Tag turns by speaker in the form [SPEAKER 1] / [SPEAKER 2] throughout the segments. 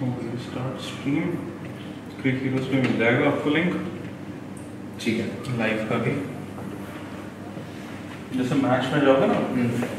[SPEAKER 1] तो start stream क्रिक heroes पे मिल जाएगा आपको लिंक ठीक है लाइव का भी
[SPEAKER 2] जैसे मैच में जाओगे ना हम्म।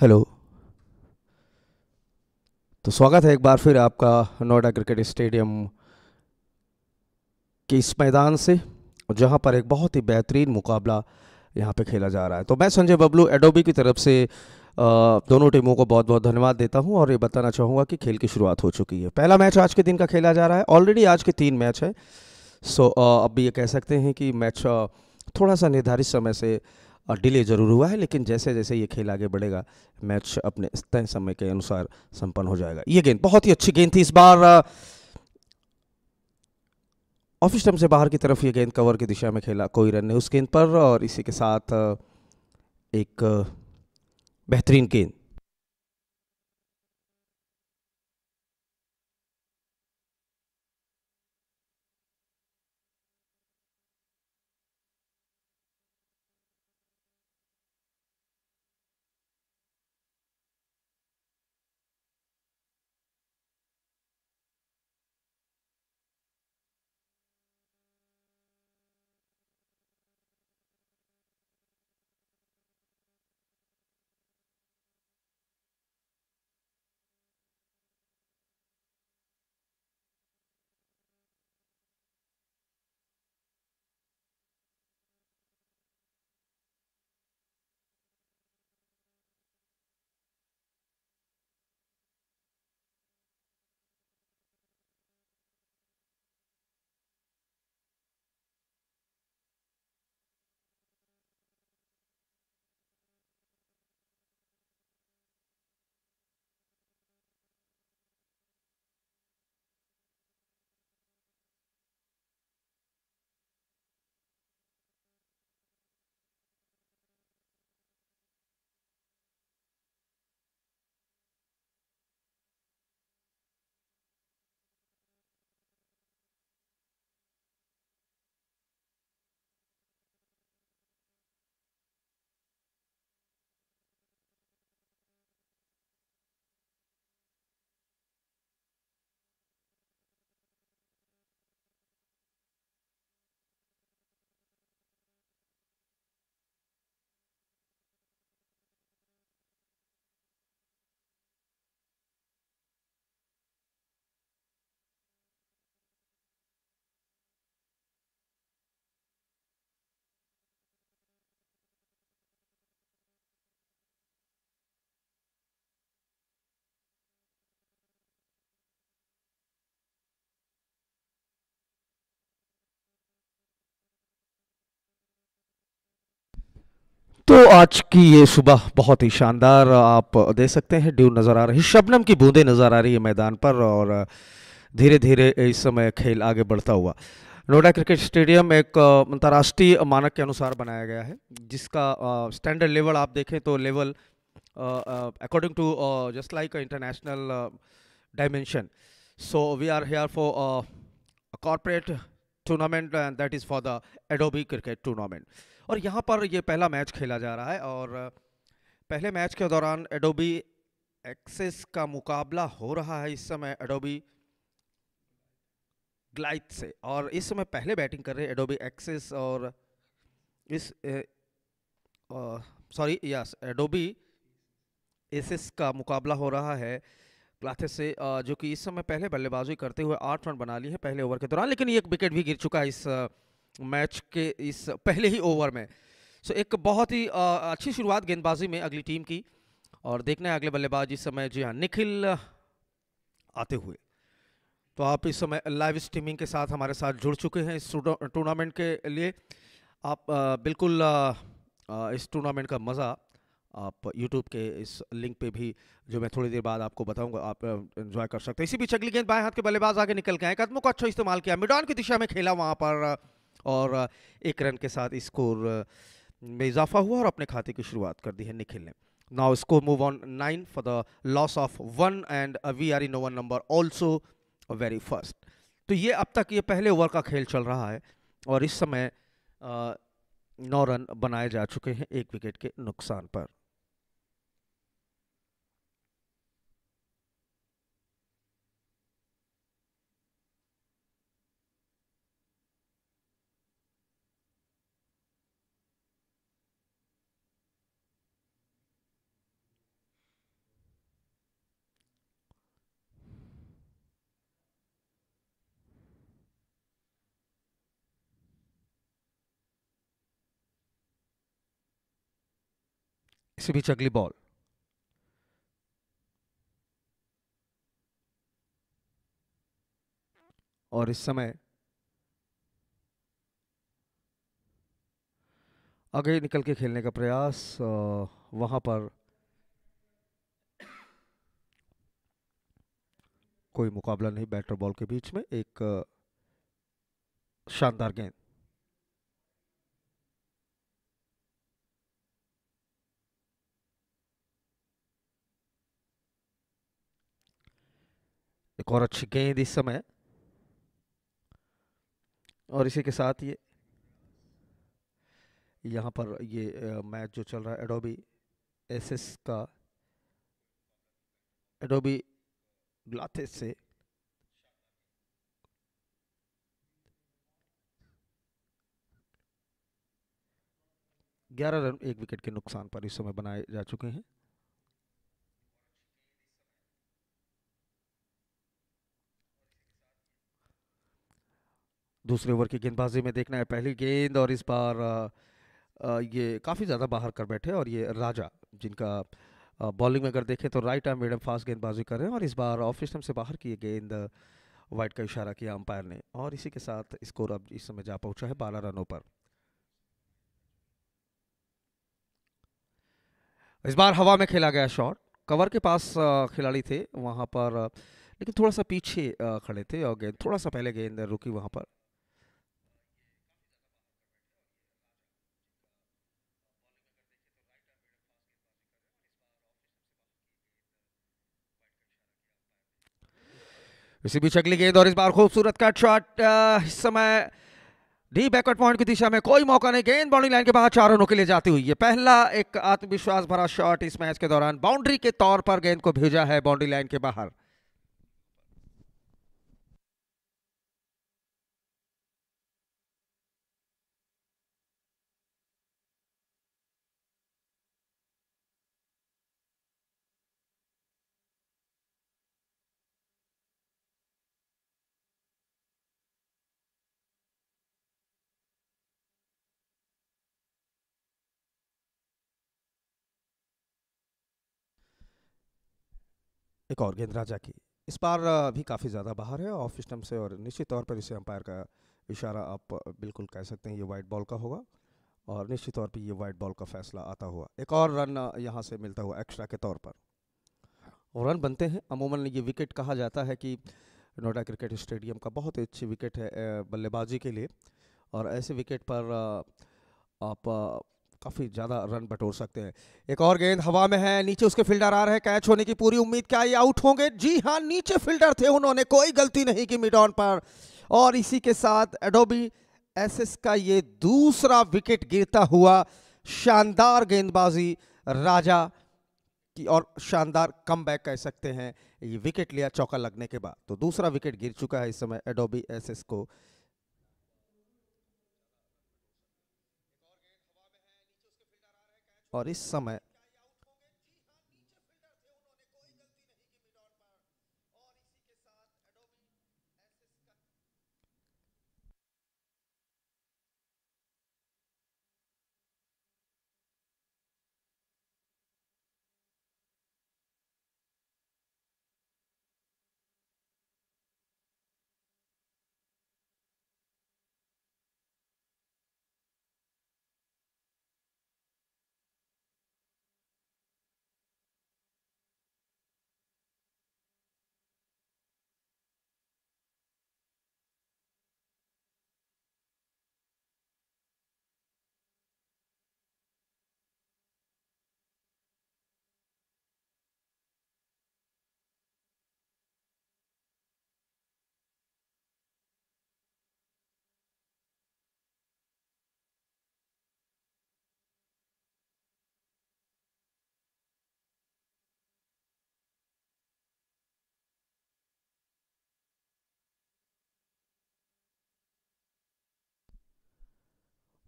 [SPEAKER 3] हेलो तो स्वागत है एक बार फिर आपका नोएडा क्रिकेट स्टेडियम के इस मैदान से जहां पर एक बहुत ही बेहतरीन मुकाबला यहां पे खेला जा रहा है तो मैं संजय बबलू एडोबी की तरफ से दोनों टीमों को बहुत बहुत धन्यवाद देता हूं और ये बताना चाहूँगा कि खेल की शुरुआत हो चुकी है पहला मैच आज के दिन का खेला जा रहा है ऑलरेडी आज के तीन मैच है सो अब ये कह सकते हैं कि मैच थोड़ा सा निर्धारित समय से और डिले ज़रूर हुआ है लेकिन जैसे जैसे ये खेल आगे बढ़ेगा मैच अपने तय समय के अनुसार संपन्न हो जाएगा ये गेंद बहुत ही अच्छी गेंद थी इस बार ऑफिस टाइम से बाहर की तरफ ये गेंद कवर की दिशा में खेला कोई रन नहीं उस गेंद पर और इसी के साथ एक बेहतरीन गेंद तो आज की ये सुबह बहुत ही शानदार आप देख सकते हैं ड्यू नज़र आ रही है शबनम की बूंदें नज़र आ रही है मैदान पर और धीरे धीरे इस समय खेल आगे बढ़ता हुआ नोएडा क्रिकेट स्टेडियम एक अंतर्राष्ट्रीय मानक के अनुसार बनाया गया है जिसका स्टैंडर्ड लेवल आप देखें तो level according to just like international dimension so we are here for corporate tournament and that is for the Adobe cricket tournament और यहाँ पर ये पहला मैच खेला जा रहा है और पहले मैच के दौरान एडोबी एक्सेस का मुकाबला हो रहा है इस समय एडोबी ग्लाइथ से और इस समय पहले बैटिंग कर रहे हैं एडोबी एक्सेस और इस सॉरी यस एडोबी एसेस का मुकाबला हो रहा है क्लाथे से जो कि इस समय पहले बल्लेबाजी करते हुए आठ रन बना ली है पहले ओवर के दौरान लेकिन एक विकेट भी गिर चुका है इस मैच के इस पहले ही ओवर में सो एक बहुत ही अच्छी शुरुआत गेंदबाजी में अगली टीम की और देखना है अगले बल्लेबाज इस समय जी हाँ निखिल आते हुए तो आप इस समय लाइव स्ट्रीमिंग के साथ हमारे साथ जुड़ चुके हैं इस टूर्नामेंट के लिए आप बिल्कुल इस टूर्नामेंट का मज़ा आप यूट्यूब के इस लिंक पे भी जो मैं थोड़ी देर बाद आपको बताऊंगा आप एंजॉय कर सकते हैं इसी बीच अगली गेंद बाएं हाथ के बल्लेबाज आगे निकल के आए कदमों का अच्छा इस्तेमाल किया मिडॉन की दिशा में खेला वहाँ पर और एक रन के साथ स्कोर में इजाफा हुआ और अपने खाते की शुरुआत कर दी है निखिल ने now score move on nine for the loss of one and we are in one number also very first तो ये अब तक ये पहले ओवर का खेल चल रहा है और इस समय नौ रन बनाए जा चुके हैं एक विकेट के नुकसान पर से बीच अगली बॉल और इस समय आगे निकल के खेलने का प्रयास वहां पर कोई मुकाबला नहीं बैटर बॉल के बीच में एक शानदार गेंद अच्छी गेंद इस समय और इसी के साथ ये यहाँ पर ये मैच जो चल रहा है एडोबी एसएस का एडोबी ग्लाथेस से ग्यारह रन एक विकेट के नुकसान पर इस समय बनाए जा चुके हैं दूसरे ओवर की गेंदबाजी में देखना है पहली गेंद और इस बार ये काफ़ी ज़्यादा बाहर कर बैठे और ये राजा जिनका बॉलिंग में अगर देखें तो राइट आर्म मीडियम फास्ट गेंदबाजी कर रहे हैं और इस बार ऑफ स्टम्प से बाहर की गेंद वाइट का इशारा किया अंपायर ने और इसी के साथ स्कोर अब इस समय जा पहुंचा है बारह रनों पर इस बार हवा में खेला गया शॉट कवर के पास खिलाड़ी थे वहां पर लेकिन थोड़ा सा पीछे खड़े थे और गेंद थोड़ा सा पहले गेंद रुकी वहां पर इसी बीच अगली गेंद और इस बार खूबसूरत कट शॉट इस समय डी बैकवर्ड पॉइंट की दिशा में कोई मौका नहीं गेंद बाउंड्री लाइन के बाहर चार रनों के लिए जाती हुई है पहला एक आत्मविश्वास भरा शॉट इस मैच के दौरान बाउंड्री के तौर पर गेंद को भेजा है बाउंड्री लाइन के बाहर एक और गेंद राजा की इस बार भी काफ़ी ज़्यादा बाहर है ऑफ स्टम्प से और निश्चित तौर पर इसे अंपायर का इशारा आप बिल्कुल कह सकते हैं ये वाइट बॉल का होगा और निश्चित तौर पर ये वाइट बॉल का फैसला आता हुआ एक और रन यहाँ से मिलता हुआ एक्स्ट्रा के तौर पर और रन बनते हैं अमूमन ये विकेट कहा जाता है कि नोएडा क्रिकेट स्टेडियम का बहुत अच्छी विकेट है बल्लेबाजी के लिए और ऐसे विकेट पर आप काफ़ी ज़्यादा रन बटोर सकते हैं एक और गेंद हवा में है नीचे उसके फील्डर आ रहे हैं कैच होने की पूरी उम्मीद क्या ये आउट होंगे जी हाँ नीचे फील्डर थे उन्होंने कोई गलती नहीं की मिडॉन पर और इसी के साथ एडोबी एसएस का ये दूसरा विकेट गिरता हुआ शानदार गेंदबाजी राजा की और शानदार कम कह सकते हैं ये विकेट लिया चौका लगने के बाद तो दूसरा विकेट गिर चुका है इस समय एडोबी एस को और इस समय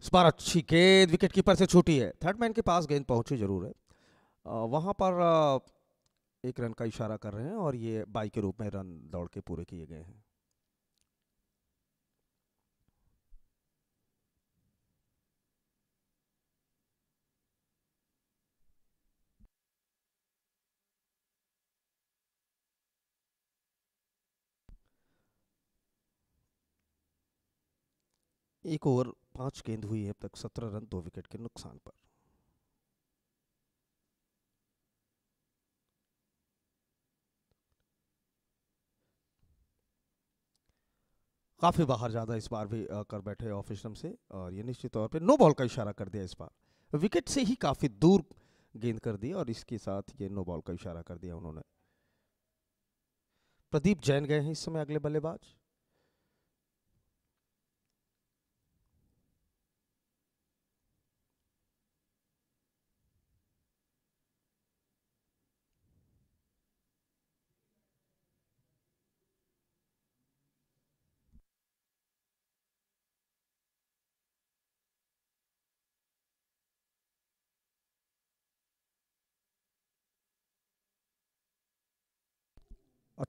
[SPEAKER 3] इस बार अच्छी गेंद विकेट कीपर से छूटी है थर्ड मैन के पास गेंद पहुंची जरूर है वहां पर एक रन का इशारा कर रहे हैं और ये बाई के रूप में रन दौड़ के पूरे किए गए हैं एक ओवर पांच गेंद हुई है अब तक सत्रह रन दो विकेट के नुकसान पर काफ़ी बाहर ज़्यादा इस बार भी कर बैठे ऑफ से और ये निश्चित तौर पे नो बॉल का इशारा कर दिया इस बार विकेट से ही काफ़ी दूर गेंद कर दी और इसके साथ ये नो बॉल का इशारा कर दिया उन्होंने प्रदीप जैन गए हैं इस समय अगले बल्लेबाज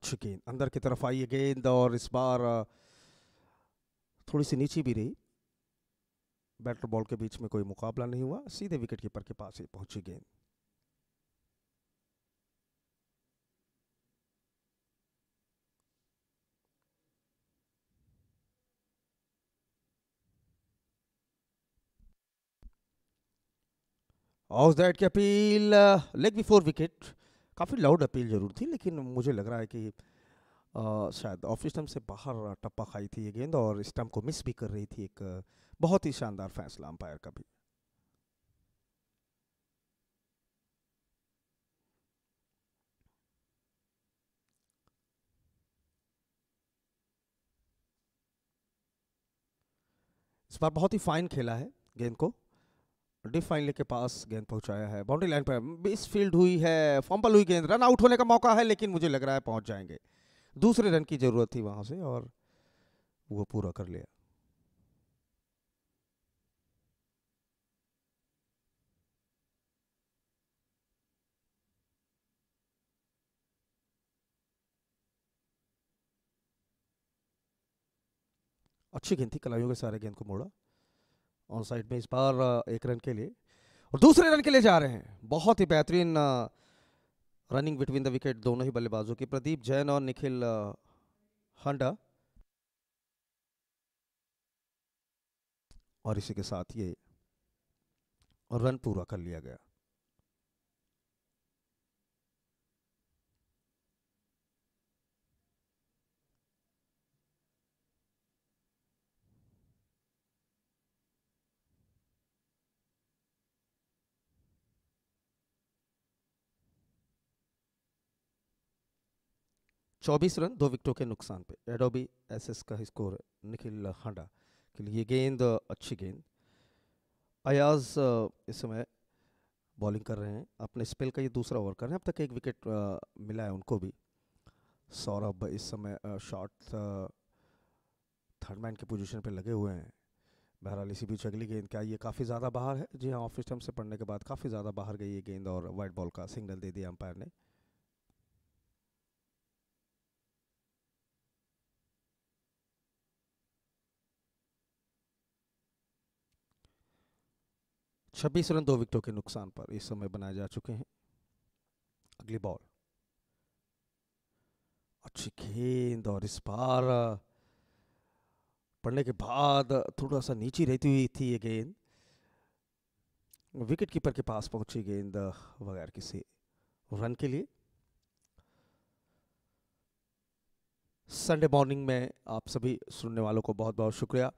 [SPEAKER 3] अच्छी गेंद अंदर की तरफ आई गेंद और इस बार थोड़ी सी नीचे भी रही बैटर बॉल के बीच में कोई मुकाबला नहीं हुआ सीधे विकेट कीपर के पास ही पहुंची गेंद ऑफ दैट की अपील लेग बिफोर विकेट काफ़ी लाउड अपील जरूर थी लेकिन मुझे लग रहा है कि आ, शायद ऑफिस टाइम से बाहर टप्पा खाई थी ये गेंद और स्टम्प को मिस भी कर रही थी एक बहुत ही शानदार फैसला अंपायर का भी इस बार बहुत ही फाइन खेला है गेंद को डिफाइनले के पास गेंद पहुंचाया है बाउंड्री लाइन पर मिस फील्ड हुई है फॉम्पल हुई गेंद रन आउट होने का मौका है लेकिन मुझे लग रहा है पहुंच जाएंगे दूसरे रन की जरूरत थी वहां से और वो पूरा कर लिया अच्छी गेंद थी कलाइयों के सारे गेंद को मोड़ा ऑन साइड में इस बार एक रन के लिए और दूसरे रन के लिए जा रहे हैं बहुत ही बेहतरीन रनिंग बिटवीन द विकेट दोनों ही बल्लेबाजों की प्रदीप जैन और निखिल हंडा और इसी के साथ ये रन पूरा कर लिया गया चौबीस रन दो विकेटों के नुकसान पे एडोबी एस का स्कोर निखिल हांडा के लिए गेंद अच्छी गेंद अयाज इस समय बॉलिंग कर रहे हैं अपने स्पेल का ये दूसरा ओवर कर रहे हैं अब तक एक विकेट मिला है उनको भी सौरभ इस समय शॉट थर्ड मैन के पोजीशन पे लगे हुए हैं बहरहाल इसी बीच अगली गेंद क्या ये काफ़ी ज़्यादा बाहर है जी हाँ ऑफिस टाइम से पढ़ने के बाद काफ़ी ज़्यादा बाहर गई ये गेंद और वाइट बॉल का सिग्नल दे दिया अंपायर ने छब्बीस रन दो विकेटों के नुकसान पर इस समय बनाए जा चुके हैं अगली बॉल अच्छी गेंद और इस बार पड़ने के बाद थोड़ा सा नीचे रहती हुई थी ये गेंद विकेट कीपर के पास पहुंची गेंद बगैर किसी रन के लिए संडे मॉर्निंग में आप सभी सुनने वालों को बहुत बहुत शुक्रिया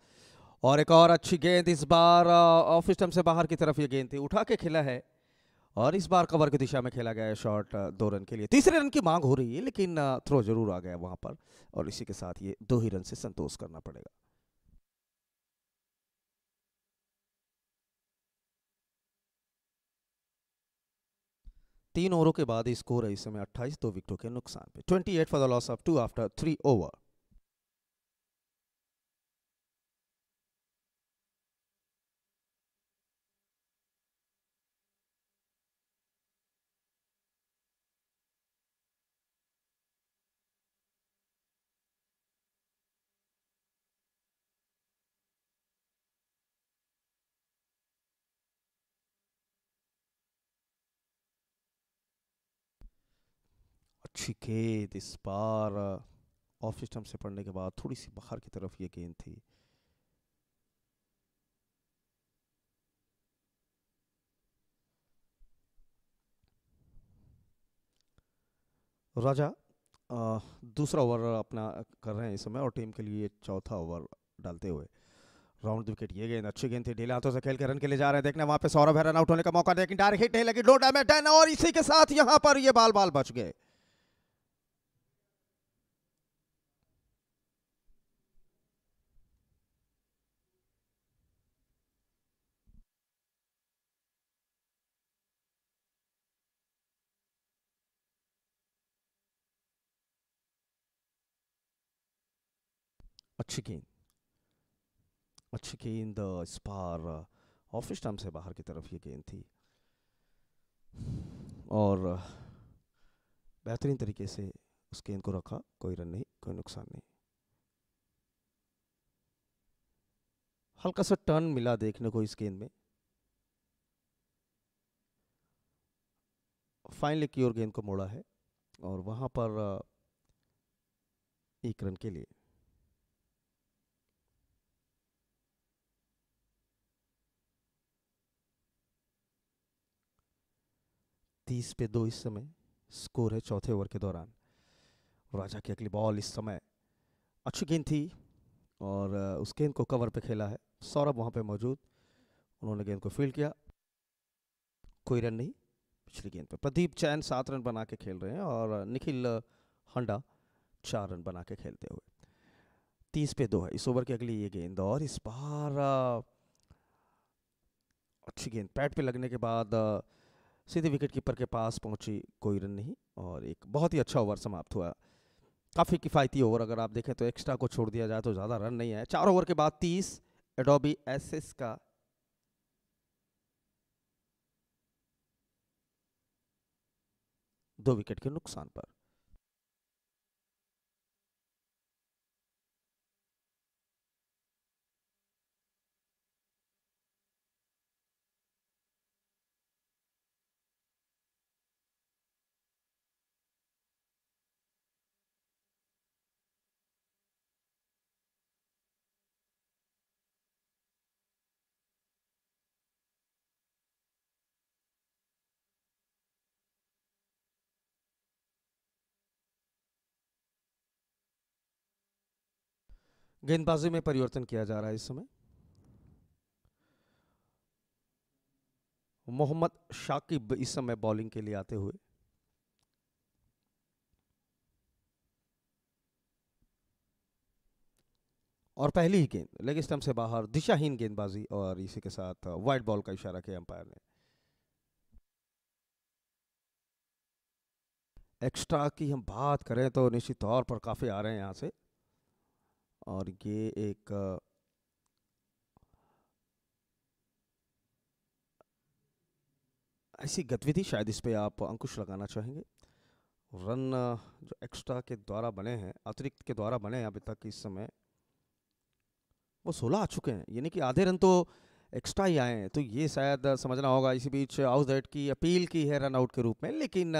[SPEAKER 3] और एक और अच्छी गेंद इस बार ऑफ स्टम से बाहर की तरफ ये गेंद थी उठा के खेला है और इस बार कवर की दिशा में खेला गया है शॉट दो रन के लिए तीसरे रन की मांग हो रही है लेकिन थ्रो जरूर आ गया वहां पर और इसी के साथ ये दो ही रन से संतोष करना पड़ेगा तीन ओवरों के बाद स्कोर है इस समय 28 दो विकेटों के नुकसान पे 28 for the loss of two after three over छिके इस ऑफ सिस्टम से पढ़ने के बाद थोड़ी सी बाहर की तरफ ये गेंद थी राजा आ, दूसरा ओवर अपना कर रहे हैं इस समय और टीम के लिए चौथा ओवर डालते हुए राउंड विकेट ये गेंद अच्छी गेंद थी ढीले हाथों से खेल के रन के लिए जा रहे हैं देखना वहां पे सौरभ है रन आउट होने का मौका देखिए डायरेक्ट हिट नहीं लगी लो डैमेट और इसी के साथ यहां पर ये बाल बाल बच गए छिकीन और छिकीन द स्पार ऑफिस स्टम्प से बाहर की तरफ ये गेंद थी और बेहतरीन तरीके से उस गेंद को रखा कोई रन नहीं कोई नुकसान नहीं हल्का सा टर्न मिला देखने को इस गेंद में फाइनली की ओर गेंद को मोड़ा है और वहाँ पर एक रन के लिए तीस पे दो इस समय स्कोर है चौथे ओवर के दौरान राजा की अगली बॉल इस समय अच्छी गेंद थी और उस गेंद को कवर पे खेला है सौरभ वहाँ पे मौजूद उन्होंने गेंद को फील्ड किया कोई रन नहीं पिछली गेंद पे प्रदीप चैन सात रन बना के खेल रहे हैं और निखिल हंडा चार रन बना के खेलते हुए तीस पे दो है इस ओवर की अगली ये गेंद और इस बार अच्छी गेंद पैट पे लगने के बाद सीधे विकेट कीपर के पास पहुंची कोई रन नहीं और एक बहुत ही अच्छा ओवर समाप्त हुआ काफ़ी किफ़ायती ओवर अगर आप देखें तो एक्स्ट्रा को छोड़ दिया जाए तो ज़्यादा रन नहीं है चार ओवर के बाद तीस एडोबी एस का दो विकेट के नुकसान पर गेंदबाजी में परिवर्तन किया जा रहा है इस समय मोहम्मद शाकिब इस समय बॉलिंग के लिए आते हुए और पहली ही गेंद लेग स्टम्प से बाहर दिशाहीन गेंदबाजी और इसी के साथ वाइट बॉल का इशारा किया अंपायर ने एक्स्ट्रा की हम बात करें तो निश्चित तौर पर काफ़ी आ रहे हैं यहां से और ये एक ऐसी गतिविधि शायद इस पे आप अंकुश लगाना चाहेंगे रन जो एक्स्ट्रा के द्वारा बने हैं अतिरिक्त के द्वारा बने हैं अभी तक इस समय वो सोलह आ चुके हैं यानी कि आधे रन तो एक्स्ट्रा ही आए हैं तो ये शायद समझना होगा इसी बीच हाउस की अपील की है रन आउट के रूप में लेकिन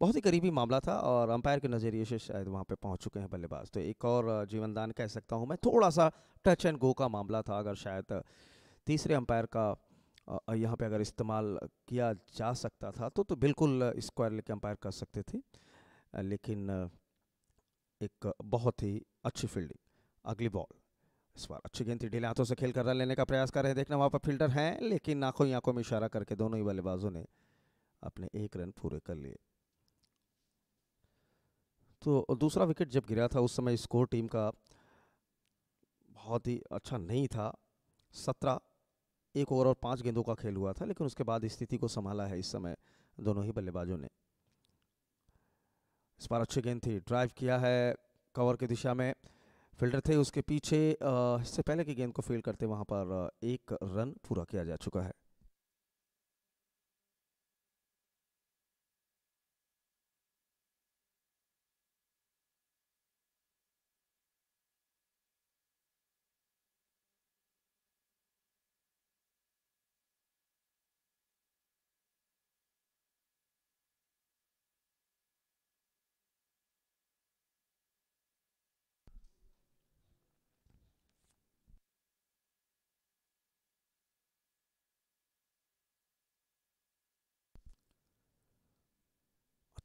[SPEAKER 3] बहुत ही करीबी मामला था और अंपायर के नज़रिए से शायद वहाँ पे पहुँच चुके हैं बल्लेबाज तो एक और जीवनदान कह सकता हूँ मैं थोड़ा सा टच एंड गो का मामला था अगर शायद तीसरे अंपायर का यहाँ पे अगर इस्तेमाल किया जा सकता था तो तो बिल्कुल स्क्वायर लेके अंपायर कर सकते थे लेकिन एक बहुत ही अच्छी फील्डिंग अगली बॉल इस बार अच्छी गेंद थी ढीले हाथों से खेल कर रन लेने का प्रयास कर रहे हैं देखना वहाँ पर फील्डर हैं लेकिन आंखों ही आंखों में इशारा करके दोनों ही बल्लेबाजों ने अपने एक रन पूरे कर लिए तो दूसरा विकेट जब गिरा था उस समय स्कोर टीम का बहुत ही अच्छा नहीं था सत्रह एक ओवर और पाँच गेंदों का खेल हुआ था लेकिन उसके बाद स्थिति को संभाला है इस समय दोनों ही बल्लेबाजों ने इस बार अच्छी गेंद थी ड्राइव किया है कवर की दिशा में फील्डर थे उसके पीछे इससे पहले की गेंद को फील्ड करते वहाँ पर एक रन पूरा किया जा चुका है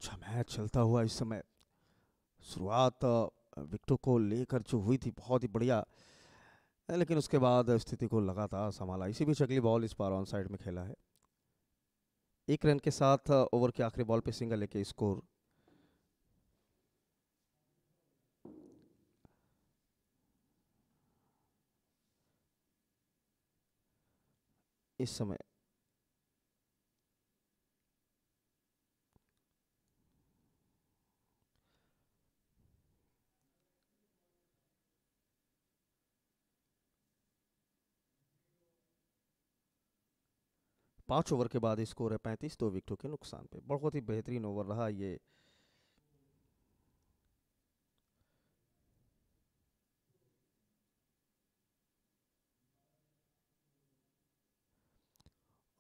[SPEAKER 3] अच्छा मैच चलता हुआ इस समय शुरुआत विकटों को लेकर जो हुई थी बहुत ही बढ़िया लेकिन उसके बाद स्थिति को लगातार संभाला इसी बीच अगली बॉल इस बार ऑन साइड में खेला है एक रन के साथ ओवर के आखिरी बॉल पे सिंगल लेके स्कोर इस समय पाँच ओवर के बाद स्कोर है पैंतीस दो विकेटों के नुकसान पे बहुत ही बेहतरीन ओवर रहा ये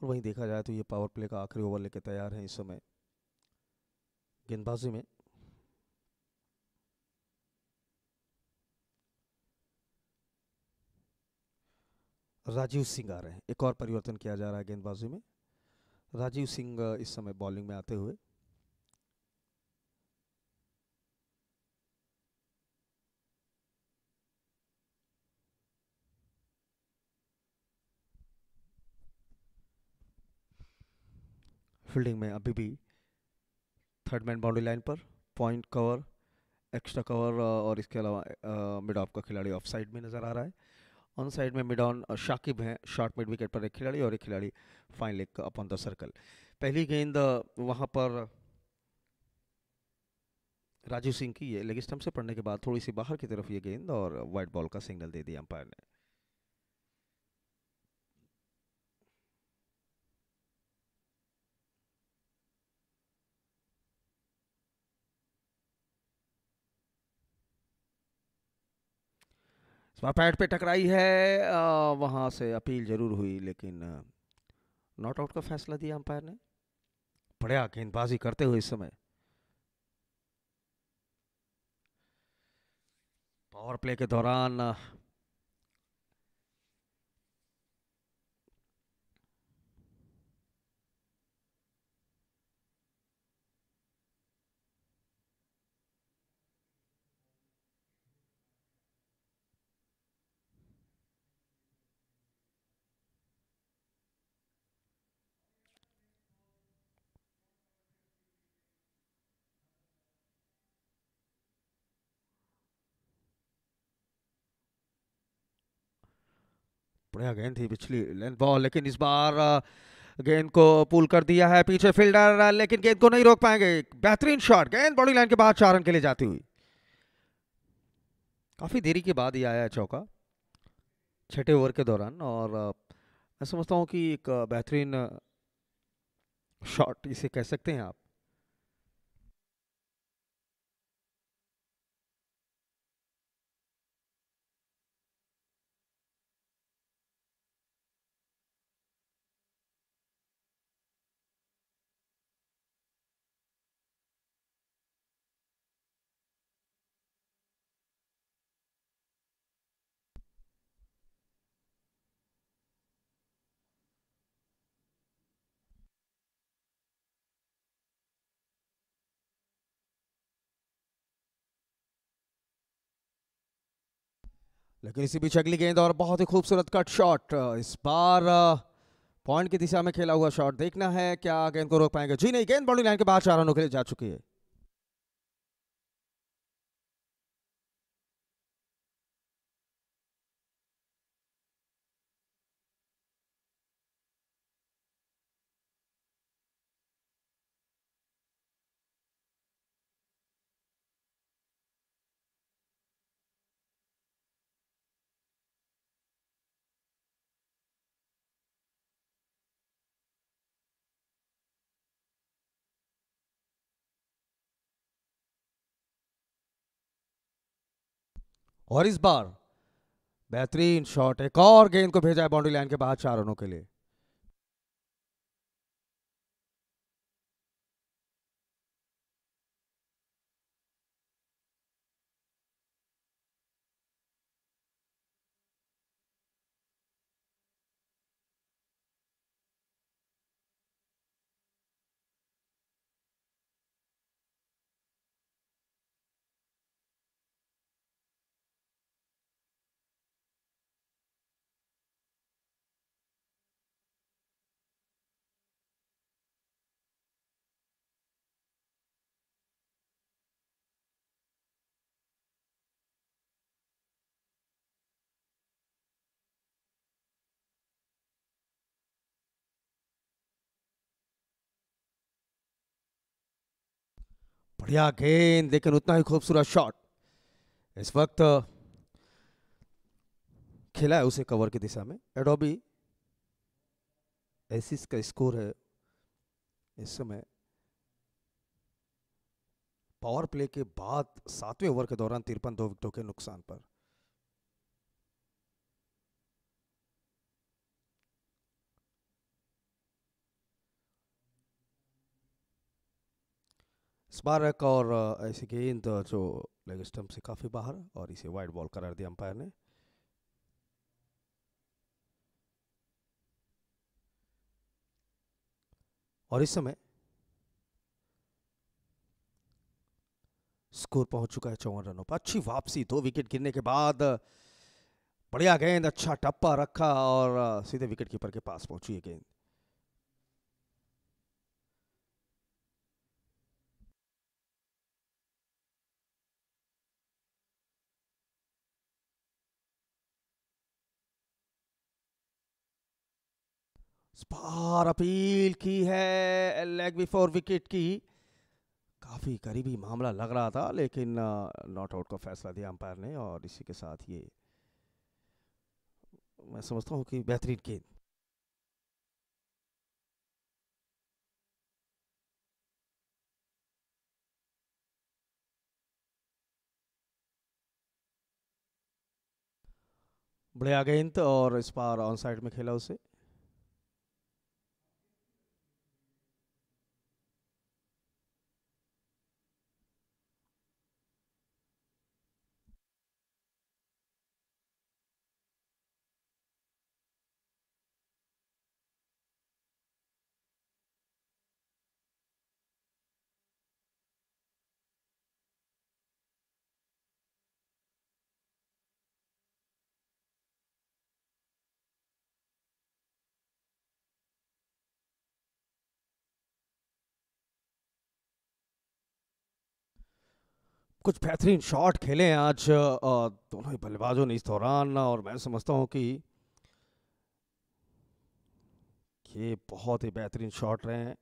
[SPEAKER 3] और वहीं देखा जाए तो ये पावर प्ले का आखिरी ओवर लेके तैयार हैं इस समय गेंदबाजी में राजीव सिंह आ रहे हैं एक और परिवर्तन किया जा रहा है गेंदबाजी में राजीव सिंह इस समय बॉलिंग में आते हुए फील्डिंग में अभी भी थर्ड मैन बाउंड्री लाइन पर पॉइंट कवर एक्स्ट्रा कवर और इसके अलावा मिड ऑफ का खिलाड़ी ऑफ साइड में नज़र आ रहा है ऑन साइड में मिड ऑन शाकिब हैं शॉर्ट मिड विकेट पर एक खिलाड़ी और एक खिलाड़ी fine leg upon the circle पहली गेंद uh, वहाँ पर राजू सिंह की है लेग स्टम्प से पढ़ने के बाद थोड़ी सी बाहर की तरफ ये गेंद और वाइट बॉल का सिग्नल दे दिया अंपायर ने इसमें पैड पे टकराई है वहाँ से अपील जरूर हुई लेकिन नॉट आउट का फैसला दिया अंपायर ने बढ़िया गेंदबाजी करते हुए इस समय पावर प्ले के दौरान बढ़िया गेंद थी पिछली लेंथ बॉल लेकिन इस बार गेंद को पुल कर दिया है पीछे फील्डर लेकिन गेंद को नहीं रोक पाएंगे बेहतरीन शॉट गेंद बॉडी लाइन के बाद चार रन के लिए जाती हुई काफ़ी देरी के बाद ही आया चौका छठे ओवर के दौरान और मैं समझता हूँ कि एक बेहतरीन शॉट इसे कह सकते हैं आप लेकिन इसी बीच अगली गेंद और बहुत ही खूबसूरत कट शॉट इस बार पॉइंट की दिशा में खेला हुआ शॉट देखना है क्या गेंद को रोक पाएंगे जी नहीं गेंद बाउंड्री लाइन के बाहर चार रनों के लिए जा चुकी है और इस बार बेहतरीन शॉट एक और गेंद को भेजा है बाउंड्री लाइन के बाहर चार रनों के लिए बढ़िया गेंद लेकिन उतना ही खूबसूरत शॉट इस वक्त खेला है उसे कवर की दिशा में एडोबी एसिस का स्कोर है इस समय पावर प्ले के बाद सातवें ओवर के दौरान तिरपन दो विकेटों के नुकसान पर स्मारक और ऐसी गेंद जो लेग स्टम्प से काफ़ी बाहर और इसे वाइड बॉल करार दिया अंपायर ने और इस समय स्कोर पहुंच चुका है चौवन रनों पर अच्छी वापसी दो विकेट गिरने के बाद बढ़िया गेंद अच्छा टप्पा रखा और सीधे विकेट कीपर के पास पहुंची गेंद स्पार अपील की है लेग बिफोर विकेट की काफ़ी करीबी मामला लग रहा था लेकिन नॉट आउट का फैसला दिया अंपायर ने और इसी के साथ ये मैं समझता हूँ कि बेहतरीन गेंद बढ़िया गेंद और इस बार ऑन साइड में खेला उसे कुछ बेहतरीन शॉट खेले हैं आज दोनों ही बल्लेबाजों ने इस दौरान और मैं समझता हूं कि ये बहुत ही बेहतरीन शॉट रहे हैं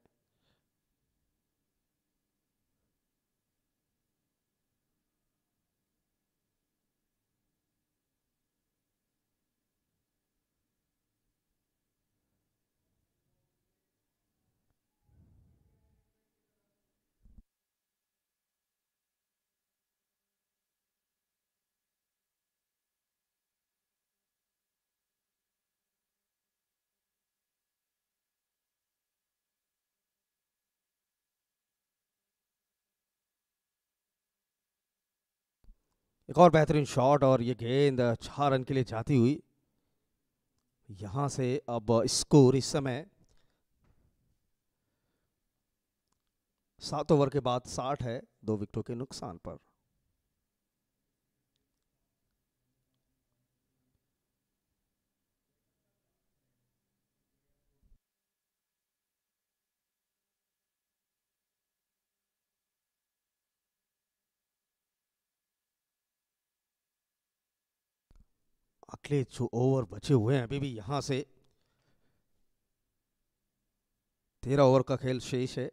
[SPEAKER 3] एक और बेहतरीन शॉट और ये गेंद छह रन के लिए जाती हुई यहां से अब स्कोर इस समय सात ओवर के बाद साठ है दो विकेटों के नुकसान पर अगले जो ओवर बचे हुए हैं अभी भी यहाँ से तेरह ओवर का खेल शेष है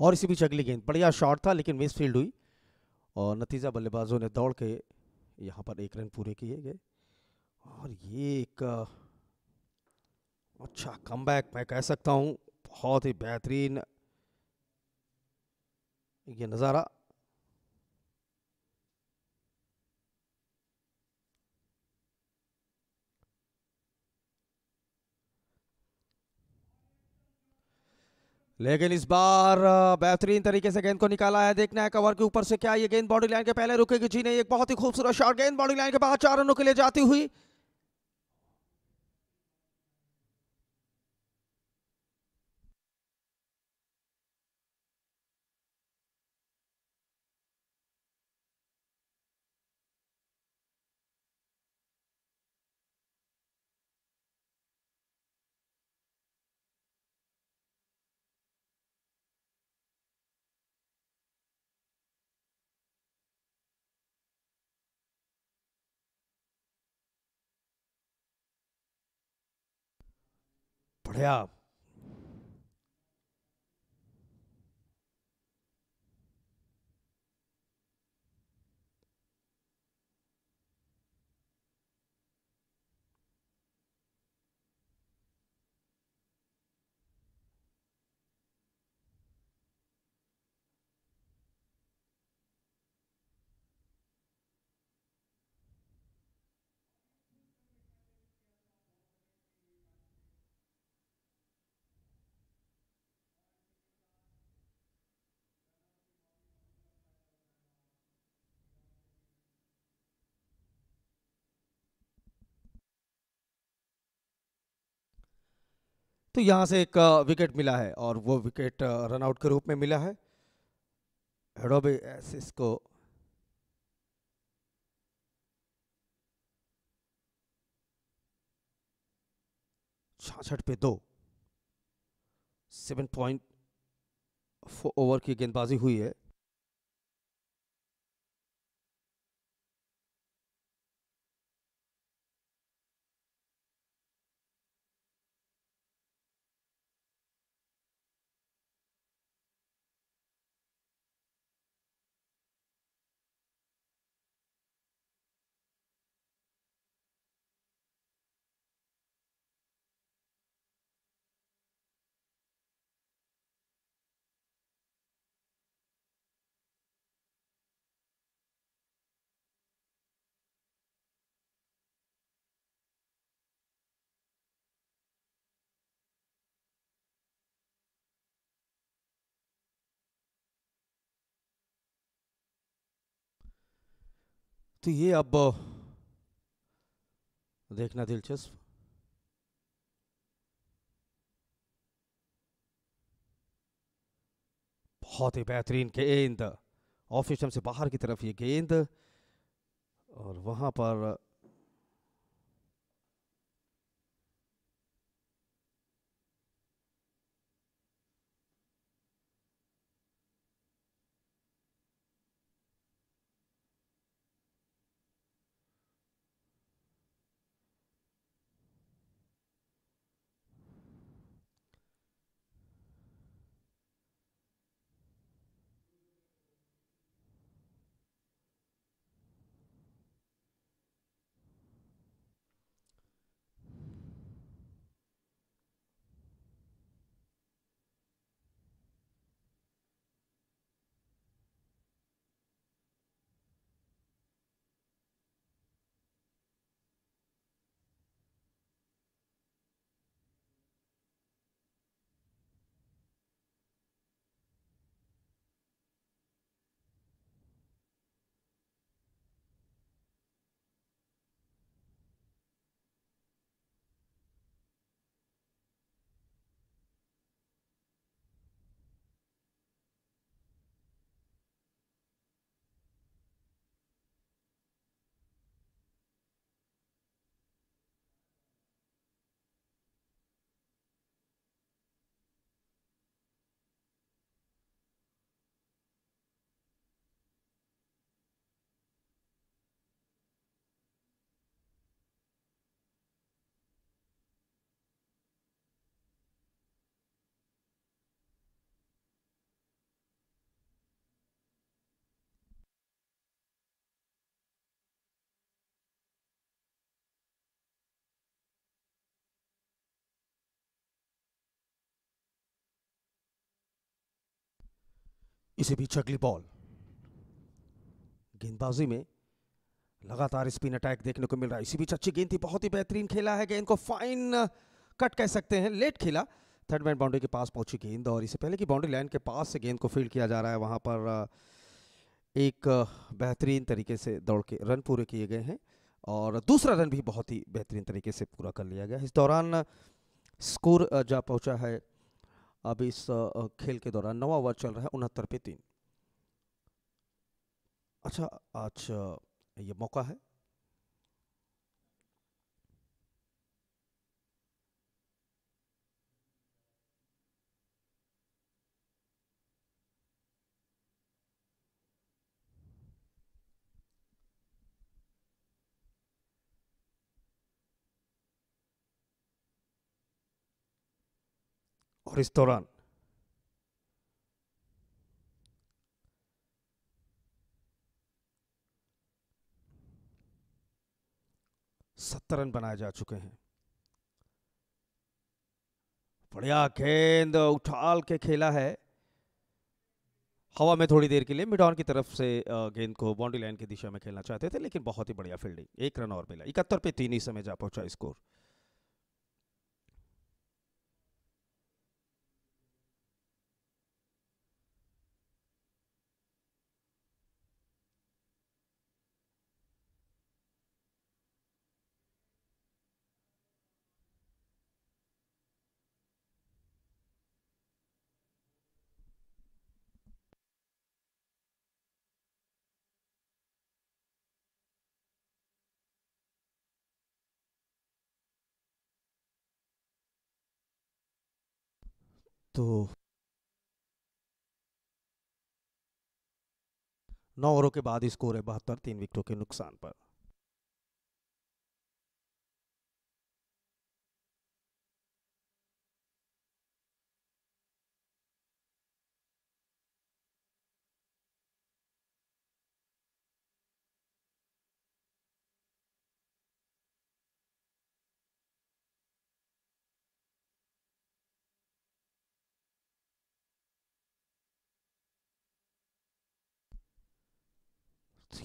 [SPEAKER 3] और इसी बीच अगली गेंद बढ़िया शॉट था लेकिन मिस फील्ड हुई और नतीजा बल्लेबाजों ने दौड़ के यहाँ पर एक रन पूरे किए गए और ये एक अच्छा कम मैं कह सकता हूँ बहुत ही बेहतरीन ये नज़ारा लेकिन इस बार बेहतरीन तरीके से गेंद को निकाला है देखना है कवर के ऊपर से क्या ये गेंद बॉडी लाइन के पहले रुकेगी जी नहीं एक बहुत ही खूबसूरत शॉट गेंद बॉडी लाइन के बाहर चार रनों के लिए जाती हुई Yeah. तो यहाँ से एक विकेट मिला है और वो विकेट रनआउट के रूप में मिला है हेडोबे एसिस को छाछठ पे दो सेवन पॉइंट फोर ओवर की गेंदबाजी हुई है तो ये अब देखना दिलचस्प बहुत ही बेहतरीन गेंद ऑफिस से बाहर की तरफ ये गेंद और वहां पर इसे बीच अगली बॉल गेंदबाजी में लगातार स्पिन अटैक देखने को मिल रहा है इसी बीच अच्छी गेंद थी बहुत ही बेहतरीन खेला है गेंद को फाइन कट कह सकते हैं लेट खेला थर्ड मैन बाउंड्री के पास पहुंची गेंद और इससे पहले कि बाउंड्री लाइन के पास से गेंद को फील्ड किया जा रहा है वहां पर एक बेहतरीन तरीके से दौड़ के रन पूरे किए गए हैं और दूसरा रन भी बहुत ही बेहतरीन तरीके से पूरा कर लिया गया इस दौरान स्कोर जा पहुंचा है अब इस खेल के दौरान नवा ओवर चल रहा है उनहत्तर पे तीन अच्छा आज अच्छा, ये मौका है restoran. सत्तर रन बनाए जा चुके हैं बढ़िया गेंद उछाल के खेला है हवा में थोड़ी देर के लिए मिडॉन की तरफ से गेंद को बाउंड्री लाइन की दिशा में खेलना चाहते थे लेकिन बहुत ही बढ़िया फील्डिंग एक रन और मिला इकहत्तर पे तीन ही समय जा पहुंचा स्कोर तो नौ ओवरों के बाद स्कोर है बहत्तर तीन विकेटों के नुकसान पर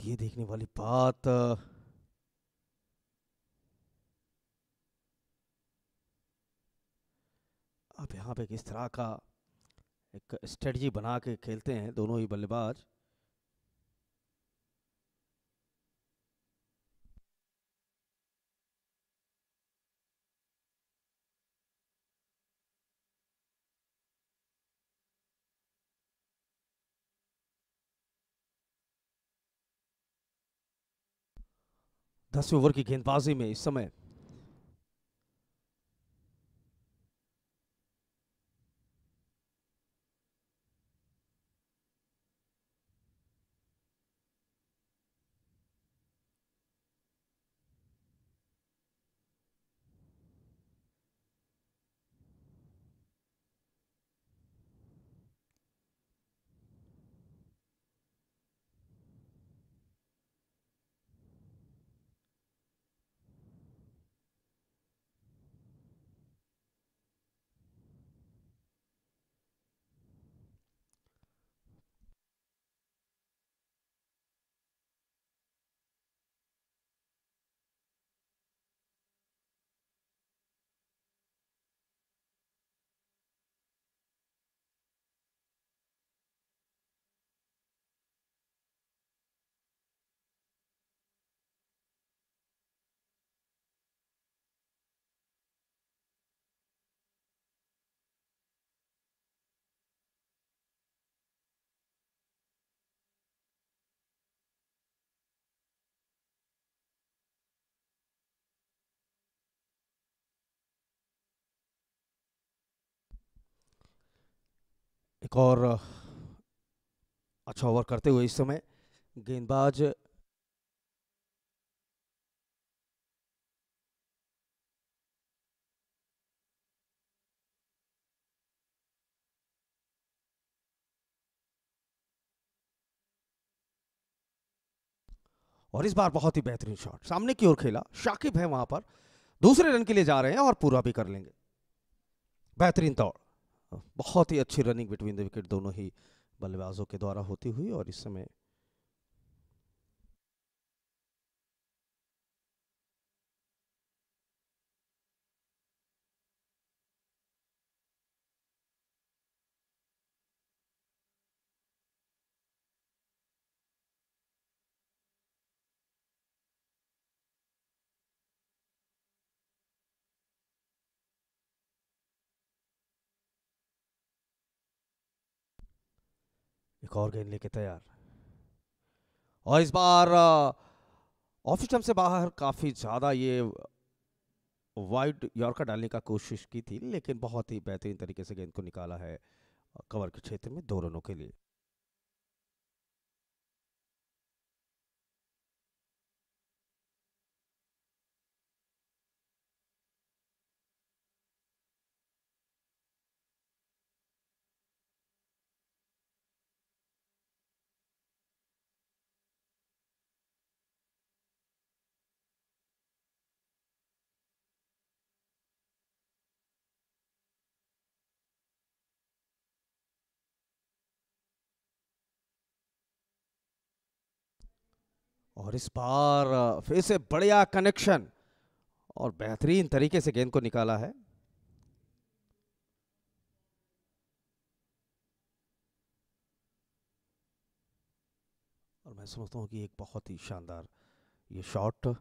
[SPEAKER 3] ये देखने वाली बात अब यहाँ पे किस तरह का एक स्ट्रेटजी बना के खेलते हैं दोनों ही बल्लेबाज दसवें ओवर की गेंदबाजी में इस समय एक और अच्छा ओवर करते हुए इस समय गेंदबाज और इस बार बहुत ही बेहतरीन शॉट सामने की ओर खेला शाकिब है वहां पर दूसरे रन के लिए जा रहे हैं और पूरा भी कर लेंगे बेहतरीन तौर बहुत ही अच्छी रनिंग बिटवीन द विकेट दोनों ही बल्लेबाजों के द्वारा होती हुई और इस समय एक और गेंद लेके तैयार और इस बार ऑफिस टाइम से बाहर काफ़ी ज़्यादा ये वाइड यॉर्कर डालने का कोशिश की थी लेकिन बहुत ही बेहतरीन तरीके से गेंद को निकाला है कवर के क्षेत्र में दो रनों के लिए और इस बार फिर से बढ़िया कनेक्शन और बेहतरीन तरीके से गेंद को निकाला है और मैं समझता हूँ कि एक बहुत ही शानदार ये शॉट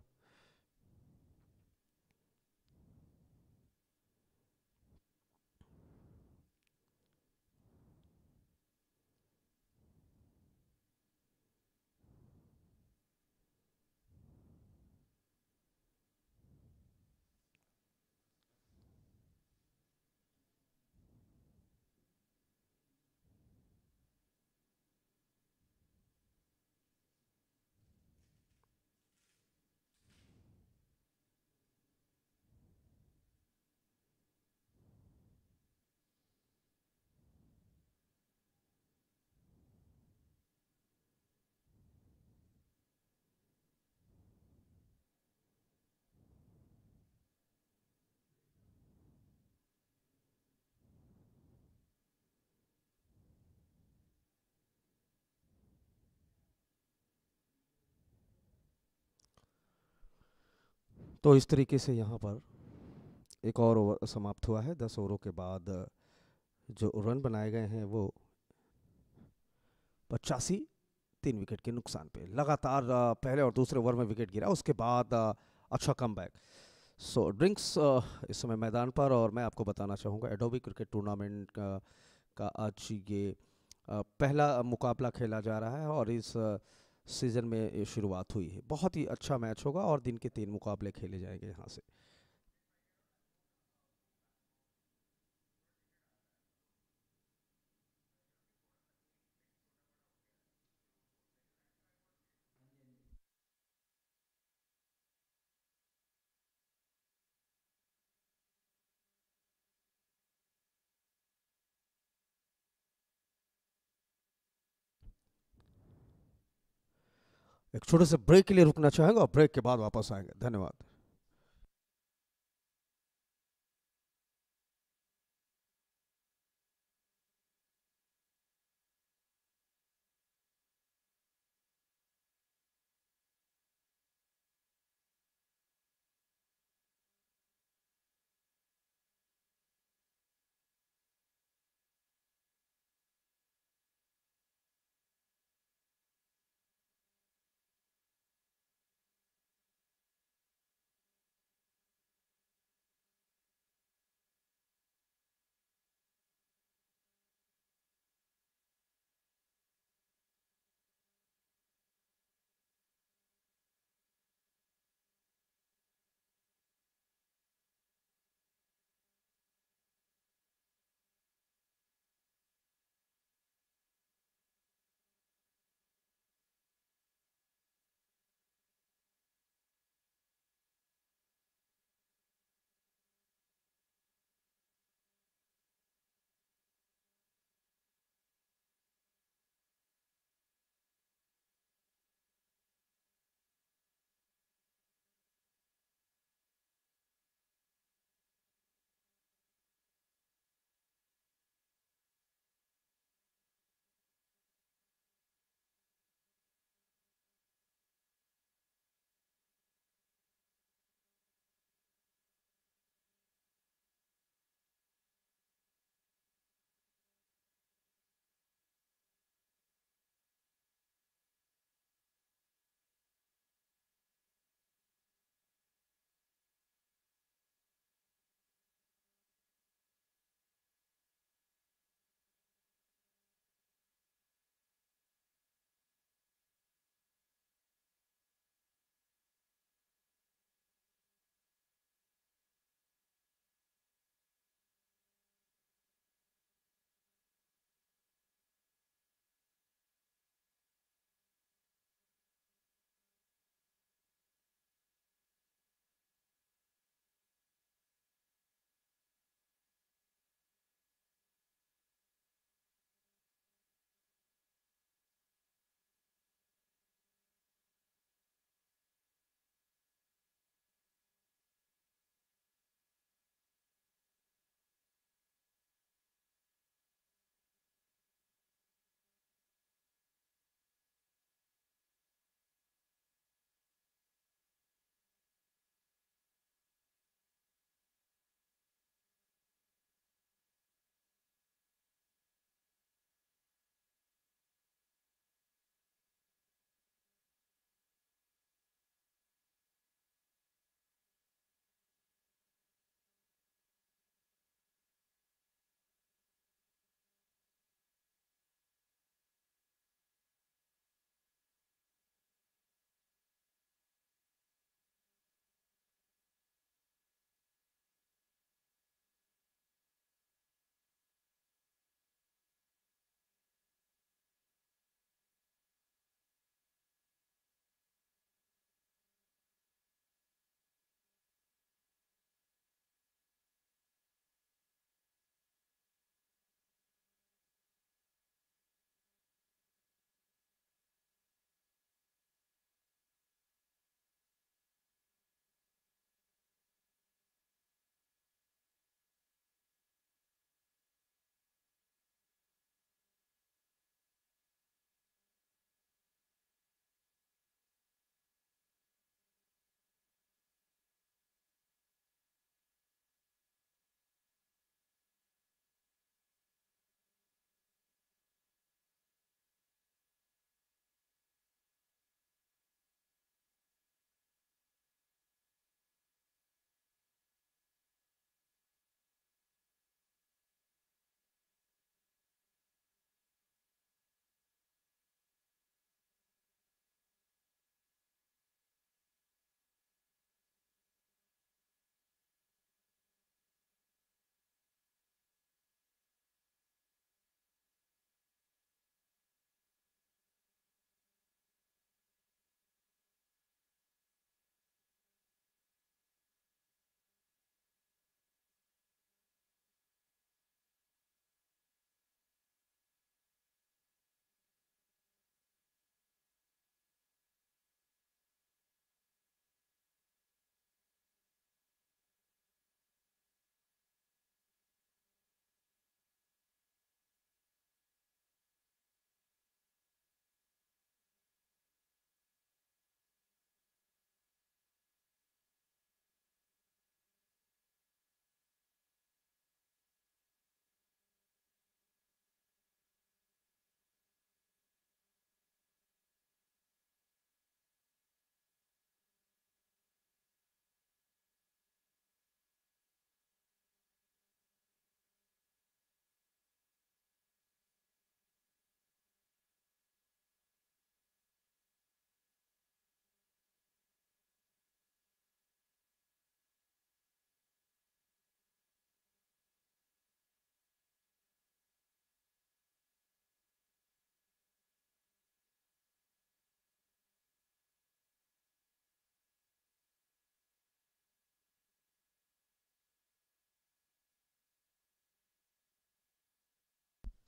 [SPEAKER 3] तो इस तरीके से यहाँ पर एक और ओवर समाप्त हुआ है दस ओवरों के बाद जो रन बनाए गए हैं वो पचासी तीन विकेट के नुकसान पे लगातार पहले और दूसरे ओवर में विकेट गिरा उसके बाद अच्छा कम बैक सो ड्रिंक्स इस समय मैदान पर और मैं आपको बताना चाहूँगा एडोबी क्रिकेट टूर्नामेंट का, का आज ये पहला मुकाबला खेला जा रहा है और इस सीज़न में शुरुआत हुई है बहुत ही अच्छा मैच होगा और दिन के तीन मुकाबले खेले जाएंगे यहाँ से एक छोटे से ब्रेक के लिए रुकना चाहेंगे और ब्रेक के बाद वापस आएंगे धन्यवाद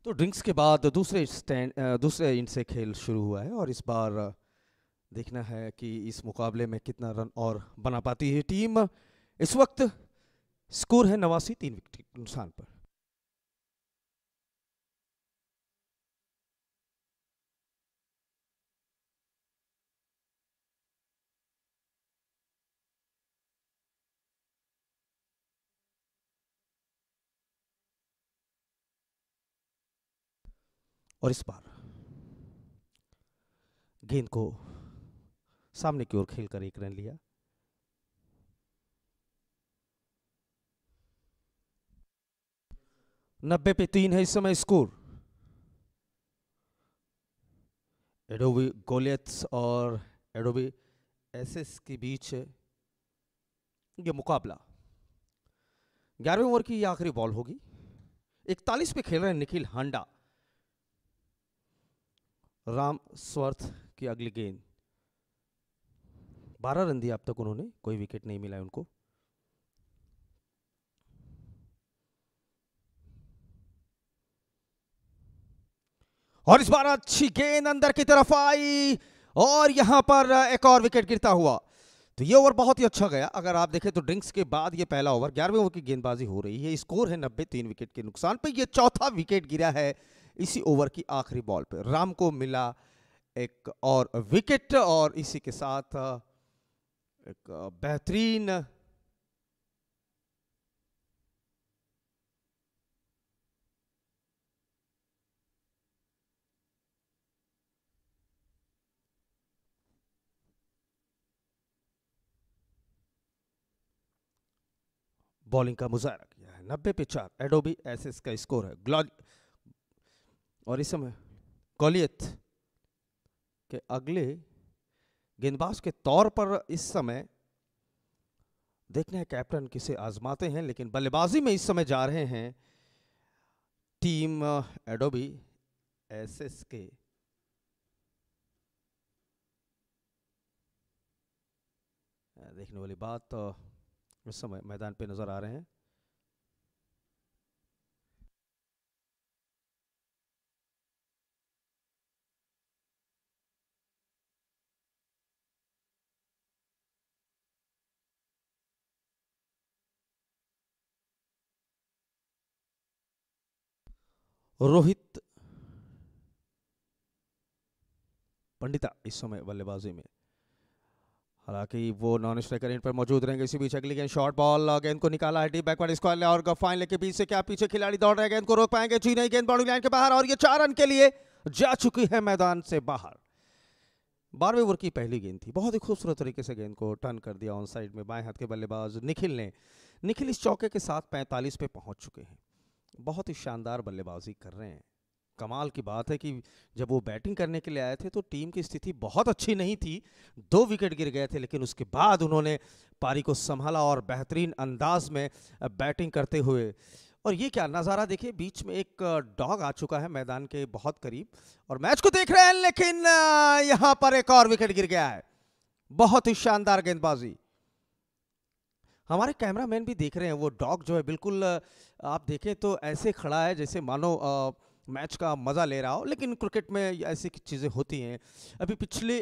[SPEAKER 3] तो ड्रिंक्स के बाद दूसरे स्टैंड दूसरे इंड से खेल शुरू हुआ है और इस बार देखना है कि इस मुकाबले में कितना रन और बना पाती है टीम इस वक्त स्कोर है नवासी तीन विकेट नुकसान पर और इस बार गेंद को सामने की ओर खेलकर एक रन लिया नब्बे पे तीन है इस समय स्कोर एडोबी गोलियथ्स और एडोबी एसएस के बीच ये मुकाबला ग्यारहवीं ओवर की ये आखिरी बॉल होगी इकतालीस पे खेल रहे हैं निखिल हांडा राम स्वर्थ की अगली गेंद बारह रन दिए अब तक उन्होंने कोई विकेट नहीं मिला है उनको और इस बार अच्छी गेंद अंदर की तरफ आई और यहां पर एक और विकेट गिरता हुआ तो ये ओवर बहुत ही अच्छा गया अगर आप देखें तो ड्रिंक्स के बाद ये पहला ओवर ग्यारहवें ओवर की गेंदबाजी हो रही है स्कोर है नब्बे तीन विकेट के नुकसान पर यह चौथा विकेट गिरा है इसी ओवर की आखिरी बॉल पे राम को मिला एक और विकेट और इसी के साथ एक बेहतरीन बॉलिंग का मुजाहरा किया है नब्बे पे चार एडोबी एस का स्कोर है और इस समय कौलियत के अगले गेंदबाज के तौर पर इस समय देखने हैं कैप्टन किसे आजमाते हैं लेकिन बल्लेबाजी में इस समय जा रहे हैं टीम एडोबी एस के देखने वाली बात तो इस समय मैदान पे नजर आ रहे हैं रोहित पंडिता इस समय बल्लेबाजी में हालांकि वो नॉन स्ट्राइकर इन पर मौजूद रहेंगे इसी बीच अगली गेंद शॉर्ट बॉल गेंद को निकाला है डी बैकवर्ड स्क्वायर और गफाइन लेके बीच से क्या पीछे खिलाड़ी दौड़ रहे गेंद को रोक पाएंगे जी नहीं गेंद बाउंड्री लाइन के बाहर और ये चार रन के लिए जा चुकी है मैदान से बाहर बारहवें ओवर की पहली गेंद थी बहुत ही खूबसूरत तरीके से गेंद को टर्न कर दिया ऑन साइड में बाएं हाथ के बल्लेबाज निखिल ने निखिल इस चौके के साथ 45 पे पहुंच चुके हैं बहुत ही शानदार बल्लेबाजी कर रहे हैं कमाल की बात है कि जब वो बैटिंग करने के लिए आए थे तो टीम की स्थिति बहुत अच्छी नहीं थी दो विकेट गिर गए थे लेकिन उसके बाद उन्होंने पारी को संभाला और बेहतरीन अंदाज में बैटिंग करते हुए और ये क्या नज़ारा देखिए बीच में एक डॉग आ चुका है मैदान के बहुत करीब और मैच को देख रहे हैं लेकिन यहाँ पर एक और विकेट गिर गया है बहुत ही शानदार गेंदबाजी हमारे कैमरामैन भी देख रहे हैं वो डॉग जो है बिल्कुल आप देखें तो ऐसे खड़ा है जैसे मानो मैच का मज़ा ले रहा हो लेकिन क्रिकेट में ऐसी चीज़ें होती हैं अभी पिछले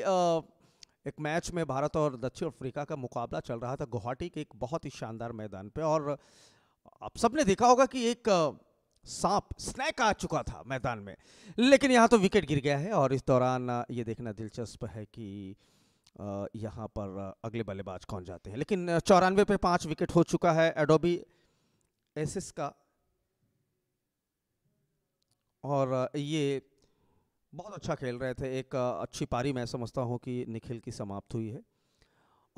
[SPEAKER 3] एक मैच में भारत और दक्षिण अफ्रीका का मुकाबला चल रहा था गुवाहाटी के एक बहुत ही शानदार मैदान पे और आप सबने देखा होगा कि एक सांप स्नैक आ चुका था मैदान में लेकिन यहाँ तो विकेट गिर गया है और इस दौरान ये देखना दिलचस्प है कि यहाँ पर अगले बल्लेबाज कौन जाते हैं लेकिन चौरानवे पे पांच विकेट हो चुका है एडोबी एसिस का और ये बहुत अच्छा खेल रहे थे एक अच्छी पारी मैं समझता हूँ कि निखिल की समाप्त हुई है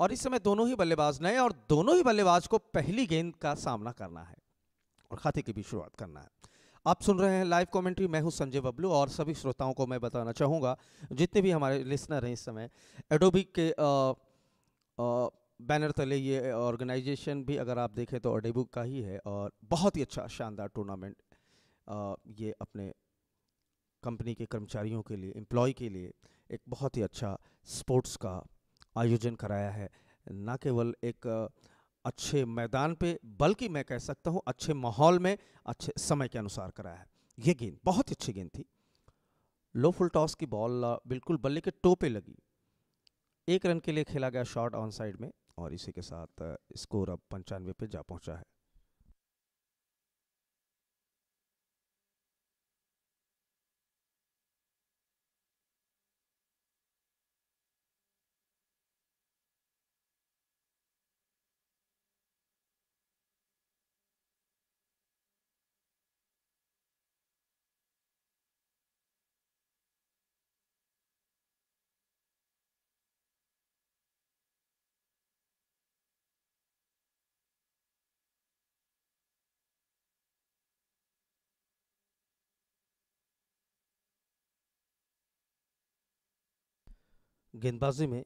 [SPEAKER 3] और इस समय दोनों ही बल्लेबाज नए और दोनों ही बल्लेबाज को पहली गेंद का सामना करना है और खाते की भी शुरुआत करना है आप सुन रहे हैं लाइव कमेंट्री मैं हूं संजय बबलू और सभी श्रोताओं को मैं बताना चाहूँगा जितने भी हमारे लिसनर हैं इस समय एडोबी के आ, आ, बैनर तले ये ऑर्गेनाइजेशन भी अगर आप देखें तो एडोबी का ही है और बहुत ही अच्छा शानदार टूर्नामेंट ये अपने कंपनी के कर्मचारियों के लिए एम्प्लॉय के लिए एक बहुत ही अच्छा स्पोर्ट्स का आयोजन कराया है ना केवल एक आ, अच्छे मैदान पे बल्कि मैं कह सकता हूँ अच्छे माहौल में अच्छे समय के अनुसार कराया है ये गेंद बहुत अच्छी गेंद थी लो फुल टॉस की बॉल बिल्कुल बल्ले के टो पे लगी एक रन के लिए खेला गया शॉट ऑन साइड में और इसी के साथ स्कोर अब पंचानवे पे जा पहुंचा है गेंदबाजी में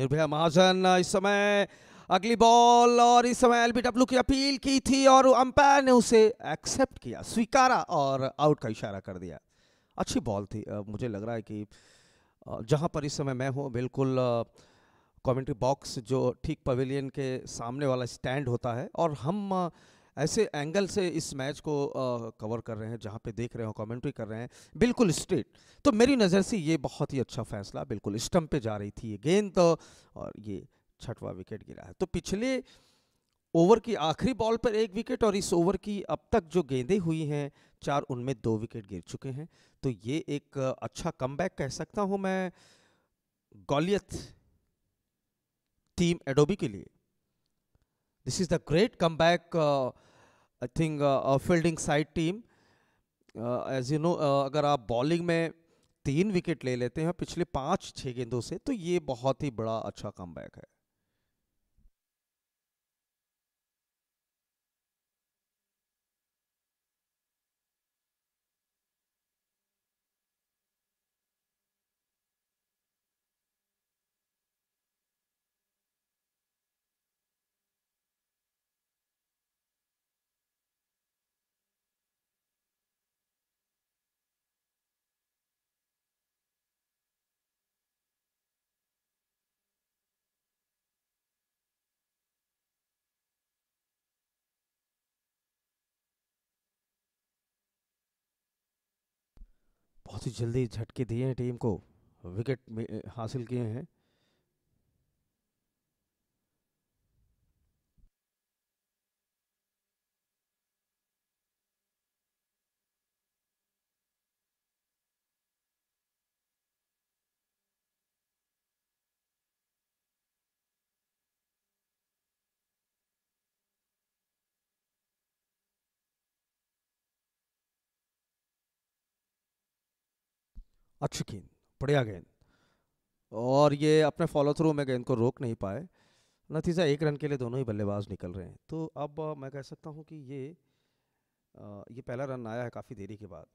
[SPEAKER 3] निर्भया महाजन इस समय अगली बॉल और इस समय एलबीडब्ल्यू की अपील की थी और अंपायर ने उसे एक्सेप्ट किया स्वीकारा और आउट का इशारा कर दिया अच्छी बॉल थी मुझे लग रहा है कि जहां पर इस समय मैं हूं बिल्कुल कमेंट्री बॉक्स जो ठीक पवेलियन के सामने वाला स्टैंड होता है और हम ऐसे एंगल से इस मैच को कवर कर रहे हैं जहाँ पे देख रहे हो कमेंट्री कर रहे हैं बिल्कुल स्ट्रेट तो मेरी नज़र से ये बहुत ही अच्छा फैसला बिल्कुल स्टम्प पे जा रही थी ये गेंद तो और ये छठवा विकेट गिरा है तो पिछले ओवर की आखिरी बॉल पर एक विकेट और इस ओवर की अब तक जो गेंदें हुई हैं चार उनमें दो विकेट गिर चुके हैं तो ये एक अच्छा कम कह सकता हूँ मैं गौलियत टीम एडोबी के लिए this is the great come back I think fielding side team as you know अगर आप बॉलिंग में तीन विकेट ले लेते हैं पिछले पाँच छः गेंदों से तो ये बहुत ही बड़ा अच्छा कम है ही जल्दी झटके दिए हैं टीम को विकेट हासिल किए हैं अच्छी बढ़िया गेंद और ये अपने फॉलो थ्रू में गेंद को रोक नहीं पाए नतीजा एक रन के लिए दोनों ही बल्लेबाज निकल रहे हैं तो अब मैं कह सकता हूँ कि ये ये पहला रन आया है काफ़ी देरी के बाद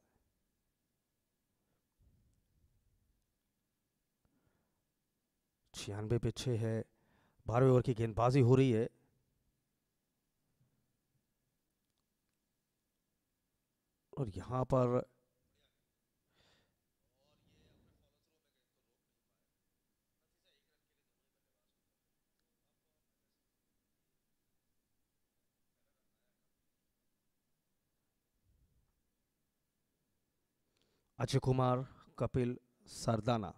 [SPEAKER 3] छियानवे पे छः है बारहवें ओवर की गेंदबाजी हो रही है और यहाँ पर अजय कुमार कपिल सरदाना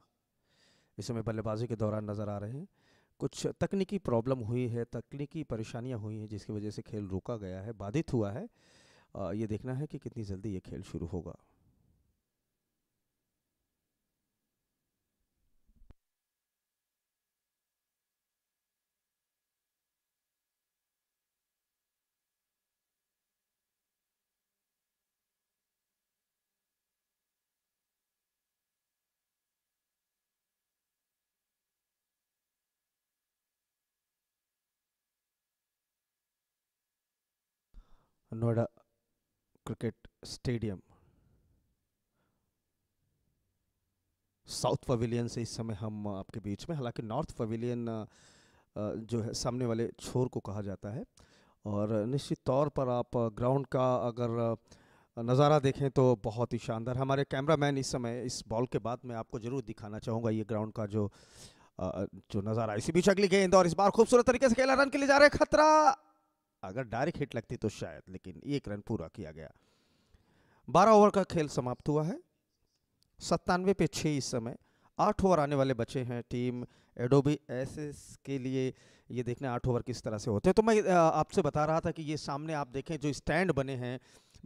[SPEAKER 3] इस समय बल्लेबाजी के दौरान नज़र आ रहे हैं कुछ तकनीकी प्रॉब्लम हुई है तकनीकी परेशानियां हुई हैं जिसकी वजह से खेल रोका गया है बाधित हुआ है आ, ये देखना है कि कितनी जल्दी ये खेल शुरू होगा Noida cricket stadium south pavilion से इस समय हम आपके बीच में हालांकि नॉर्थ पवेलियन जो है सामने वाले छोर को कहा जाता है और निश्चित तौर पर आप ग्राउंड का अगर नज़ारा देखें तो बहुत ही शानदार हमारे कैमरा मैन इस समय इस बॉल के बाद मैं आपको ज़रूर दिखाना चाहूँगा ये ग्राउंड का जो जो नज़ारा इसी बीच अगली गेंद और इस बार खूबसूरत तरीके से खेला रन के लिए जा रहे खतरा अगर डायरेक्ट हिट लगती तो शायद लेकिन एक रन पूरा किया गया बारह ओवर का खेल समाप्त हुआ है सत्तानवे पे छः इस समय आठ ओवर आने वाले बचे हैं टीम एडोबी एस के लिए ये देखने आठ ओवर किस तरह से होते हैं तो मैं आपसे बता रहा था कि ये सामने आप देखें जो स्टैंड बने हैं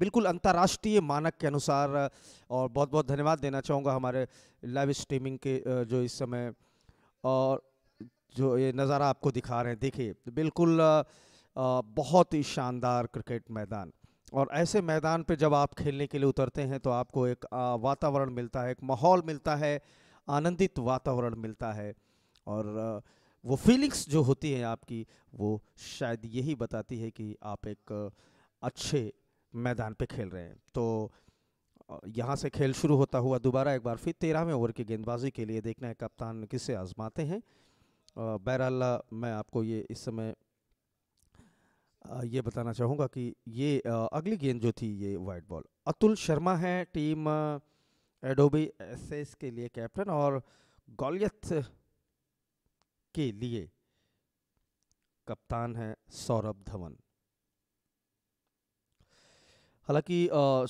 [SPEAKER 3] बिल्कुल अंतर्राष्ट्रीय मानक के अनुसार और बहुत बहुत धन्यवाद देना चाहूँगा हमारे लाइव स्ट्रीमिंग के जो इस समय और जो ये नज़ारा आपको दिखा रहे हैं देखिए बिल्कुल आ, बहुत ही शानदार क्रिकेट मैदान और ऐसे मैदान पे जब आप खेलने के लिए उतरते हैं तो आपको एक वातावरण मिलता है एक माहौल मिलता है आनंदित वातावरण मिलता है और वो फीलिंग्स जो होती है आपकी वो शायद यही बताती है कि आप एक अच्छे मैदान पे खेल रहे हैं तो यहाँ से खेल शुरू होता हुआ दोबारा एक बार फिर तेरहवें ओवर की गेंदबाजी के लिए देखना है कप्तान किसे आजमाते हैं बहरहाल मैं आपको ये इस समय ये बताना चाहूँगा कि ये अगली गेंद जो थी ये वाइट बॉल अतुल शर्मा है टीम एडोबी एस के लिए कैप्टन और गौलियत के लिए कप्तान है सौरभ धवन हालांकि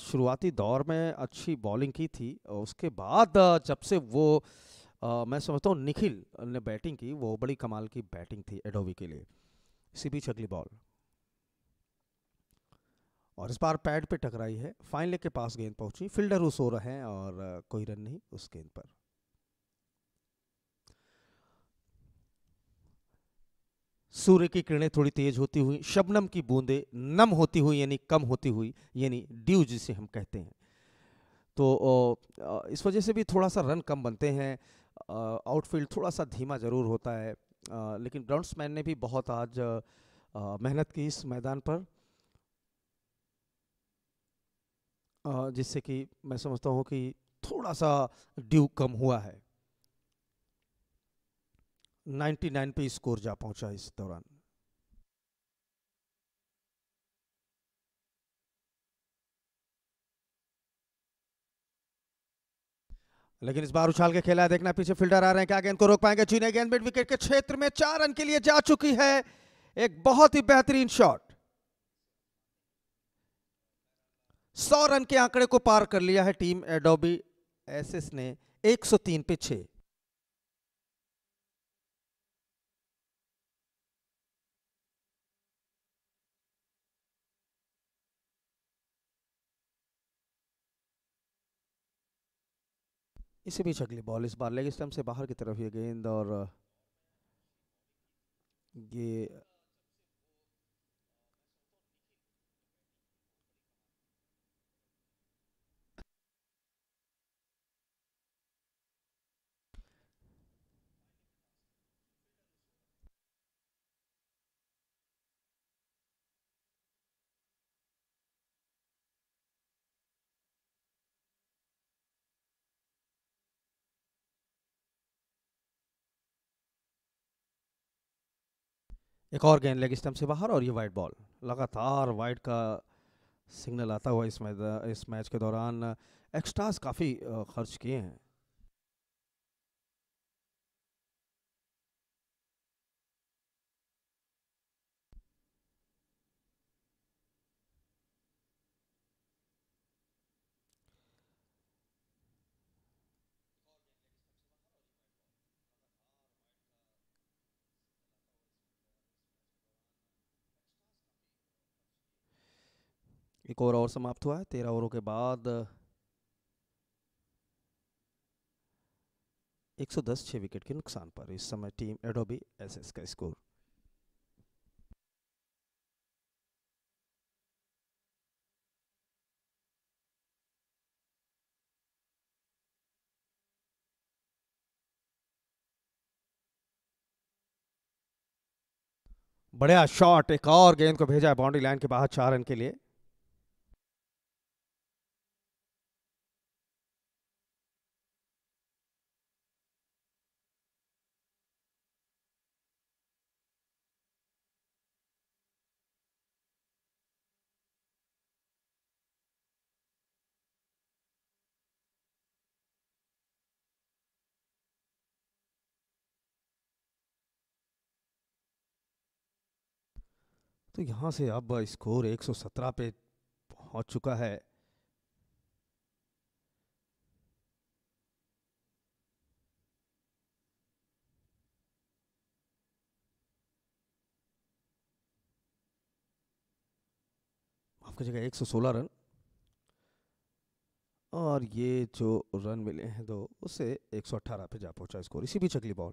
[SPEAKER 3] शुरुआती दौर में अच्छी बॉलिंग की थी उसके बाद जब से वो मैं समझता हूँ निखिल ने बैटिंग की वो बड़ी कमाल की बैटिंग थी एडोबी के लिए इसी बीच अगली बॉल और इस बार पैड पे टकराई है लेग के पास गेंद पहुंची फील्डर उस हो रहे हैं और कोई रन नहीं उस गेंद पर सूर्य की किरणें थोड़ी तेज होती हुई शबनम की बूंदे नम होती हुई यानी कम होती हुई यानी ड्यू जिसे हम कहते हैं तो इस वजह से भी थोड़ा सा रन कम बनते हैं आउटफील्ड थोड़ा सा धीमा ज़रूर होता है लेकिन ग्राउंड्समैन ने भी बहुत आज मेहनत की इस मैदान पर जिससे कि मैं समझता हूँ कि थोड़ा सा ड्यू कम हुआ है 99 पे स्कोर जा पहुंचा इस दौरान लेकिन इस बार उछाल के खेला है देखना पीछे फील्डर आ रहे हैं क्या गेंद को रोक पाएंगे चीने गेंद विकेट के क्षेत्र में चार रन के लिए जा चुकी है एक बहुत ही बेहतरीन शॉट सौ रन के आंकड़े को पार कर लिया है टीम एडोबी एसिस ने 103 पे 6 इसी बीच अगली बॉल इस बार लेग स्टम्प से बाहर की तरफ ये गेंद और ये एक और गेंद लेग स्टम्प से बाहर और ये वाइट बॉल लगातार वाइट का सिग्नल आता हुआ इस मैच इस मैच के दौरान एक्स्ट्रास काफ़ी खर्च किए हैं एक ओवर और समाप्त हुआ है तेरह ओवरों के बाद 110 छः विकेट के नुकसान पर इस समय टीम एडोबी एसएस का स्कोर बढ़िया शॉट एक और गेंद को भेजा है बाउंड्री लाइन के बाहर चार रन के लिए तो यहाँ से अब स्कोर 117 पे पहुंच चुका है आपको जगह 116 रन और ये जो रन मिले हैं दो उससे 118 पे जा पहुंचा स्कोर इसी बीच अगली बॉल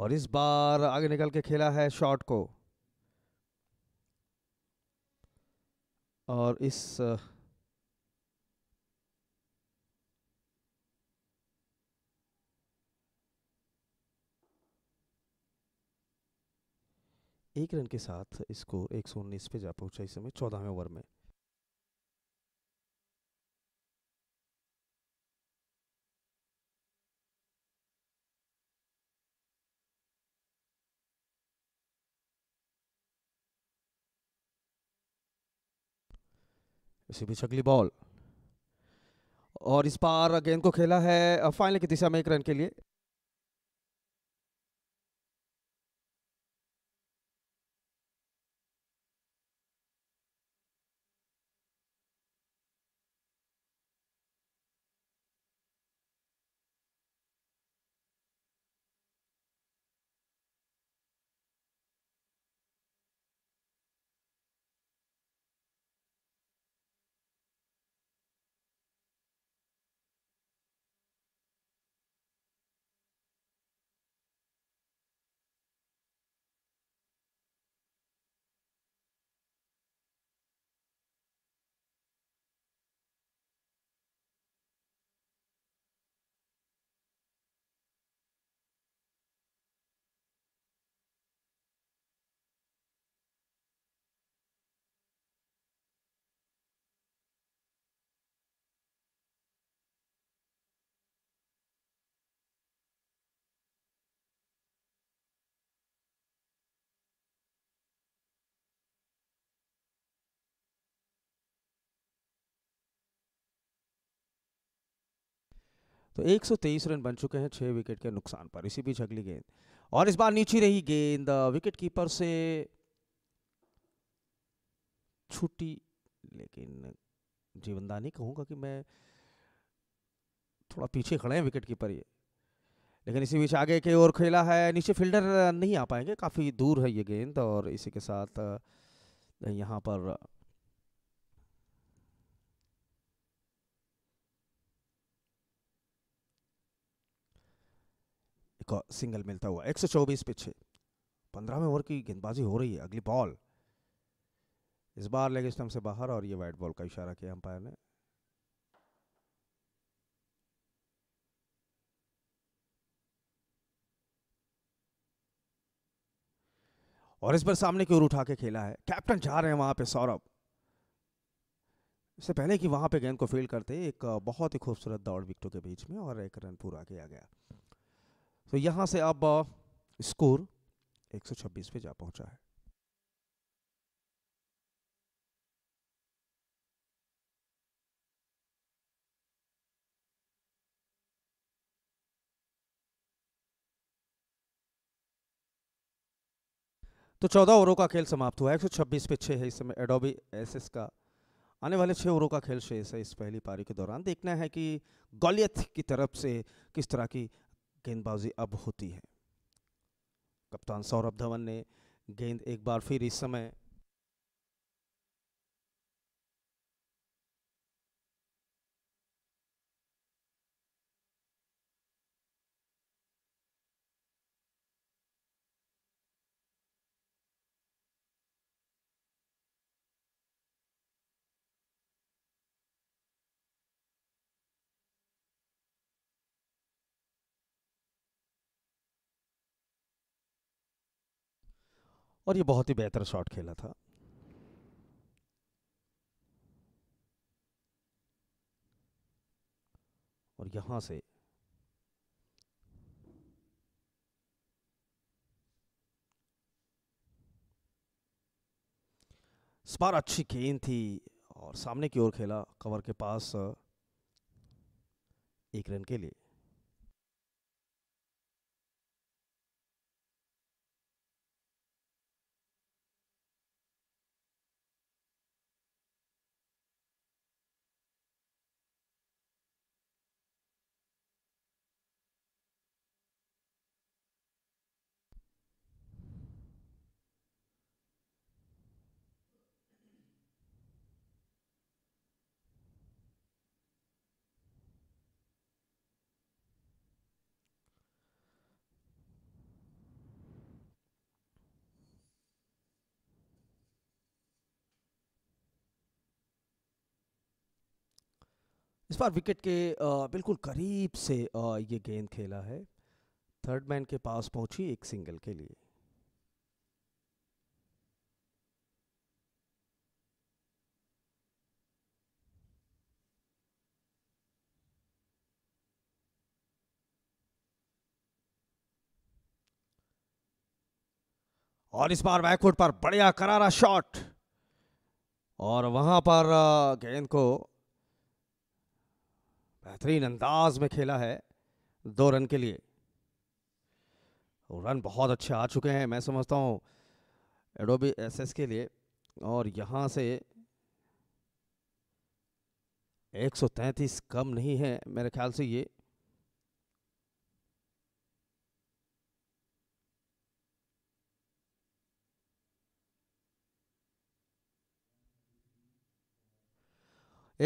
[SPEAKER 3] और इस बार आगे निकल के खेला है शॉट को और इस एक रन के साथ इसको एक सौ उन्नीस पे जा पहुंचा इस समय चौदहवें ओवर में वैसे भी अगली बॉल और इस बार गेंद को खेला है फाइनल की दिशा में एक रन के लिए तो 123 रन बन चुके हैं छः विकेट के नुकसान पर इसी बीच अगली गेंद और इस बार नीचे रही गेंद विकेट कीपर से छुट्टी लेकिन जीवनदानी कहूँगा कि मैं थोड़ा पीछे खड़े हैं विकेट कीपर ये लेकिन इसी बीच आगे के ओर खेला है नीचे फील्डर नहीं आ पाएंगे काफ़ी दूर है ये गेंद और इसी के साथ यहाँ पर का सिंगल मिलता हुआ एक सौ चौबीस पे पंद्रह पंद्रहवें ओवर की गेंदबाजी हो रही है अगली बॉल इस बार लेग स्टम्प से बाहर और ये वाइट बॉल का इशारा किया अंपायर ने और इस बार सामने की ओर उठा के खेला है कैप्टन जा रहे हैं वहां पे सौरभ इससे पहले कि वहां पे गेंद को फील्ड करते एक बहुत ही खूबसूरत दौड़ विकटों के बीच में और एक रन पूरा किया गया तो यहां से अब स्कोर 126 पे जा पहुंचा है तो 14 ओवरों का खेल समाप्त हुआ है 126 पे 6 है इस समय एडोबी एसएस का आने वाले छह ओवरों का खेल शेष है इस पहली पारी के दौरान देखना है कि गौलियत की तरफ से किस तरह की गेंदबाजी अब होती है कप्तान सौरभ धवन ने गेंद एक बार फिर इस समय और ये बहुत ही बेहतर शॉट खेला था और यहां से इस बार अच्छी गेंद थी और सामने की ओर खेला कवर के पास एक रन के लिए इस बार विकेट के बिल्कुल करीब से ये गेंद खेला है थर्ड मैन के पास पहुंची एक सिंगल के लिए और इस बार बैकवुड पर बढ़िया करारा शॉट और वहां पर गेंद को बेहतरीन अंदाज में खेला है दो रन के लिए रन बहुत अच्छे आ चुके हैं मैं समझता हूँ एडोबी एसएस के लिए और यहाँ से 133 कम नहीं है मेरे ख्याल से ये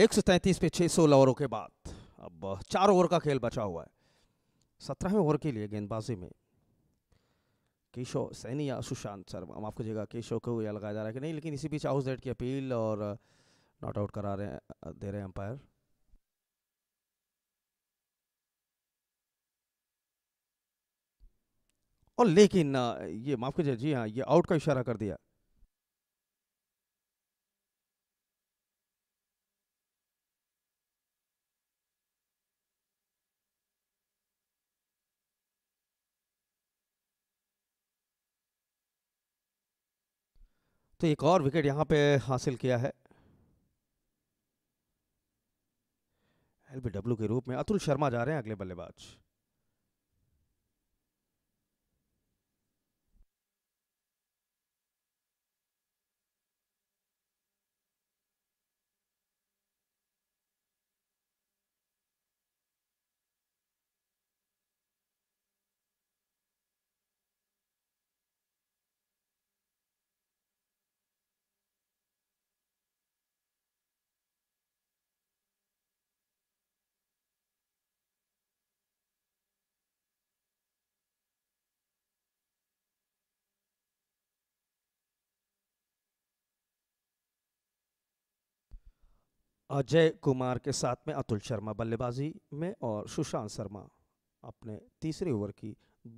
[SPEAKER 3] एक सौ तैतीस पे छह सोलह ओवरों के बाद अब चार ओवर का खेल बचा हुआ है सत्रहवें ओवर के लिए गेंदबाजी में केशव सैनी या सुशांत शर्मा माफ कीजिएगा केशव को या लगाया जा रहा है कि नहीं लेकिन इसी बीच हाउस डेट की अपील और नॉट आउट करा रहे हैं दे रहे हैं अंपायर और लेकिन ये माफ कीजिए जी हाँ ये आउट का इशारा कर दिया तो एक और विकेट यहाँ पे हासिल किया है एलबीडब्ल्यू के रूप में अतुल शर्मा जा रहे हैं अगले बल्लेबाज अजय कुमार के साथ में अतुल शर्मा बल्लेबाजी में और सुशांत शर्मा अपने तीसरे ओवर की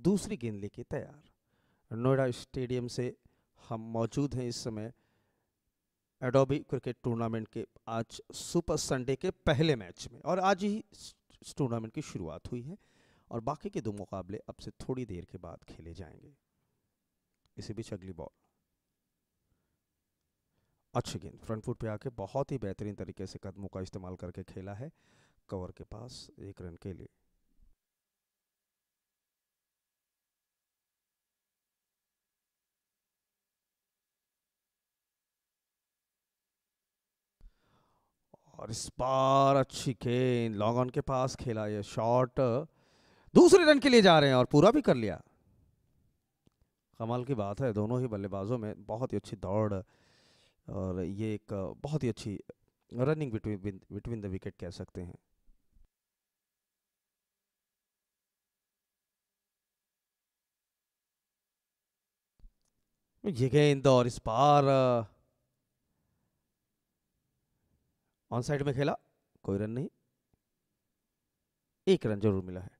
[SPEAKER 3] दूसरी गेंद लेके तैयार नोएडा स्टेडियम से हम मौजूद हैं इस समय एडोबी क्रिकेट टूर्नामेंट के आज सुपर संडे के पहले मैच में और आज ही इस टूर्नामेंट की शुरुआत हुई है और बाकी के दो मुकाबले अब से थोड़ी देर के बाद खेले जाएंगे इसी बीच अगली बॉल अच्छी गेंद फ्रंट फुट पे आके बहुत ही बेहतरीन तरीके से कदमों का इस्तेमाल करके खेला है कवर के पास एक रन के लिए और इस बार अच्छी गेंद लॉन्ग ऑन के पास खेला ये शॉट दूसरे रन के लिए जा रहे हैं और पूरा भी कर लिया कमाल की बात है दोनों ही बल्लेबाजों में बहुत ही अच्छी दौड़ और ये एक बहुत ही अच्छी running between between the wicket कह सकते हैं ये गेंद और इस बार ऑन साइड में खेला कोई रन नहीं एक रन जरूर मिला है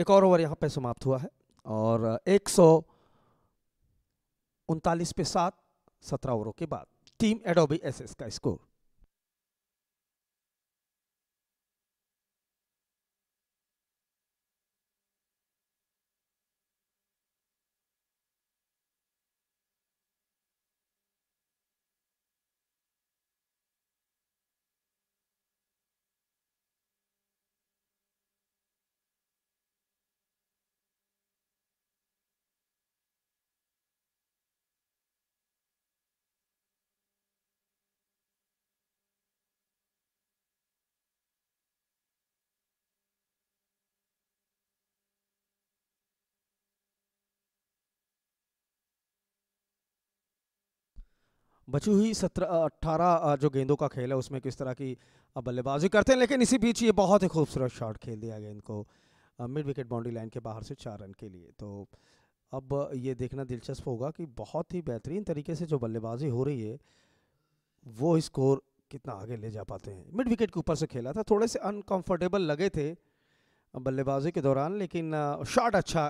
[SPEAKER 3] एक और ओवर यहाँ पे समाप्त हुआ है और एक सौ उनतालीस पे सात सत्रह ओवरों के बाद टीम एडोबी एसएस का स्कोर बची हुई सत्रह अट्ठारह जो गेंदों का खेल है उसमें किस तरह की बल्लेबाजी करते हैं लेकिन इसी बीच ये बहुत ही खूबसूरत शॉट खेल दिया गेंद को मिड विकेट बाउंड्री लाइन के बाहर से चार रन के लिए तो अब ये देखना दिलचस्प होगा कि बहुत ही बेहतरीन तरीके से जो बल्लेबाजी हो रही है वो स्कोर कितना आगे ले जा पाते हैं मिड विकेट के ऊपर से खेला था थोड़े से अनकंफर्टेबल लगे थे बल्लेबाजी के दौरान लेकिन शॉट अच्छा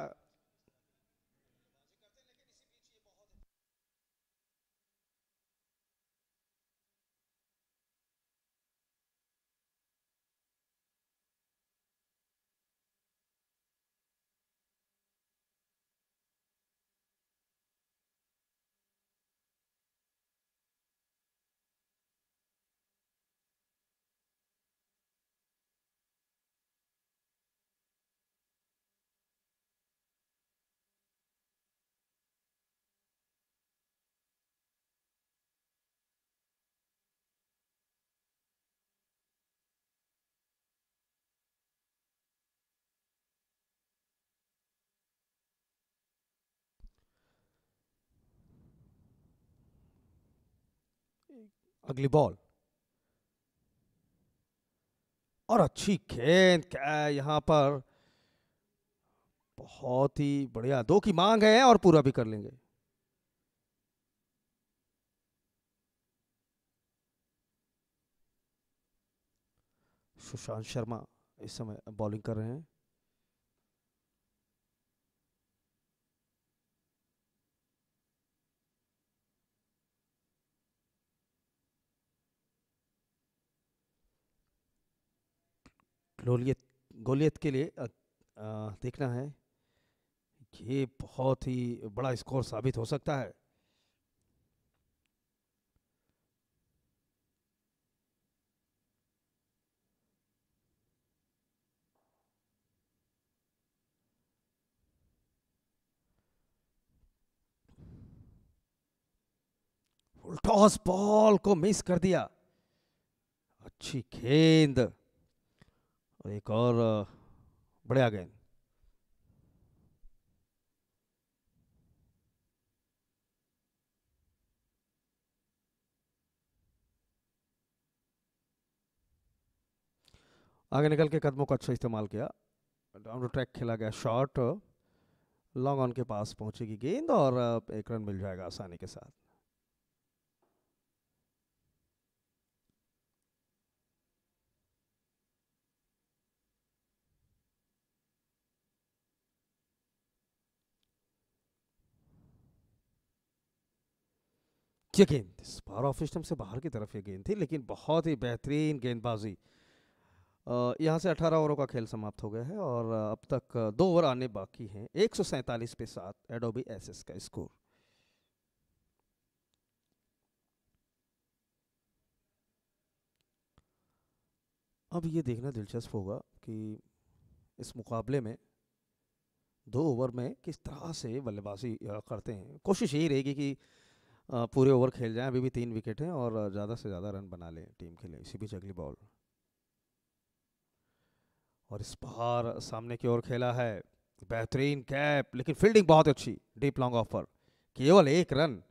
[SPEAKER 3] अगली बॉल और अच्छी गेंद यहां पर बहुत ही बढ़िया दो की मांग है और पूरा भी कर लेंगे सुशांत शर्मा इस समय बॉलिंग कर रहे हैं गोलियत गोलियत के लिए आ, देखना है ये बहुत ही बड़ा स्कोर साबित हो सकता है टॉस बॉल को मिस कर दिया अच्छी गेंद और एक और बढ़िया गेंद आगे निकल के कदमों का अच्छा इस्तेमाल किया डाउन ट्रैक खेला गया शॉट लॉन्ग ऑन के पास पहुंचेगी गेंद और एक रन मिल जाएगा आसानी के साथ ये गेंद इस बार ऑफ सिस्टम से बाहर की तरफ ये गेंद थी लेकिन बहुत ही बेहतरीन गेंदबाजी यहाँ से 18 ओवरों का खेल समाप्त हो गया है और अब तक दो ओवर आने बाकी हैं एक पे सात एडोबी एसएस का स्कोर अब ये देखना दिलचस्प होगा कि इस मुकाबले में दो ओवर में किस तरह से बल्लेबाजी करते हैं कोशिश यही रहेगी कि पूरे ओवर खेल जाएं अभी भी तीन विकेट हैं और ज़्यादा से ज़्यादा रन बना लें टीम के लिए इसी बीच अगली बॉल और इस बार सामने की ओर खेला है बेहतरीन कैप लेकिन फील्डिंग बहुत अच्छी डीप लॉन्ग ऑफ पर केवल एक रन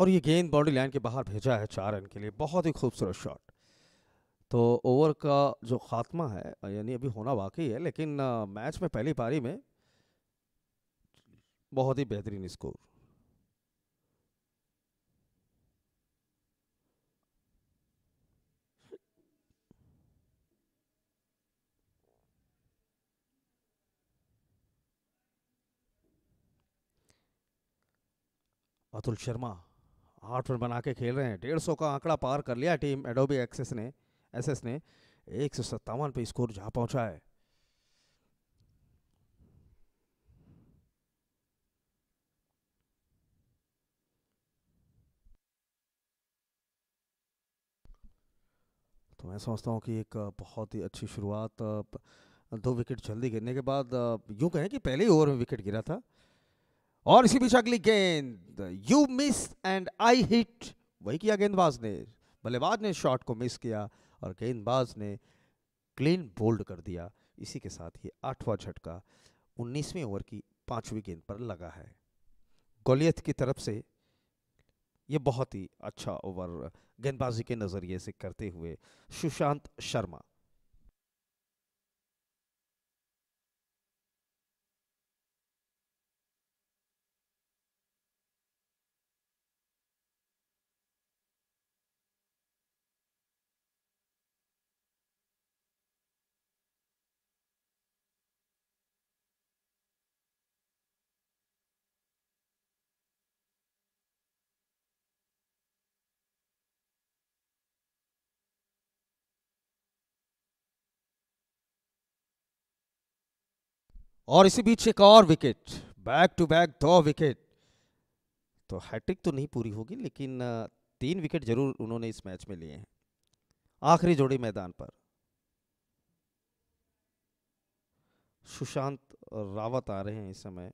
[SPEAKER 3] और ये गेंद बाउंड्री लाइन के बाहर भेजा है चार रन के लिए बहुत ही खूबसूरत शॉट तो ओवर का जो खात्मा है यानी अभी होना बाकी है लेकिन मैच में पहली पारी में बहुत ही बेहतरीन स्कोर अतुल शर्मा आठ रन बना के खेल रहे हैं डेढ़ सौ का आंकड़ा पार कर लिया टीम एडोबी एक्सेस ने एसएस ने एक सौ सत्तावन पे स्कोर जहां पहुंचा है तो मैं समझता हूँ कि एक बहुत ही अच्छी शुरुआत दो विकेट जल्दी गिरने के बाद यूँ कहें कि पहले ही ओवर में विकेट गिरा था और इसी बीच अगली गेंद you miss and I hit वही किया गेंदबाज ने बल्लेबाज ने शॉट को मिस किया और गेंदबाज ने क्लीन बोल्ड कर दिया इसी के साथ ये आठवां झटका 19वीं ओवर की पांचवी गेंद पर लगा है गोलियत की तरफ से ये बहुत ही अच्छा ओवर गेंदबाजी के नज़रिए से करते हुए सुशांत शर्मा और इसी बीच एक और विकेट बैक टू बैक दो विकेट तो हैट्रिक तो नहीं पूरी होगी लेकिन तीन विकेट जरूर उन्होंने इस मैच में लिए हैं आखिरी जोड़ी मैदान पर सुशांत रावत आ रहे हैं इस समय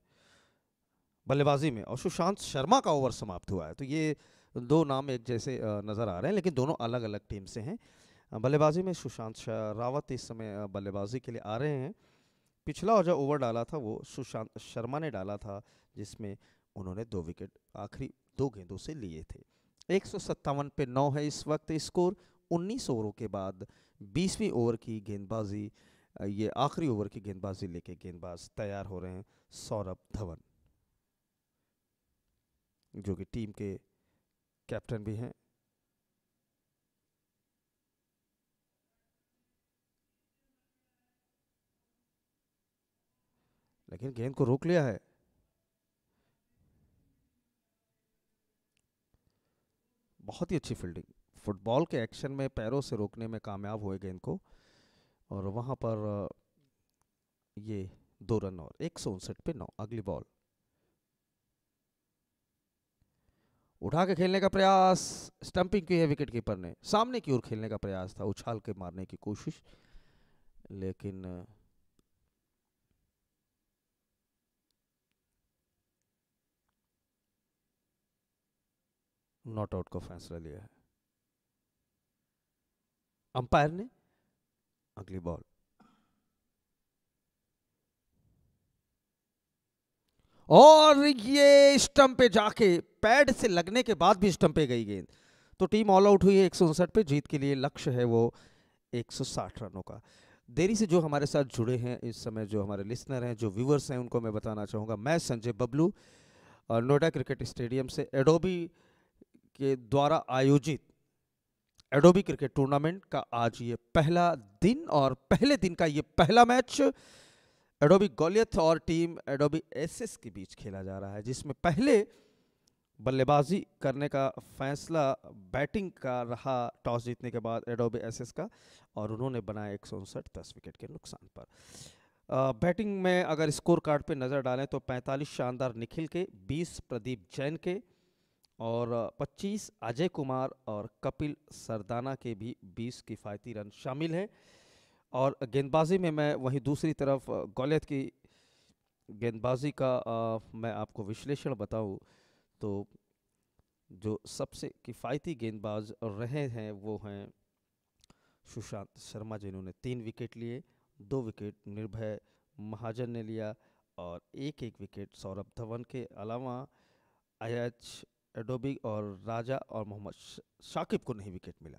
[SPEAKER 3] बल्लेबाजी में और सुशांत शर्मा का ओवर समाप्त हुआ है तो ये दो नाम एक जैसे नज़र आ रहे हैं लेकिन दोनों अलग अलग टीम से हैं बल्लेबाजी में सुशांत रावत इस समय बल्लेबाजी के लिए आ रहे हैं पिछला और जो ओवर डाला था वो सुशांत शर्मा ने डाला था जिसमें उन्होंने दो विकेट आखिरी दो गेंदों से लिए थे एक पे नौ है इस वक्त स्कोर 19 ओवरों के बाद 20वीं ओवर की गेंदबाजी ये आखिरी ओवर की गेंदबाजी लेके गेंदबाज तैयार हो रहे हैं सौरभ धवन जो कि टीम के कैप्टन भी हैं लेकिन गेंद को रोक लिया है बहुत ही अच्छी फील्डिंग फुटबॉल के एक्शन में पैरों से रोकने में कामयाब हुए गेंद को और वहां पर ये दो रन और एक सौ उनसठ पे नौ अगली बॉल उठा के खेलने का प्रयास स्टंपिंग की है विकेट कीपर ने सामने की ओर खेलने का प्रयास था उछाल के मारने की कोशिश लेकिन नॉट आउट का फैसला लिया है अंपायर ने अगली बॉल और ये स्टंप पे जाके पैड से लगने के बाद भी स्टंप पे गई गेंद तो टीम ऑल आउट हुई है एक पे जीत के लिए लक्ष्य है वो 160 रनों का देरी से जो हमारे साथ जुड़े हैं इस समय जो हमारे लिसनर हैं जो व्यूवर्स हैं उनको मैं बताना चाहूँगा मैं संजय बबलू और नोएडा क्रिकेट स्टेडियम से एडोबी के द्वारा आयोजित एडोबी क्रिकेट टूर्नामेंट का आज ये पहला दिन और पहले दिन का ये पहला मैच एडोबी गोलियथ और टीम एडोबी एसएस के बीच खेला जा रहा है जिसमें पहले बल्लेबाजी करने का फैसला बैटिंग का रहा टॉस जीतने के बाद एडोबी एसएस का और उन्होंने बनाया एक सौ दस विकेट के नुकसान पर आ, बैटिंग में अगर स्कोर कार्ड पर नज़र डालें तो पैंतालीस शानदार निखिल के बीस प्रदीप जैन के और 25 अजय कुमार और कपिल सरदाना के भी 20 किफ़ायती रन शामिल हैं और गेंदबाजी में मैं वहीं दूसरी तरफ गौलियत की गेंदबाजी का आ, मैं आपको विश्लेषण बताऊं तो जो सबसे किफ़ायती गेंदबाज रहे हैं वो हैं सुशांत शर्मा जिन्होंने तीन विकेट लिए दो विकेट निर्भय महाजन ने लिया और एक एक विकेट सौरभ धवन के अलावा आई एच एडोबी और राजा और मोहम्मद शाकिब को नहीं विकेट मिला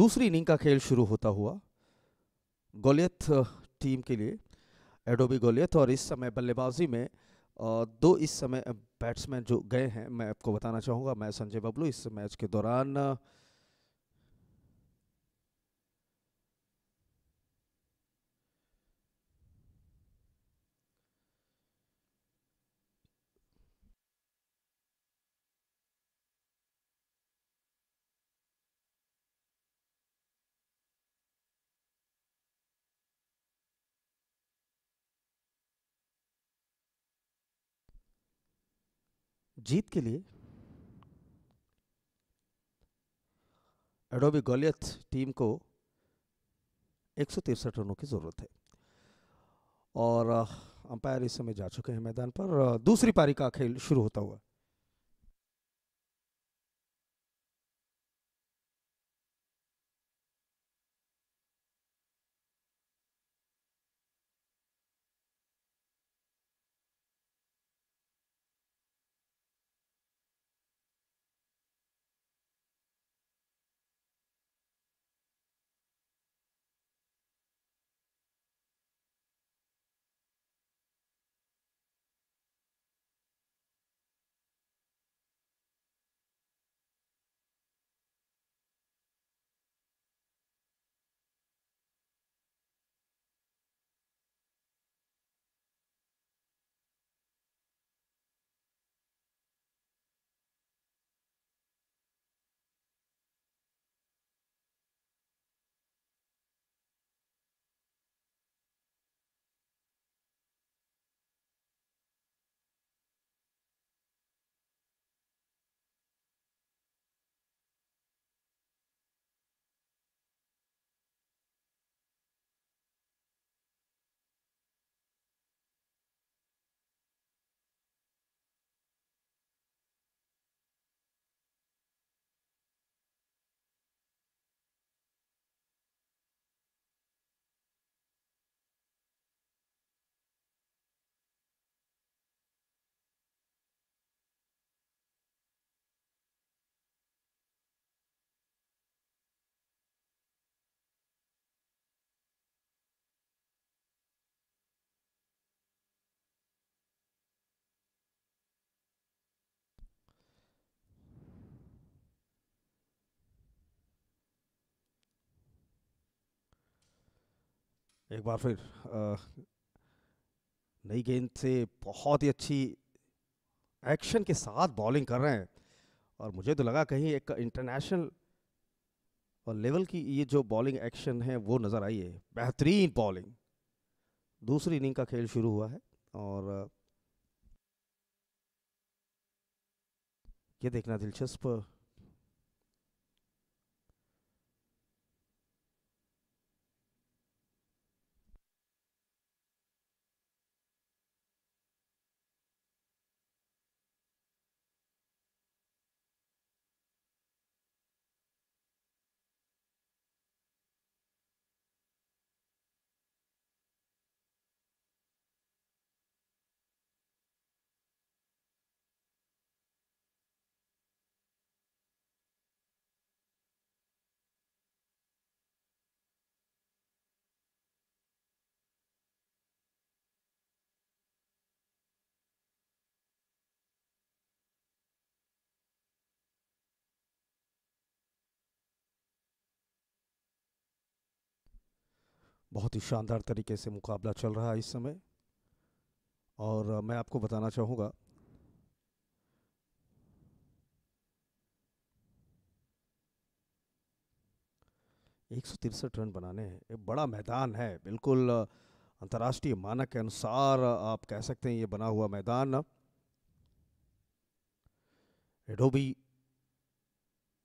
[SPEAKER 3] दूसरी इनिंग का खेल शुरू होता हुआ गोलियत टीम के लिए एडोबी गोलियत और इस समय बल्लेबाजी में दो इस समय बैट्समैन जो गए हैं मैं आपको बताना चाहूँगा मैं संजय बबलू इस मैच के दौरान जीत के लिए एडोबी गोलियत टीम को एक रनों की ज़रूरत है और अंपायर इस समय जा चुके हैं मैदान पर दूसरी पारी का खेल शुरू होता हुआ एक बार फिर नई गेंद से बहुत ही अच्छी एक्शन के साथ बॉलिंग कर रहे हैं और मुझे तो लगा कहीं एक इंटरनेशनल और लेवल की ये जो बॉलिंग एक्शन है वो नज़र आई है बेहतरीन बॉलिंग दूसरी इनिंग का खेल शुरू हुआ है और ये देखना दिलचस्प बहुत ही शानदार तरीके से मुकाबला चल रहा है इस समय और मैं आपको बताना चाहूँगा एक सौ तिरसठ रन बनाने हैं एक बड़ा मैदान है बिल्कुल अंतर्राष्ट्रीय मानक के अनुसार आप कह सकते हैं ये बना हुआ मैदान एडोबी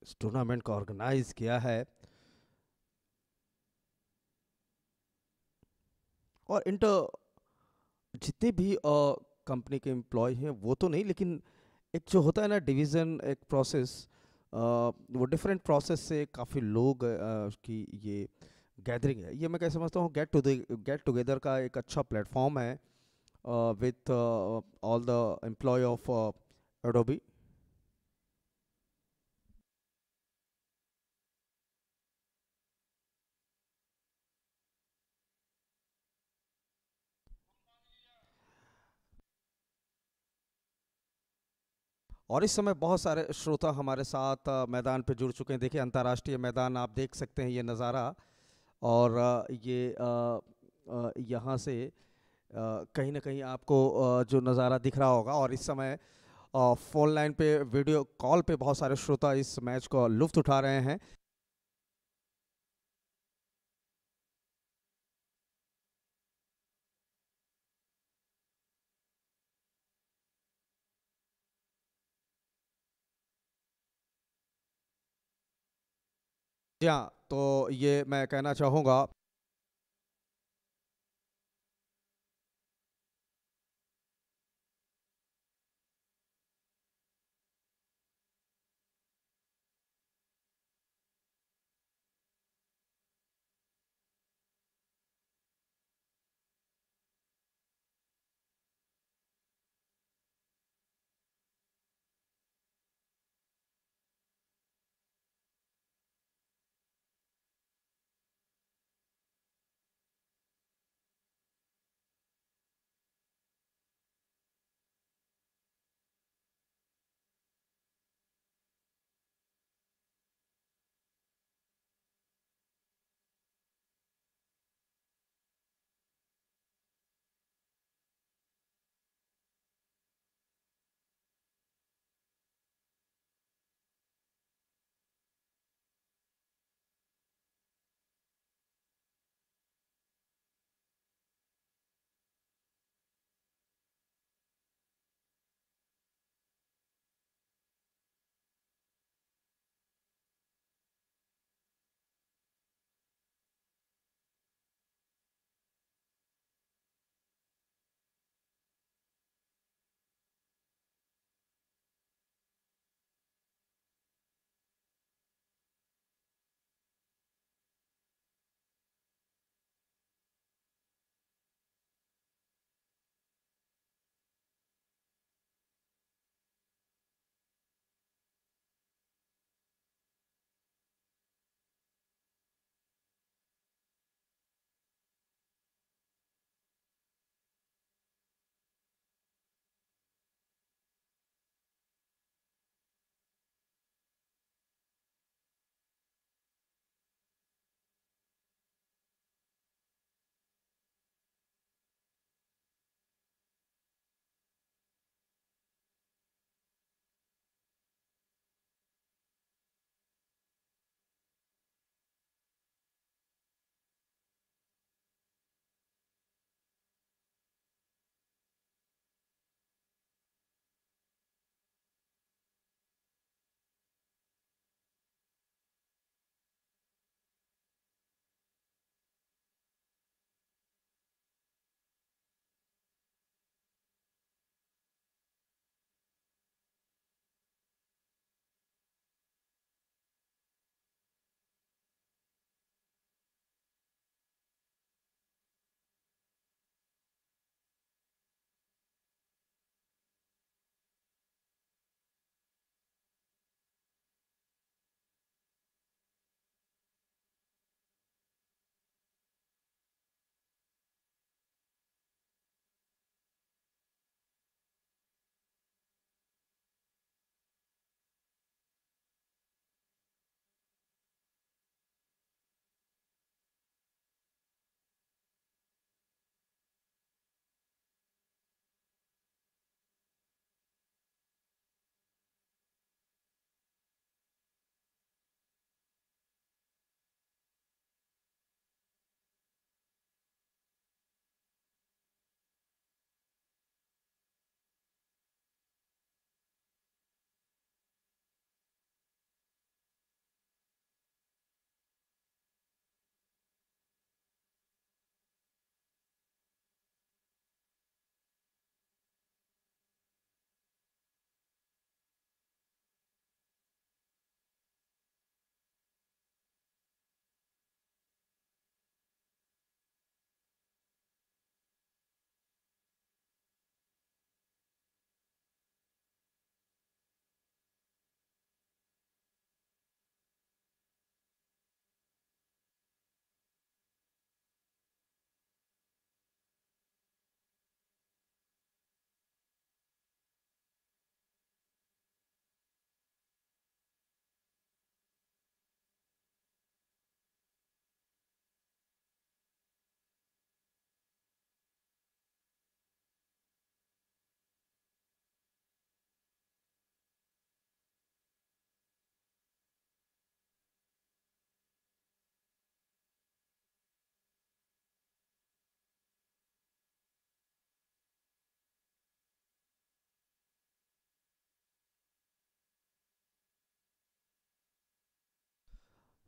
[SPEAKER 3] इस टूर्नामेंट का ऑर्गेनाइज किया है और इंटर जितने भी कंपनी के एम्प्लॉय हैं वो तो नहीं लेकिन एक जो होता है ना डिवीज़न एक प्रोसेस वो डिफरेंट प्रोसेस से काफ़ी लोग की ये गैदरिंग है ये मैं कैसे समझता हूँ गेट टू गेट टुगेदर का एक अच्छा प्लेटफॉर्म है with all the employ of Adobe और इस समय बहुत सारे श्रोता हमारे साथ मैदान पर जुड़ चुके हैं देखिए अंतर्राष्ट्रीय मैदान आप देख सकते हैं ये नज़ारा और ये यहाँ से कहीं ना कहीं आपको जो नज़ारा दिख रहा होगा और इस समय फ़ोन लाइन पे वीडियो कॉल पे बहुत सारे श्रोता इस मैच का लुफ्त उठा रहे हैं जी हाँ तो ये मैं कहना चाहूँगा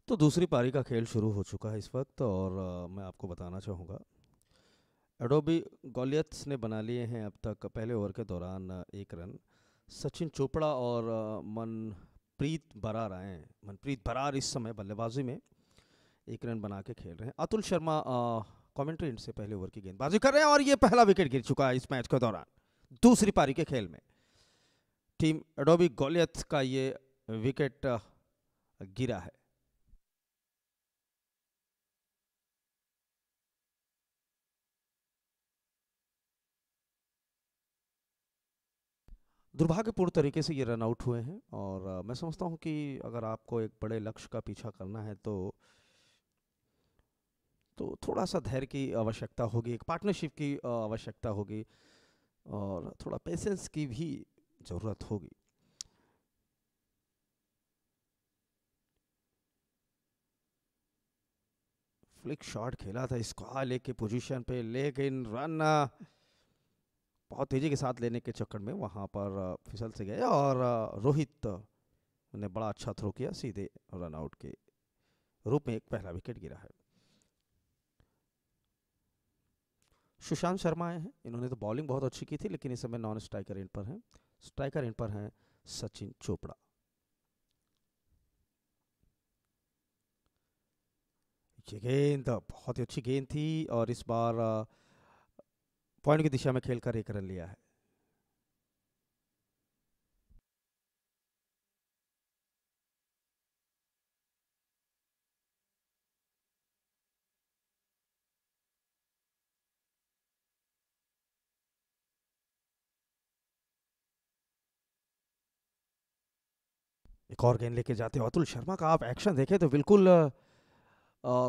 [SPEAKER 3] तो दूसरी पारी का खेल शुरू हो चुका है इस वक्त और आ, मैं आपको बताना चाहूँगा एडोबी गोलियत्स ने बना लिए हैं अब तक पहले ओवर के दौरान एक रन सचिन चोपड़ा और मनप्रीत बरार आए हैं मनप्रीत बरार इस समय बल्लेबाजी में एक रन बना के खेल रहे हैं अतुल शर्मा कमेंट्री से पहले ओवर की गेंदबाजी कर रहे हैं और ये पहला विकेट गिर चुका है इस मैच के दौरान दूसरी पारी के खेल में टीम एडोबी गोलियत का ये विकेट गिरा है दुर्भाग्यपूर्ण तरीके से ये रन आउट हुए हैं और मैं समझता हूँ कि अगर आपको एक बड़े लक्ष्य का पीछा करना है तो तो थोड़ा सा धैर्य की आवश्यकता होगी एक पार्टनरशिप की आवश्यकता होगी और थोड़ा पेशेंस की भी ज़रूरत होगी फ्लिक शॉट खेला था इसको लेके पोजीशन पे लेकिन रन बहुत तेज़ी के साथ लेने के चक्कर में वहाँ पर फिसल से गए और रोहित ने बड़ा अच्छा थ्रो किया सीधे रन आउट के रूप में एक पहला विकेट गिरा है सुशांत शर्मा आए हैं इन्होंने तो बॉलिंग बहुत अच्छी की थी लेकिन इस समय नॉन स्ट्राइकर इन पर हैं स्ट्राइकर इन पर हैं सचिन चोपड़ा ये गेंद बहुत ही अच्छी गेंद थी और इस बार पॉइंट की दिशा में खेलकर एक रन लिया है एक और गेंद लेके जाते अतुल शर्मा का आप एक्शन देखें तो बिल्कुल आ,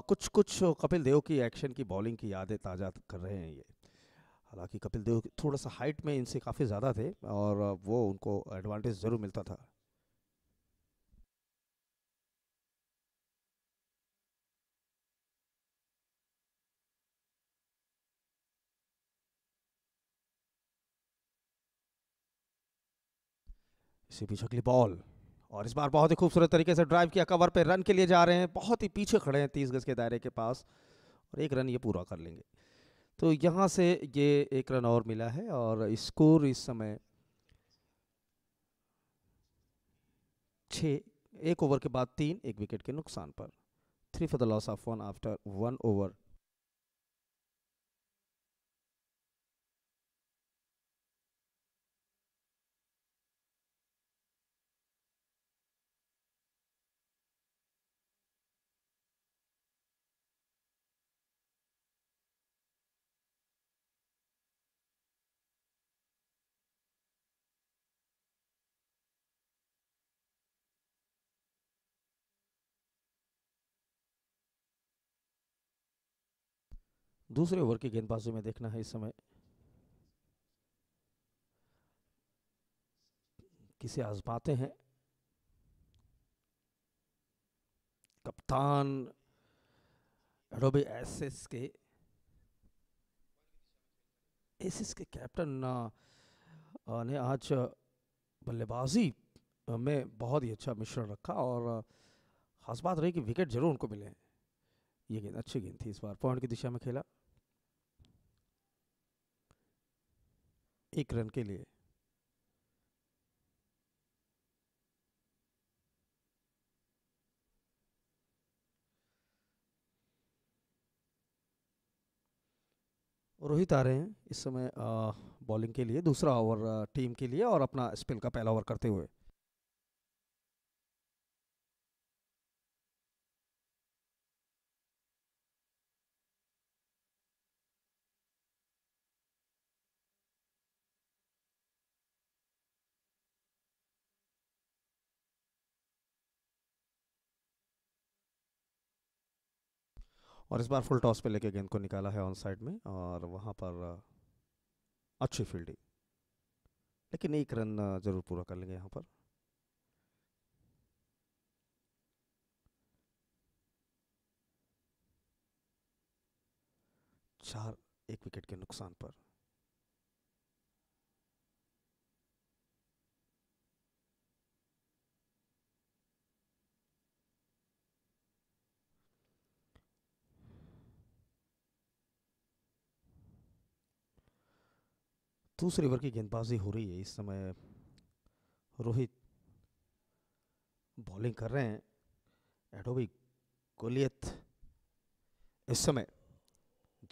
[SPEAKER 3] कुछ कुछ कपिल देव की एक्शन की बॉलिंग की यादें ताज़ा कर रहे हैं ये हालांकि कपिल देव थोड़ा सा हाइट में इनसे काफ़ी ज़्यादा थे और वो उनको एडवांटेज ज़रूर मिलता था इसी पीछे अगली बॉल और इस बार बहुत ही खूबसूरत तरीके से ड्राइव किया कवर पे रन के लिए जा रहे हैं बहुत ही पीछे खड़े हैं तीस गज के दायरे के पास और एक रन ये पूरा कर लेंगे तो यहाँ से ये एक रन और मिला है और स्कोर इस समय छः एक ओवर के बाद तीन एक विकेट के नुकसान पर three for the loss of one after one over दूसरे ओवर की गेंदबाजी में देखना है इस समय किसे आजमाते हैं कप्तान एडोबे एसिस के एसिस के कैप्टन ने आज बल्लेबाजी में बहुत ही अच्छा मिश्रण रखा और खास बात रही कि विकेट जरूर उनको मिले हैं ये गेंद अच्छी गेंद थी इस बार पॉइंट की दिशा में खेला एक रन के लिए रोहित आ रहे हैं इस समय बॉलिंग के लिए दूसरा ओवर टीम के लिए और अपना स्पिन का पहला ओवर करते हुए और इस बार फुल टॉस पे लेके गेंद को निकाला है ऑन साइड में और वहाँ पर अच्छी फील्डिंग लेकिन एक रन जरूर पूरा कर लेंगे यहाँ पर चार एक विकेट के नुकसान पर दूसरे ओवर की गेंदबाजी हो रही है इस समय रोहित बॉलिंग कर रहे हैं एडोबी गोलियत इस समय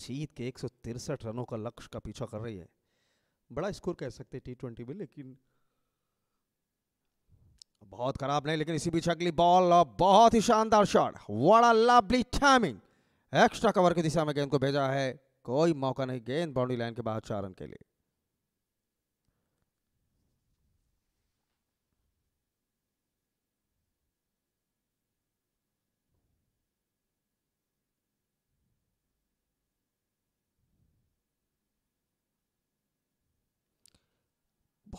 [SPEAKER 3] जीत के एक रनों का लक्ष्य का पीछा कर रही है बड़ा स्कोर कह सकते हैं टी ट्वेंटी में लेकिन बहुत खराब नहीं लेकिन इसी बीच अगली बॉल और बहुत ही शानदार शॉट बड़ा लवली टाइमिंग एक्स्ट्रा कवर की दिशा में गेंद को भेजा है कोई मौका नहीं गेंद बाउंड्री लाइन के बाहर चार रन के लिए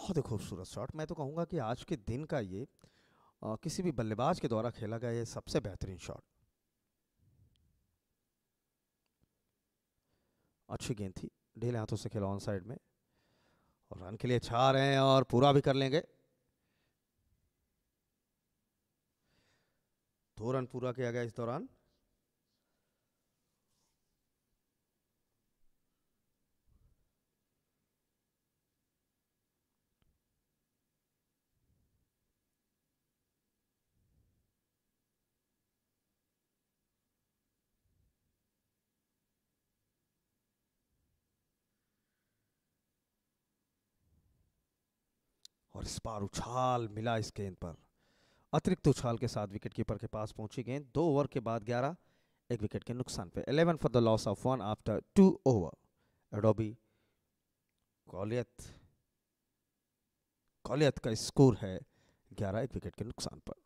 [SPEAKER 3] बहुत ही खूबसूरत शॉट मैं तो कहूँगा कि आज के दिन का ये आ, किसी भी बल्लेबाज के द्वारा खेला गया ये सबसे बेहतरीन शॉट अच्छी गेंद थी ढीले हाथों से खेला ऑन साइड में और रन के लिए छा रहे हैं और पूरा भी कर लेंगे दो रन पूरा किया गया इस दौरान इस बार उछाल मिला इस गेंद पर अतिरिक्त उछाल के साथ विकेटकीपर के पास पहुंची गेंद दो ओवर के बाद ग्यारह एक विकेट के नुकसान पे 11 for the loss of one after two over Adobe Goliath Goliath का स्कोर है ग्यारह एक विकेट के नुकसान पर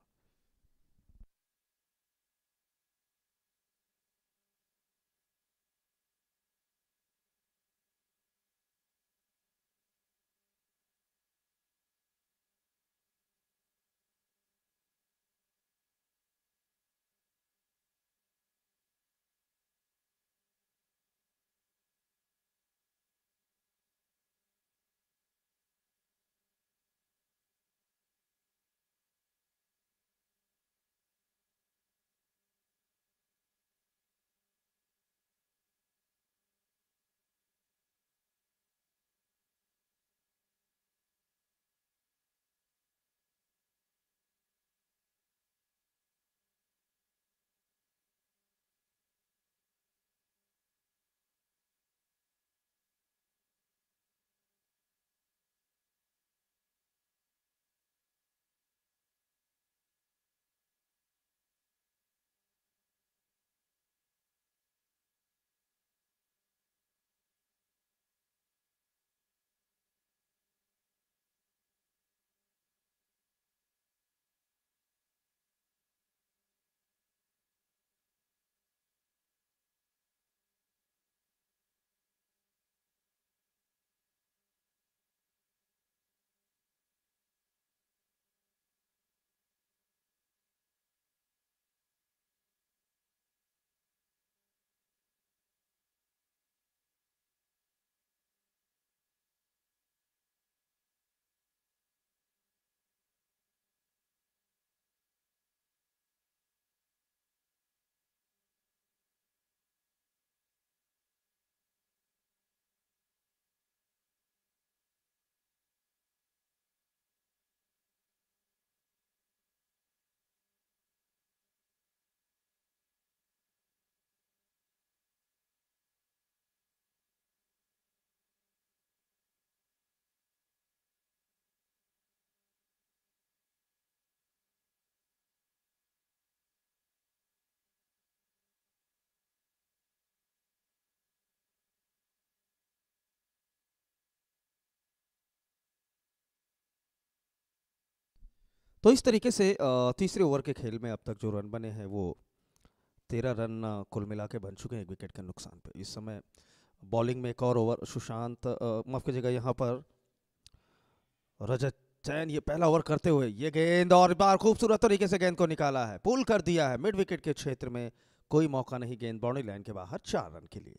[SPEAKER 3] तो इस तरीके से तीसरे ओवर के खेल में अब तक जो रन बने हैं वो तेरह रन कुल मिला के बन चुके हैं एक विकेट के नुकसान पे इस समय बॉलिंग में एक और ओवर सुशांत माफ़ कीजिएगा यहाँ पर रजत चैन ये पहला ओवर करते हुए ये गेंद और बार खूबसूरत तरीके से गेंद को निकाला है पुल कर दिया है मिड विकेट के क्षेत्र में कोई मौका नहीं गेंद बाउंड्री लाइन के बाहर चार रन के लिए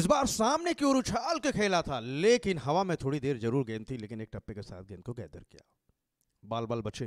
[SPEAKER 3] इस बार सामने की ओर उछाल के खेला था लेकिन हवा में थोड़ी देर जरूर गेंद थी लेकिन एक टप्पे के साथ गेंद को गैदर किया बाल बाल बचे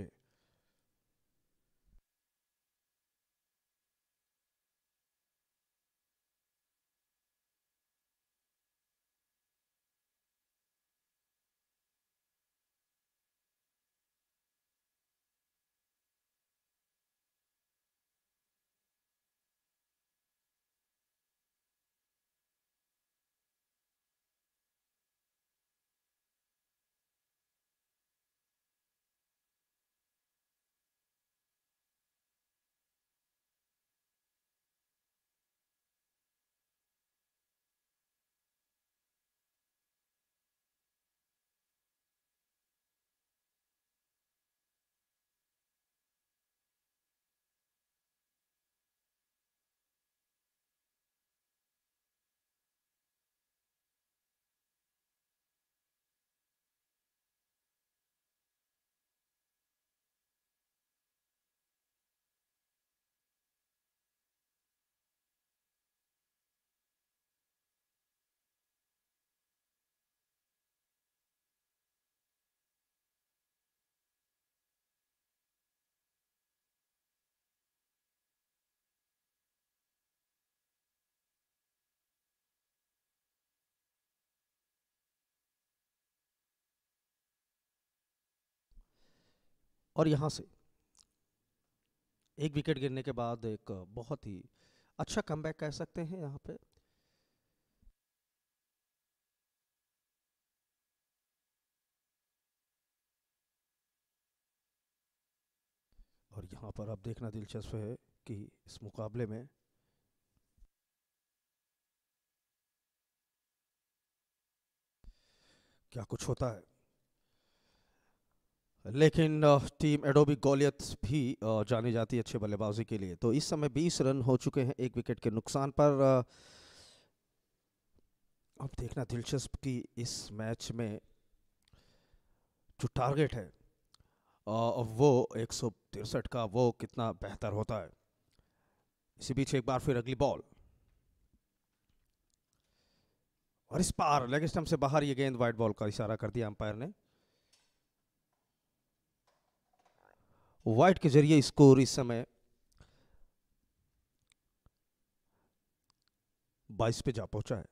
[SPEAKER 3] और यहाँ से एक विकेट गिरने के बाद एक बहुत ही अच्छा कम कह सकते हैं यहाँ पे और यहाँ पर आप देखना दिलचस्प है कि इस मुकाबले में क्या कुछ होता है लेकिन टीम एडोबी गोलियत भी जानी जाती है अच्छे बल्लेबाजी के लिए तो इस समय 20 रन हो चुके हैं एक विकेट के नुकसान पर अब देखना दिलचस्प कि इस मैच में जो टारगेट है वो एक का वो कितना बेहतर होता है इसी बीच एक बार फिर अगली बॉल और इस पार लेग स्टम्प से बाहर ये गेंद वाइट बॉल का इशारा कर दिया अंपायर ने वाइट के जरिए स्कोर इस समय बाईस पे जा पहुंचा है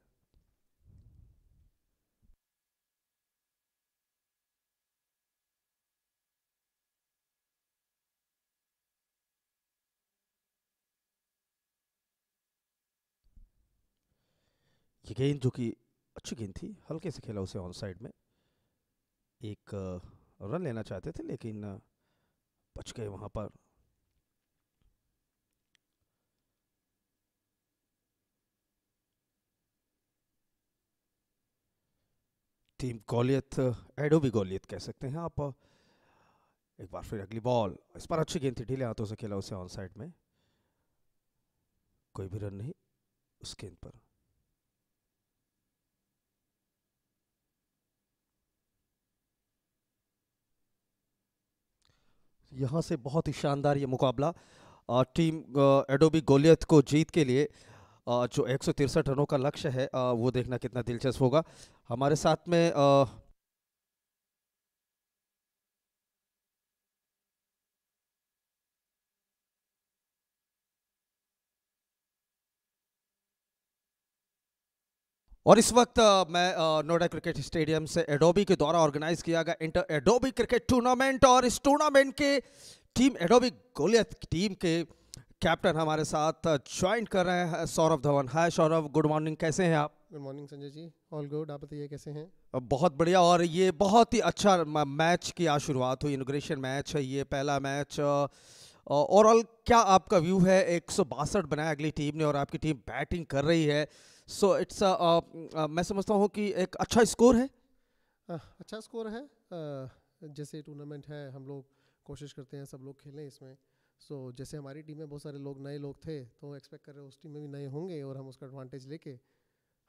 [SPEAKER 3] ये गेंद जो कि अच्छी गेंद थी हल्के से खेला उसे ऑन साइड में एक रन लेना चाहते थे लेकिन बच गए वहां पर टीम गोलियत एडो भी गोलियत कह सकते हैं आप एक बार फिर अगली बॉल इस पर अच्छी गेंद थी ढीले हाथों से खेला उसे ऑन साइड में कोई भी रन नहीं उस गेंद पर यहाँ से बहुत ही शानदार ये मुकाबला टीम एडोबी गोलियत को जीत के लिए जो एक रनों का लक्ष्य है वो देखना कितना दिलचस्प होगा हमारे साथ में और इस वक्त मैं नोएडा क्रिकेट स्टेडियम से एडोबी के द्वारा ऑर्गेनाइज किया गया इंटर एडोबी क्रिकेट टूर्नामेंट और इस टूर्नामेंट के टीम एडोबी गोलियत टीम के कैप्टन हमारे साथ ज्वाइन कर रहे हैं Saurabh Dhawan hi Saurabh good morning कैसे हैं आप
[SPEAKER 2] good morning Sanjay ji all good आप बताइए कैसे हैं
[SPEAKER 3] बहुत बढ़िया और ये बहुत ही अच्छा मैच की आज शुरुआत हुई इनोग्रेशन मैच है ये पहला मैच ओवरऑल क्या आपका व्यू है एक बनाया अगली टीम ने और आपकी टीम बैटिंग कर रही है सो इट्स uh, uh, मैं समझता हूँ कि एक अच्छा स्कोर है
[SPEAKER 2] आ, अच्छा स्कोर है आ, जैसे टूर्नामेंट है हम लोग कोशिश करते हैं सब लोग खेलें इसमें सो so, जैसे हमारी टीम में बहुत सारे लोग नए लोग थे तो एक्सपेक्ट कर रहे हैं उस टीम में भी नए होंगे और हम उसका एडवांटेज लेके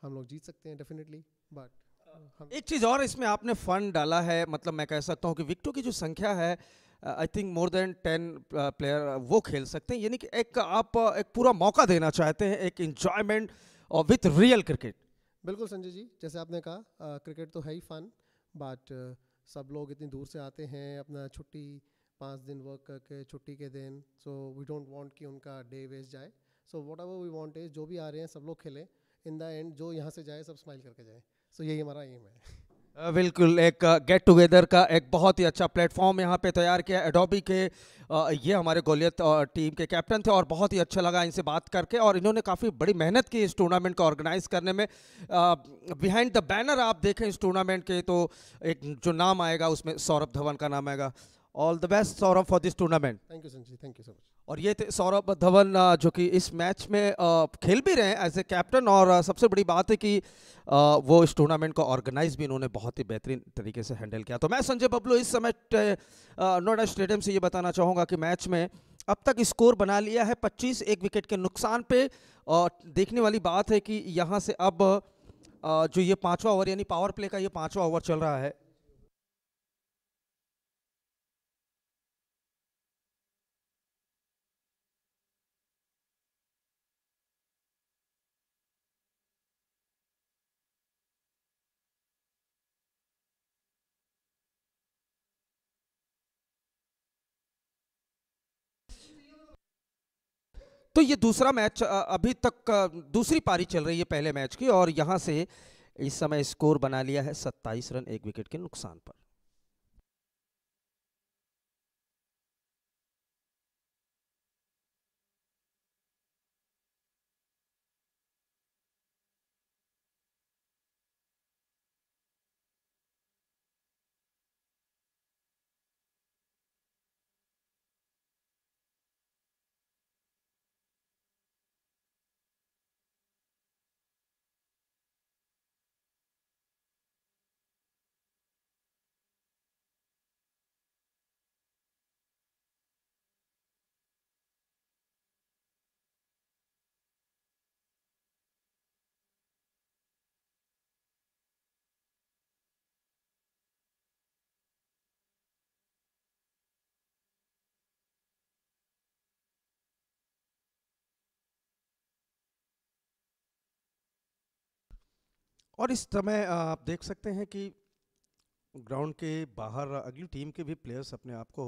[SPEAKER 2] हम लोग जीत सकते हैं डेफिनेटली बट एक चीज़
[SPEAKER 3] और इसमें आपने फंड डाला है मतलब मैं कह सकता हूँ कि विकटों की जो संख्या है I think more than ten player वो खेल सकते हैं यानी कि एक आप एक पूरा मौका देना चाहते हैं एक इंजॉयमेंट और विथ रियल क्रिकेट
[SPEAKER 2] बिल्कुल संजय जी जैसे आपने कहा क्रिकेट तो है ही फन बट सब लोग इतनी दूर से आते हैं अपना छुट्टी पाँच दिन वर्क करके छुट्टी के दिन सो वी डोंट वांट कि उनका डे वेस्ट जाए so whatever we want is जो भी आ रहे हैं सब लोग खेलें इन द एंड जो यहाँ से जाए सब स्माइल करके जाए सो so, यही हमारा एम है
[SPEAKER 3] बिल्कुल एक गेट टुगेदर का एक बहुत ही अच्छा प्लेटफॉर्म यहाँ पे तैयार किया एडोबी के ये हमारे गोलियत टीम के कैप्टन थे और बहुत ही अच्छा लगा इनसे बात करके और इन्होंने काफ़ी बड़ी मेहनत की इस टूर्नामेंट को ऑर्गेनाइज करने में बिहाइंड द बैनर आप देखें इस टूर्नामेंट के तो एक जो नाम आएगा उसमें सौरभ धवन का नाम आएगा all the best Saurabh for this tournament
[SPEAKER 2] thank you Sanjay thank you so much
[SPEAKER 3] और ये थे सौरभ धवन uh, जो कि इस मैच में uh, खेल भी रहे हैं एज ए कैप्टन और uh, सबसे बड़ी बात है कि वो इस टूर्नामेंट को ऑर्गेनाइज भी इन्होंने बहुत ही बेहतरीन तरीके से हैंडल किया तो मैं संजय बबलू इस समय नोएडा स्टेडियम से ये बताना चाहूँगा कि मैच में अब तक स्कोर बना लिया है 25 एक विकेट के नुकसान पे और देखने वाली बात है कि यहाँ से अब जो ये पांचवा ओवर यानी पावर प्ले का ये पांचवा ओवर चल रहा है तो ये दूसरा मैच अभी तक दूसरी पारी चल रही है पहले मैच की और यहाँ से इस समय स्कोर बना लिया है सत्ताईस रन एक विकेट के नुकसान पर और इस समय आप देख सकते हैं कि ग्राउंड के बाहर अगली टीम के भी प्लेयर्स अपने आप को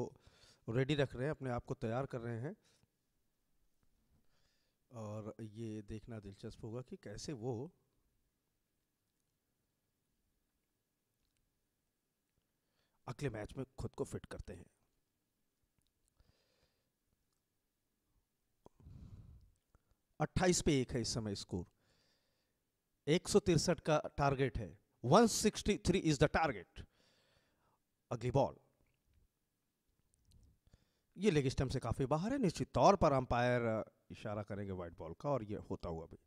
[SPEAKER 3] रेडी रख रहे हैं अपने आप को तैयार कर रहे हैं और ये देखना दिलचस्प होगा कि कैसे वो अगले मैच में खुद को फिट करते हैं अट्ठाईस पे एक है इस समय स्कोर एक का टारगेट है 163 इज द टारगेट अगली बॉल ये लेग स्टम्प से काफ़ी बाहर है निश्चित तौर पर अंपायर इशारा करेंगे व्हाइट बॉल का और ये होता हुआ भी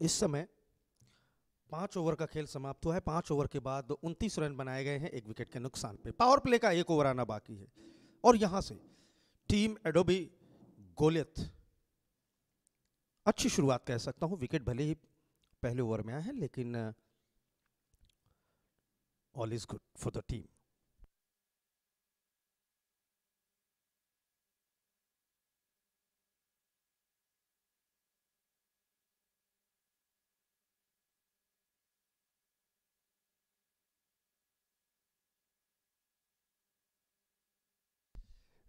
[SPEAKER 3] इस समय पांच ओवर का खेल समाप्त हुआ है पांच ओवर के बाद उनतीस रन बनाए गए हैं एक विकेट के नुकसान पे पावर प्ले का एक ओवर आना बाकी है और यहां से टीम एडोबी गोलियत अच्छी शुरुआत कह सकता हूं विकेट भले ही पहले ओवर में आए हैं लेकिन all is good for the team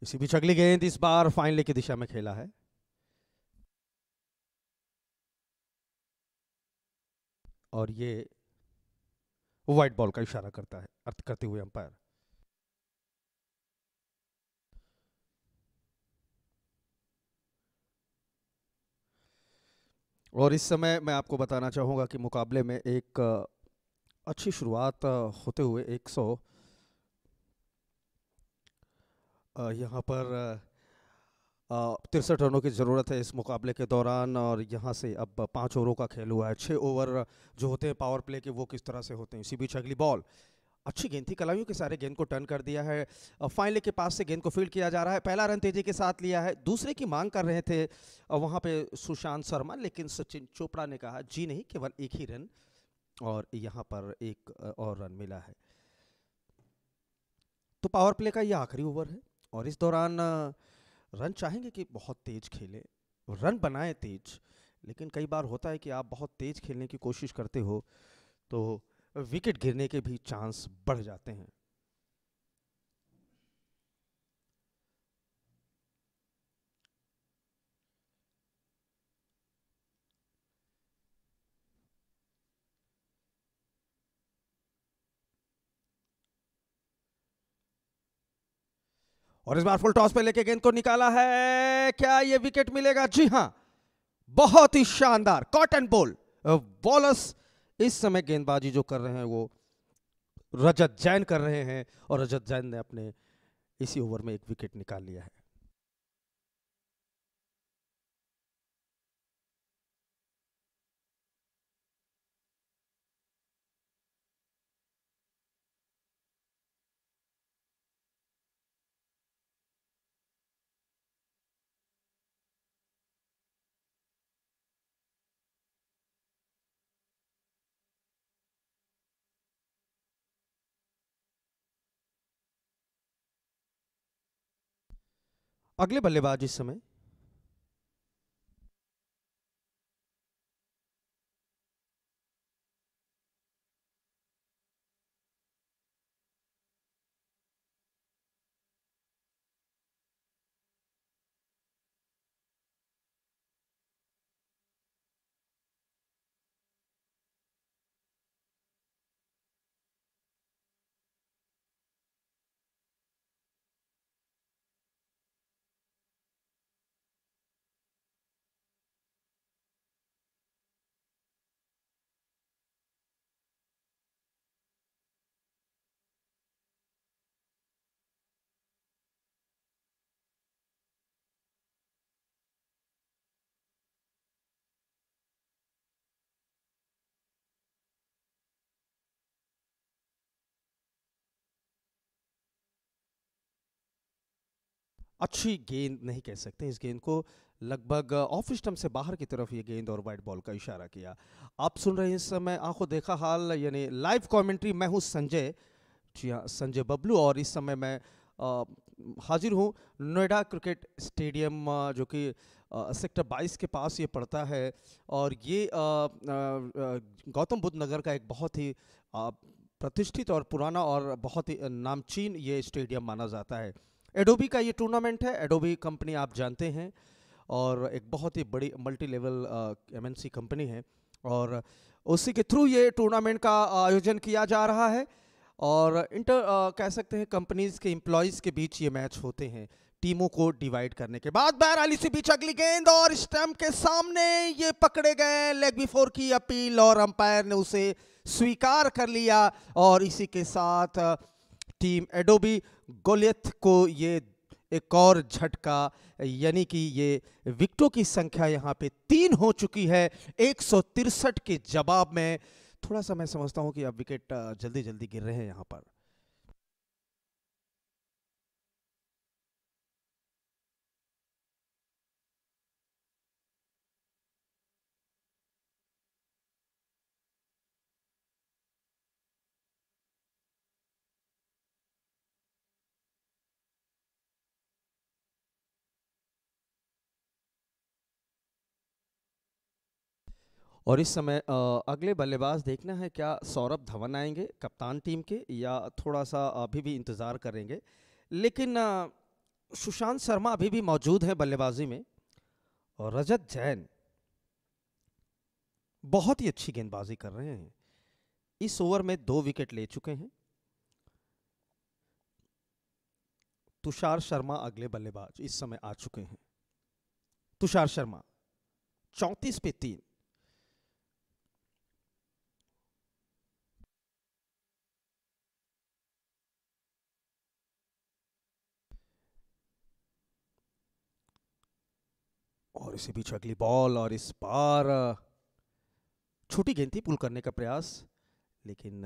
[SPEAKER 3] इसी बीच अगली गेंद इस बार फाइनल की दिशा में खेला है और ये व्हाइट बॉल का इशारा करता है अर्थ करते हुए अंपायर और इस समय मैं आपको बताना चाहूंगा कि मुकाबले में एक अच्छी शुरुआत होते हुए एक सौ यहाँ पर तिरसठ रनों की ज़रूरत है इस मुकाबले के दौरान और यहाँ से अब पाँच ओवरों का खेल हुआ है छः ओवर जो होते हैं पावर प्ले के वो किस तरह से होते हैं इसी बीच अगली बॉल अच्छी गेंद थी कलाइयों के सारे गेंद को टर्न कर दिया है फाइनल के पास से गेंद को फील्ड किया जा रहा है पहला रन तेजी के साथ लिया है दूसरे की मांग कर रहे थे वहाँ पर सुशांत शर्मा लेकिन सचिन चोपड़ा ने कहा जी नहीं केवल एक ही रन और यहाँ पर एक और रन मिला है तो पावर प्ले का ये आखिरी ओवर है और इस दौरान रन चाहेंगे कि बहुत तेज खेले रन बनाए तेज लेकिन कई बार होता है कि आप बहुत तेज खेलने की कोशिश करते हो तो विकेट गिरने के भी चांस बढ़ जाते हैं और इस बार फुल टॉस पे लेके गेंद को निकाला है क्या ये विकेट मिलेगा जी हां बहुत ही शानदार कॉटन बोल बॉलर्स इस समय गेंदबाजी जो कर रहे हैं वो रजत जैन कर रहे हैं और रजत जैन ने अपने इसी ओवर में एक विकेट निकाल लिया है अगले बल्लेबाज इस समय अच्छी गेंद नहीं कह सकते इस गेंद को लगभग ऑफ स्टम से बाहर की तरफ ये गेंद और वाइट बॉल का इशारा किया आप सुन रहे हैं इस समय आंखों देखा हाल यानी लाइव कमेंट्री मैं हूँ संजय जी हाँ संजय बबलू और इस समय मैं आ, हाजिर हूँ नोएडा क्रिकेट स्टेडियम जो कि सेक्टर 22 के पास ये पड़ता है और ये गौतम बुद्ध नगर का एक बहुत ही प्रतिष्ठित और पुराना और बहुत ही नामचीन ये स्टेडियम माना जाता है एडोबी का ये टूर्नामेंट है एडोबी कंपनी आप जानते हैं और एक बहुत ही बड़ी मल्टी लेवल एम कंपनी है और उसी के थ्रू ये टूर्नामेंट का आयोजन किया जा रहा है और इंटर आ, कह सकते हैं कंपनीज के एम्प्लॉयज़ के बीच ये मैच होते हैं टीमों को डिवाइड करने के बाद बहरहाल से बीच अगली गेंद और स्टम्प के सामने ये पकड़े गए लेग बिफोर की अपील और अंपायर ने उसे स्वीकार कर लिया और इसी के साथ टीम एडोबी गोलियत को ये एक और झटका यानी कि ये विकटों की संख्या यहाँ पे तीन हो चुकी है एक के जवाब में थोड़ा सा मैं समझता हूँ कि अब विकेट जल्दी जल्दी गिर रहे हैं यहाँ पर और इस समय अगले बल्लेबाज देखना है क्या सौरभ धवन आएंगे कप्तान टीम के या थोड़ा सा अभी भी इंतज़ार करेंगे लेकिन सुशांत शर्मा अभी भी मौजूद हैं बल्लेबाजी में और रजत जैन बहुत ही अच्छी गेंदबाजी कर रहे हैं इस ओवर में दो विकेट ले चुके हैं तुषार शर्मा अगले बल्लेबाज इस समय आ चुके हैं तुषार शर्मा चौंतीस पे तीन और इसी बीच अगली बॉल और इस बार छोटी गेंद थी पुल करने का प्रयास लेकिन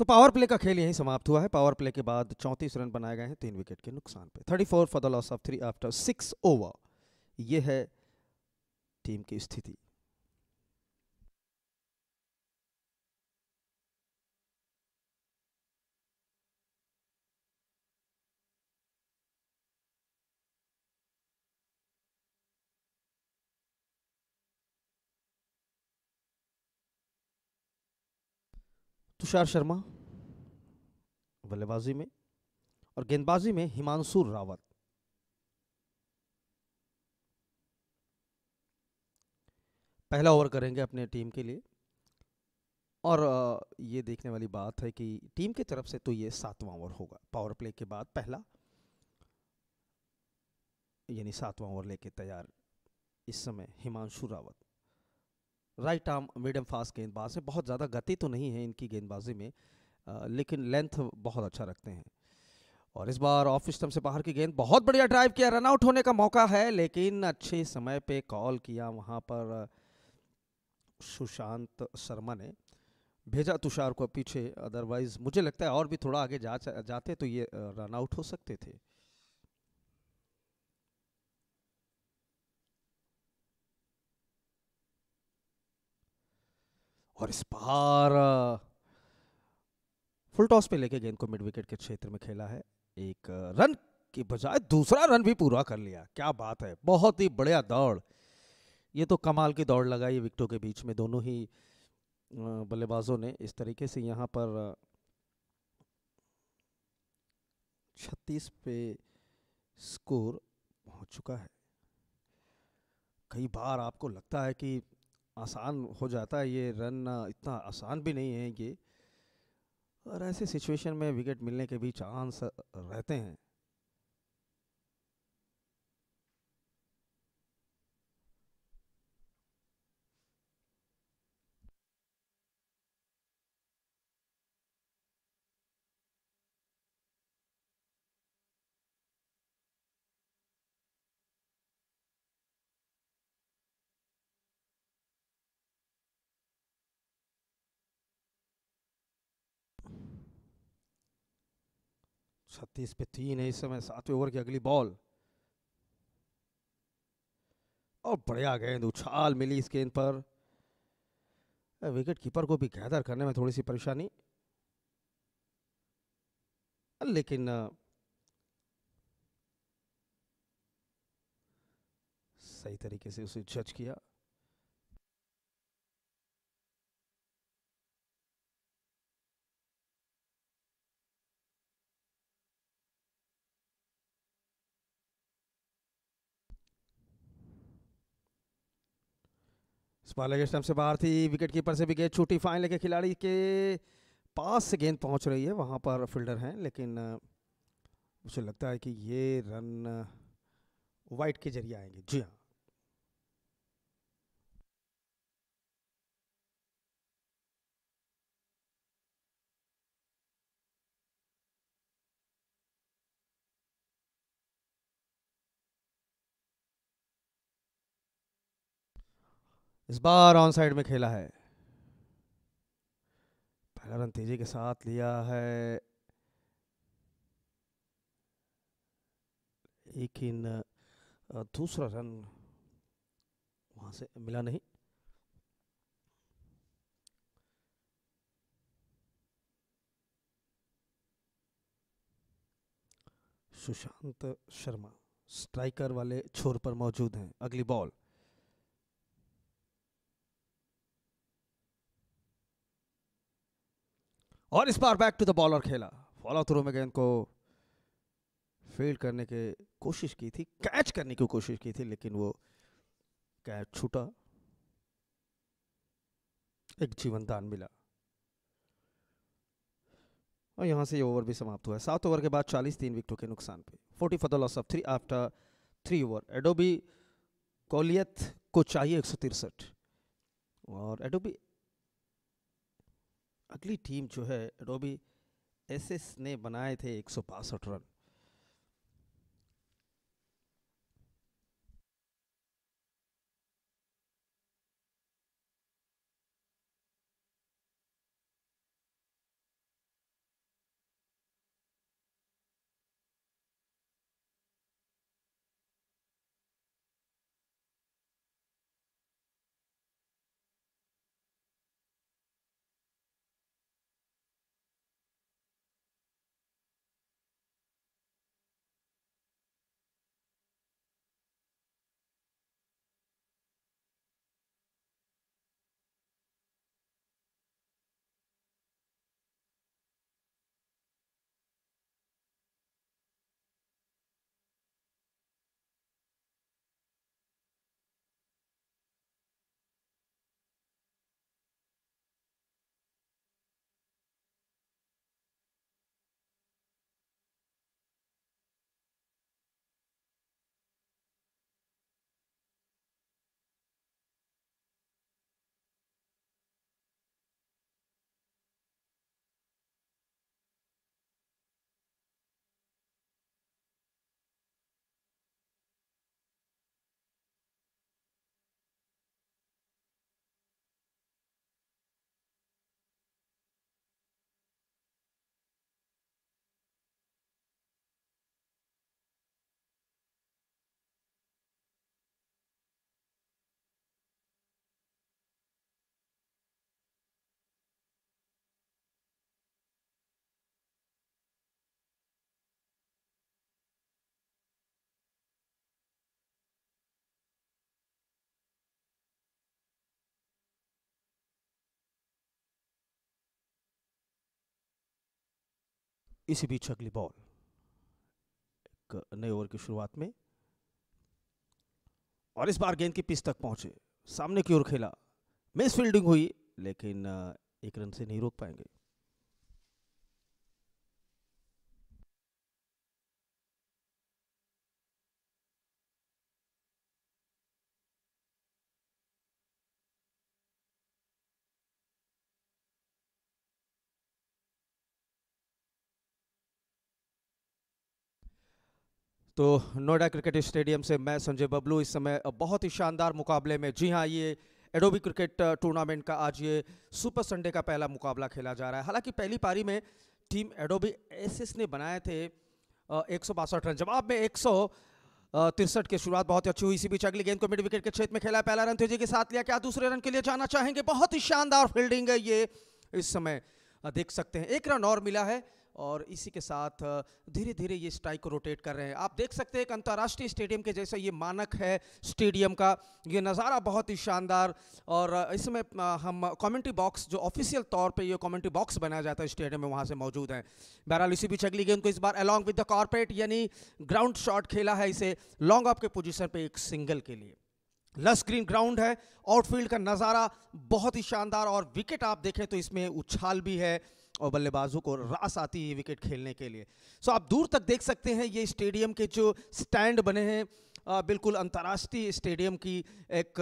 [SPEAKER 3] तो पावर प्ले का खेल यहीं समाप्त हुआ है पावर प्ले के बाद चौंतीस रन बनाए गए हैं तीन विकेट के नुकसान पे thirty four for the loss of three after six over ये है टीम की स्थिति तुषार शर्मा बल्लेबाजी में और गेंदबाजी में हिमांशु रावत पहला ओवर करेंगे अपने टीम के लिए और ये देखने वाली बात है कि टीम की तरफ से तो ये सातवां ओवर होगा पावर प्ले के बाद पहला यानी सातवां ओवर लेके तैयार इस समय Himanshu Rawat right arm medium fast गेंदबाज है बहुत ज़्यादा गति तो नहीं है इनकी गेंदबाजी में आ, लेकिन लेंथ बहुत अच्छा रखते हैं और इस बार ऑफ स्टम से बाहर की गेंद बहुत बढ़िया ड्राइव किया रनआउट होने का मौका है लेकिन अच्छे समय पे कॉल किया वहाँ पर सुशांत शर्मा ने भेजा तुषार को पीछे अदरवाइज मुझे लगता है और भी थोड़ा आगे जा जाते तो ये रन आउट हो सकते थे और इस पार फुल टॉस पे लेके गेंद को मिड विकेट के क्षेत्र में खेला है एक रन की बजाय दूसरा रन भी पूरा कर लिया क्या बात है बहुत ही बढ़िया दौड़ ये तो कमाल की दौड़ लगाई विकटों के बीच में दोनों ही बल्लेबाजों ने इस तरीके से यहाँ पर छत्तीस पे स्कोर पहुँच चुका है कई बार आपको लगता है कि आसान हो जाता है ये रन इतना आसान भी नहीं है ये और ऐसे सिचुएशन में विकेट मिलने के भी चांस रहते हैं छत्तीस पे तीन है इस समय सातवें ओवर की अगली बॉल और बढ़िया गेंद उछाल मिली इस गेंद पर विकेट कीपर को भी गैदर करने में थोड़ी सी परेशानी लेकिन सही तरीके से उसे जज किया स्मॉलर स्टम्प से बाहर थी विकेट कीपर से भी गेंद छूटी फाइन लेके खिलाड़ी के पास से गेंद पहुंच रही है वहां पर फील्डर हैं लेकिन मुझे लगता है कि ये रन वाइट के जरिए आएंगे जी हाँ इस बार ऑन साइड में खेला है पहला रन तेजी के साथ लिया है लेकिन दूसरा रन वहां से मिला नहीं सुशांत शर्मा स्ट्राइकर वाले छोर पर मौजूद हैं अगली बॉल और इस बार बैक टू द बॉलर खेला फॉलो थ्रू में गेंद को फील्ड करने की कोशिश की थी कैच करने की कोशिश की थी लेकिन वो कैच छूटा एक जीवन दान मिला और यहाँ से ये ओवर भी समाप्त हुआ सात ओवर के बाद चालीस तीन विकेटों के नुकसान पे forty for the loss of three after three over Adobe Goliath को चाहिए एक सौ तिरसठ और एडोबी अगली टीम जो है रोबी एस ने बनाए थे एक रन इसी बीच अगली बॉल एक नए ओवर की शुरुआत में और इस बार गेंद की पिच तक पहुंचे सामने की ओर खेला मिस फील्डिंग हुई लेकिन एक रन से नहीं रोक पाएंगे तो नोएडा क्रिकेट स्टेडियम से मैं संजय बबलू इस समय बहुत ही शानदार मुकाबले में जी हाँ ये एडोबी क्रिकेट टूर्नामेंट का आज ये सुपर संडे का पहला मुकाबला खेला जा रहा है हालांकि पहली पारी में टीम एडोबी एस ने बनाए थे एक रन जवाब में एक तिरसठ की शुरुआत बहुत अच्छी हुई इसी बीच अगली गेंद को मिड विकेट के क्षेत्र में खेला पहला रन तेजी के साथ लिया क्या दूसरे रन के लिए जाना चाहेंगे बहुत ही शानदार फील्डिंग है ये इस समय देख सकते हैं एक रन और मिला है और इसी के साथ धीरे धीरे ये स्ट्राइक को रोटेट कर रहे हैं आप देख सकते हैं एक अंतर्राष्ट्रीय स्टेडियम के जैसा ये मानक है स्टेडियम का ये नज़ारा बहुत ही शानदार और इसमें हम कमेंट्री बॉक्स जो ऑफिशियल तौर पे ये कमेंट्री बॉक्स बनाया जाता है स्टेडियम में वहाँ से मौजूद हैं बहरहाल इसी बीच अगली गेंद को इस बार अलॉन्ग विद द कॉरपोरेट यानी ग्राउंड शॉट खेला है इसे लॉन्ग ऑफ के पोजिशन पर एक सिंगल के लिए लस ग्रीन ग्राउंड है आउटफील्ड का नज़ारा बहुत ही शानदार और विकेट आप देखें तो इसमें उछाल भी है और बल्लेबाजों को रास आती है विकेट खेलने के लिए सो आप दूर तक देख सकते हैं ये स्टेडियम के जो स्टैंड बने हैं बिल्कुल अंतर्राष्ट्रीय स्टेडियम की एक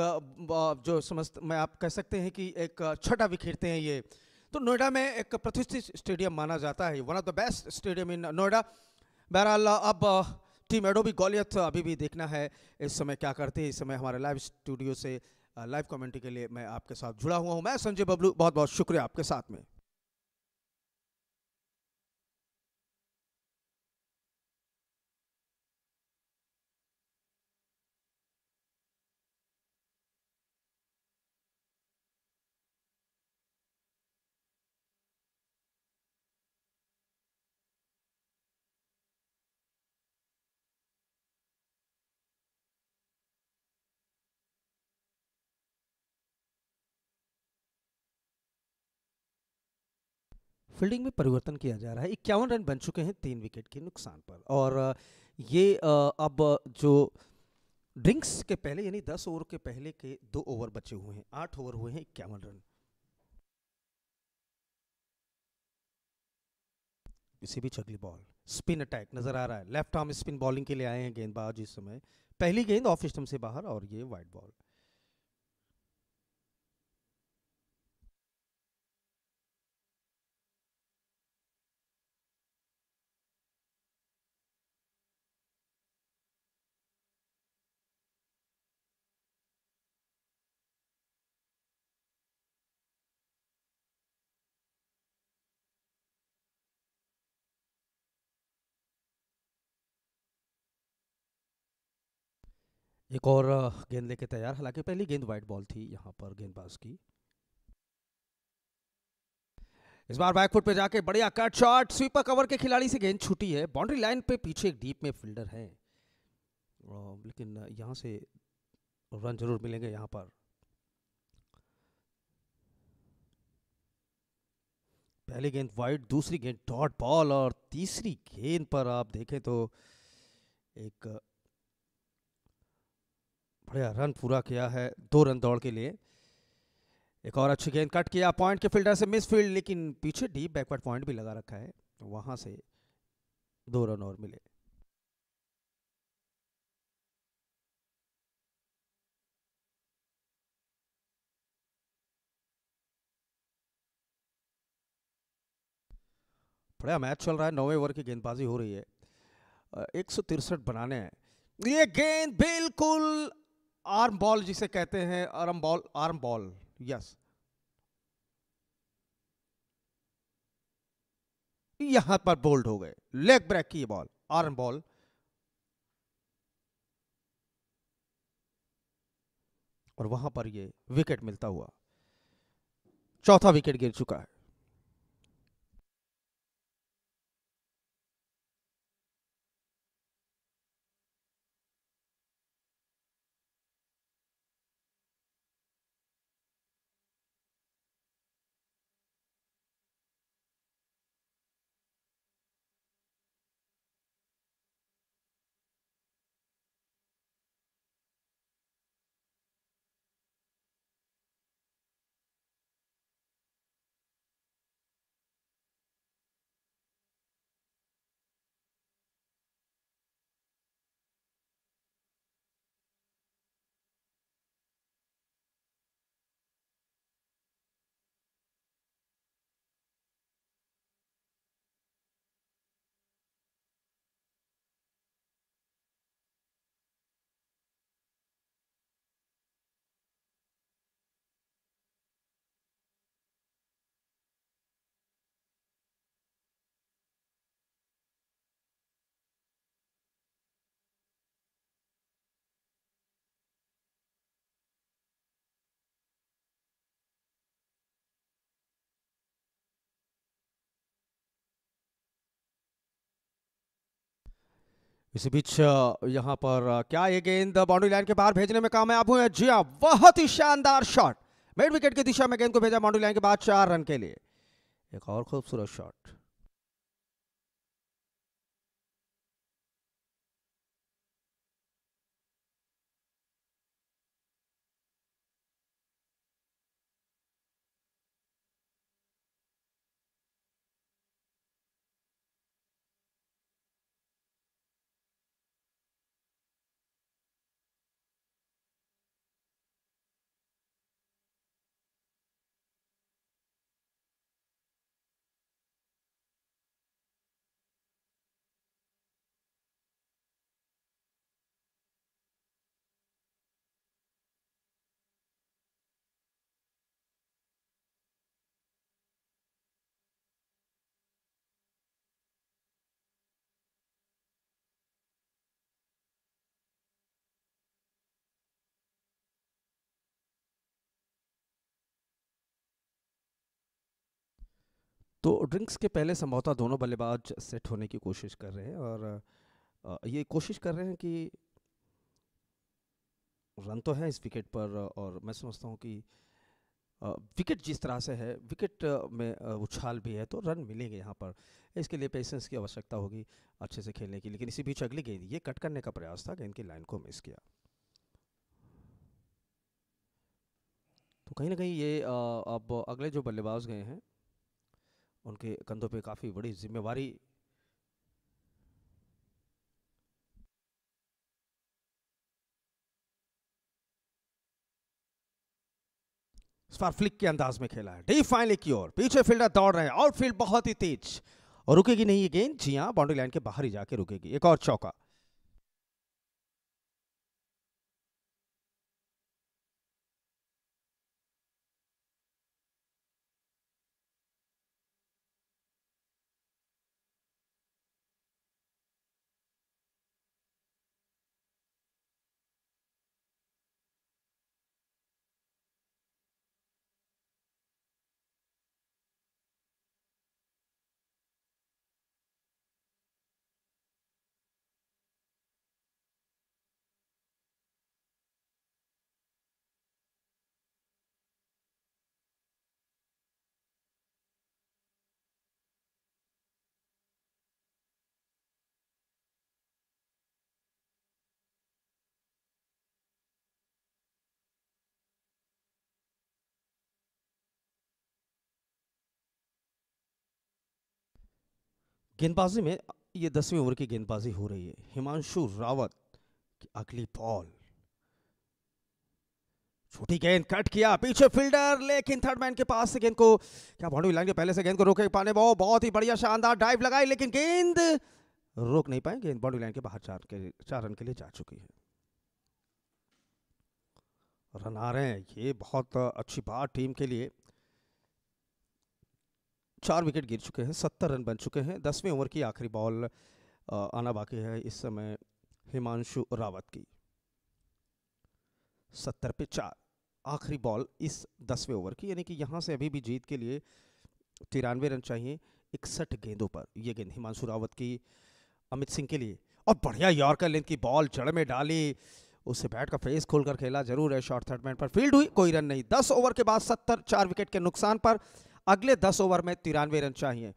[SPEAKER 3] जो समझ मैं आप कह सकते हैं कि एक भी बिखेरते हैं ये तो नोएडा में एक प्रतिष्ठित स्टेडियम माना जाता है one of the best stadium in Noida बहरहाल अब टीम एडोबी गोलियत अभी भी देखना है इस समय क्या करते हैं इस समय हमारे लाइव स्टूडियो से लाइव कमेंट्री के लिए मैं आपके साथ जुड़ा हुआ हूँ मैं संजय बबलू बहुत बहुत शुक्रिया आपके साथ में फील्डिंग में परिवर्तन किया जा रहा है इक्यावन रन बन चुके हैं तीन विकेट के नुकसान पर और ये अब जो ड्रिंक्स के पहले यानी दस ओवर के पहले के दो ओवर बचे हुए हैं आठ ओवर हुए हैं इक्यावन रन इसी बीच अगली बॉल स्पिन अटैक नजर आ रहा है लेफ्ट आर्म स्पिन बॉलिंग के लिए आए हैं गेंदबाज इस समय पहली गेंद ऑफ स्टम से बाहर और ये वाइट बॉल एक और गेंद लेके तैयार हालांकि पहली गेंद वाइट बॉल थी यहाँ पर गेंदबाज की इस बार बैकफुट पे जाके बढ़िया कट शॉट स्वीपर कवर के खिलाड़ी से गेंद छूटी है बाउंड्री लाइन पे पीछे डीप में फील्डर है लेकिन यहाँ से रन जरूर मिलेंगे यहाँ पर पहली गेंद वाइट दूसरी गेंद डॉट बॉल और तीसरी गेंद पर आप देखें तो एक बढ़िया रन पूरा किया है दो रन दौड़ के लिए एक और अच्छी गेंद कट किया पॉइंट के फील्डर से मिस फील्ड लेकिन पीछे डीप बैकवर्ड पॉइंट भी लगा रखा है वहां से दो रन और मिले बढ़िया मैच चल रहा है नौवे ओवर की गेंदबाजी हो रही है एक सौ तिरसठ बनाने हैं ये गेंद बिल्कुल आर्म बॉल जिसे कहते हैं arm ball arm ball yes यहां पर बोल्ड हो गए लेग ब्रेक की बॉल आर्म बॉल और वहां पर ये विकेट मिलता हुआ चौथा विकेट गिर चुका है इसी बीच यहां पर क्या ये गेंद बाउंड्री लाइन के बाहर भेजने में कामयाब हुए जी हाँ बहुत ही शानदार शॉट मेड विकेट की दिशा में गेंद को भेजा बाउंड्री लाइन के बाद चार रन के लिए एक और खूबसूरत शॉट तो ड्रिंक्स के पहले संभवतः दोनों बल्लेबाज सेट होने की कोशिश कर रहे हैं और ये कोशिश कर रहे हैं कि रन तो है इस विकेट पर और मैं समझता हूँ कि विकेट जिस तरह से है विकेट में उछाल भी है तो रन मिलेंगे यहाँ पर इसके लिए पेशेंस की आवश्यकता होगी अच्छे से खेलने की लेकिन इसी बीच अगली गेंद ये कट करने का प्रयास था गेंद की लाइन को मिस किया तो कहीं ना कहीं ये अब अगले जो बल्लेबाज गए हैं उनके कंधों पे काफ़ी बड़ी जिम्मेवारी स्पार फ्लिक के अंदाज में खेला है डी फाइनल की ओर पीछे फील्डर दौड़ रहे हैं आउटफील्ड बहुत ही तेज और रुकेगी नहीं ये गेंद जी हाँ बाउंड्री लाइन के बाहर ही जाके रुकेगी एक और चौका गेंदबाजी में ये दसवीं ओवर की गेंदबाजी हो रही है हिमांशु रावत की अगली बॉल छोटी गेंद कट किया पीछे फील्डर लेकिन थर्ड मैन के पास से गेंद को क्या बाउंड्री लाइन के पहले से गेंद को रोके पाने वो बहुत ही बढ़िया शानदार डाइव लगाई लेकिन गेंद रोक नहीं पाए गेंद बाउंड्री लाइन के बाहर चार के चार रन के लिए जा चुकी है रन आ रहे हैं ये बहुत अच्छी बात टीम के लिए चार विकेट गिर चुके हैं सत्तर रन बन चुके हैं दसवें ओवर की आखिरी बॉल आना बाकी है इस समय हिमांशु रावत की सत्तर पे चार आखिरी बॉल इस दसवें ओवर की यानी कि यहाँ से अभी भी जीत के लिए तिरानवे रन चाहिए इकसठ गेंदों पर यह गेंद हिमांशु रावत की अमित सिंह के लिए और बढ़िया यॉर्कर लेंथ की बॉल जड़ में डाली उससे बैट का फेस खोलकर खेला जरूर है शॉर्ट थर्ड मैन पर फील्ड हुई कोई रन नहीं दस ओवर के बाद सत्तर चार विकेट के नुकसान पर अगले दस ओवर में तिरानवे रन चाहिए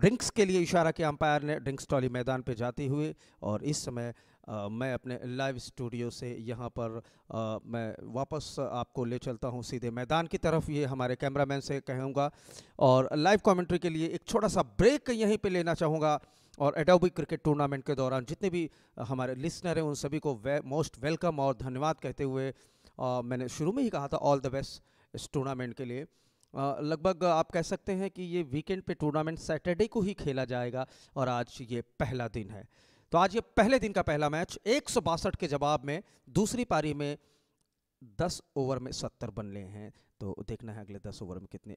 [SPEAKER 3] ड्रिंक्स के लिए इशारा किया अंपायर ने ड्रिंक्स टॉली मैदान पर जाते हुए और इस समय आ, मैं अपने लाइव स्टूडियो से यहाँ पर आ, मैं वापस आपको ले चलता हूँ सीधे मैदान की तरफ ये हमारे कैमरामैन से कहूँगा और लाइव कमेंट्री के लिए एक छोटा सा ब्रेक यहीं पे लेना चाहूँगा और एडोबी क्रिकेट टूर्नामेंट के दौरान जितने भी हमारे लिसनर हैं उन सभी को वे, मोस्ट वेलकम और धन्यवाद कहते हुए आ, मैंने शुरू में ही कहा था ऑल द बेस्ट इस टूर्नामेंट के लिए लगभग आप कह सकते हैं कि ये वीकेंड पे टूर्नामेंट सैटरडे को ही खेला जाएगा और आज ये पहला दिन है तो आज ये पहले दिन का पहला मैच एक के जवाब में दूसरी पारी में दस ओवर में सत्तर बन ले हैं तो देखना है अगले दस ओवर में कितने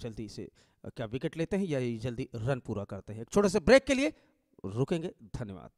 [SPEAKER 3] जल्दी से क्या विकेट लेते हैं या जल्दी रन पूरा करते हैं छोटे से ब्रेक के लिए रुकेंगे धन्यवाद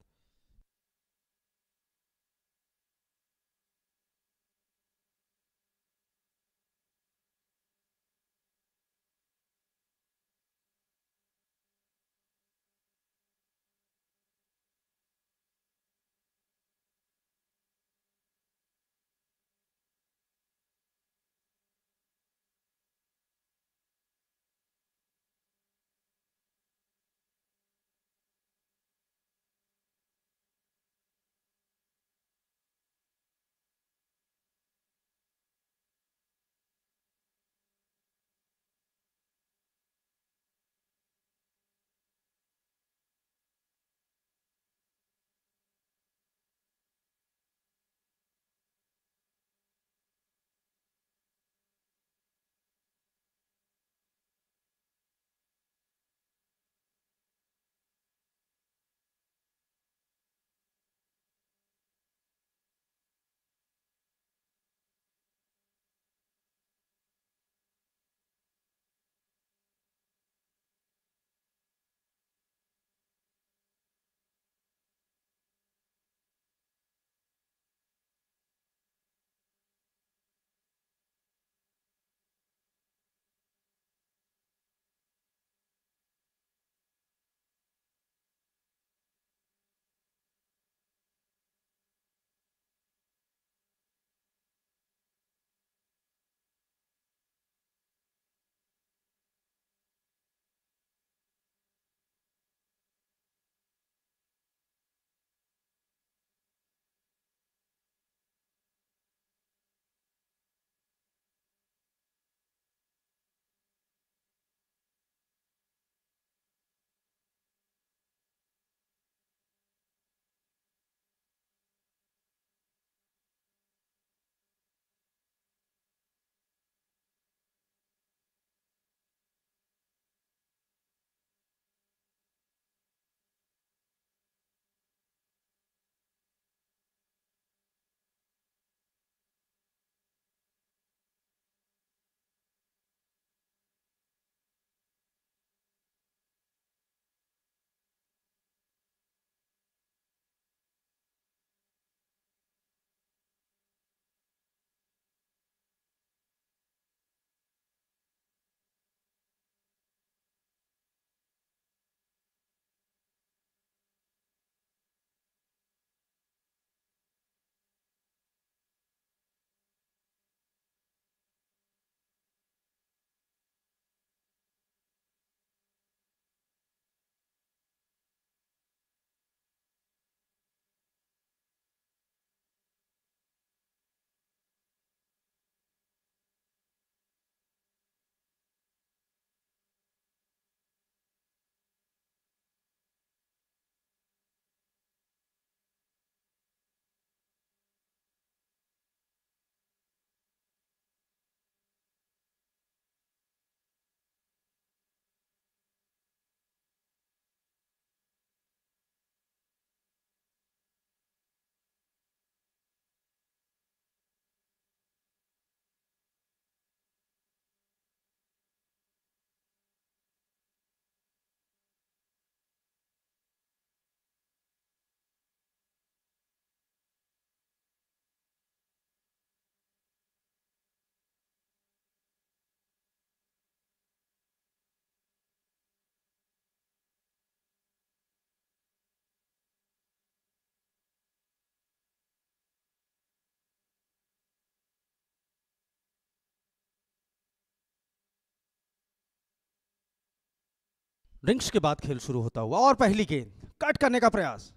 [SPEAKER 3] रिंग्स के बाद खेल शुरू होता हुआ और पहली गेंद कट करने का प्रयास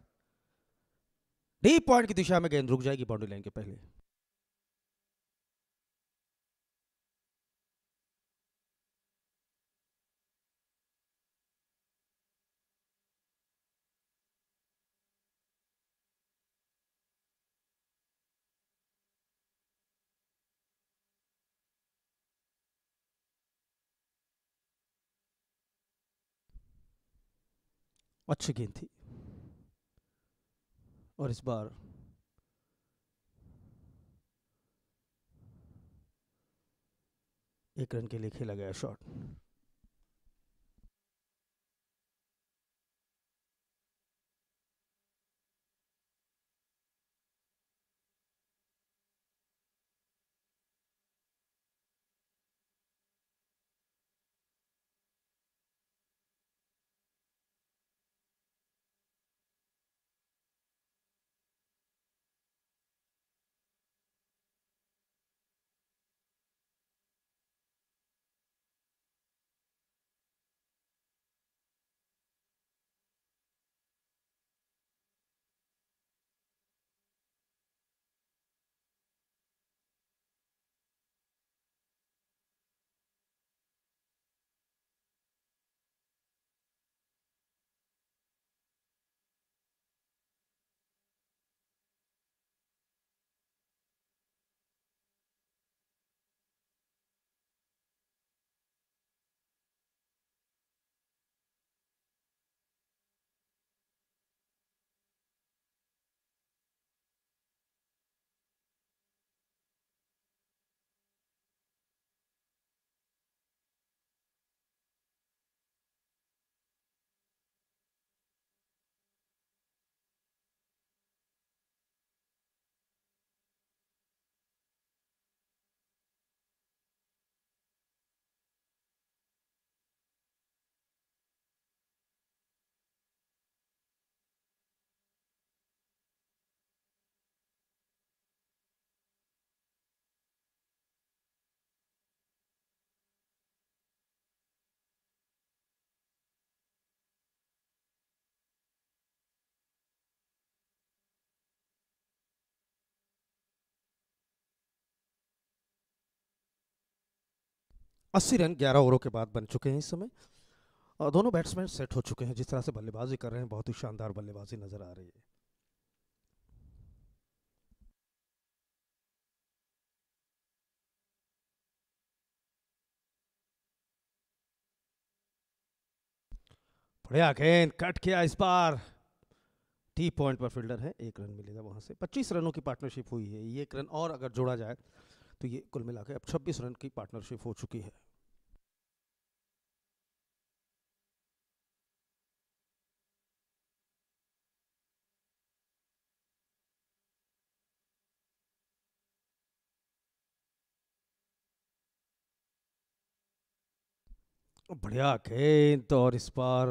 [SPEAKER 3] डीप पॉइंट की दिशा में गेंद रुक जाएगी बाउंड्री लाइन के पहले अच्छी गेंद थी और इस बार एक रन के लिए खेला गया शॉट अस्सी रन ग्यारह ओवरों के बाद बन चुके हैं इस समय और दोनों बैट्समैन सेट हो चुके हैं जिस तरह से बल्लेबाजी कर रहे हैं बहुत ही शानदार बल्लेबाजी नजर आ रही है बढ़िया गेंद कट किया इस बार टी पॉइंट पर फील्डर है एक रन मिलेगा वहां से 25 रनों की पार्टनरशिप हुई है एक रन और अगर जोड़ा जाए तो ये कुल मिला अब छब्बीस रन की पार्टनरशिप हो चुकी है बढ़िया खेल तो और इस बार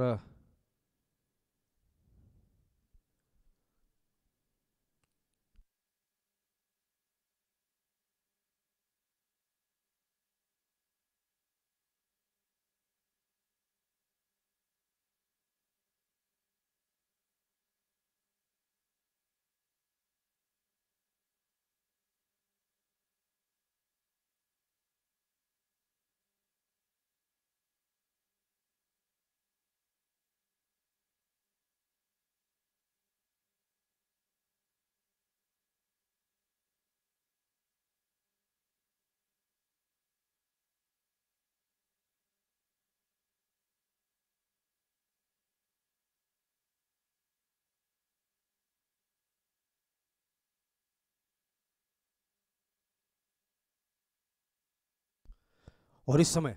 [SPEAKER 3] और इस समय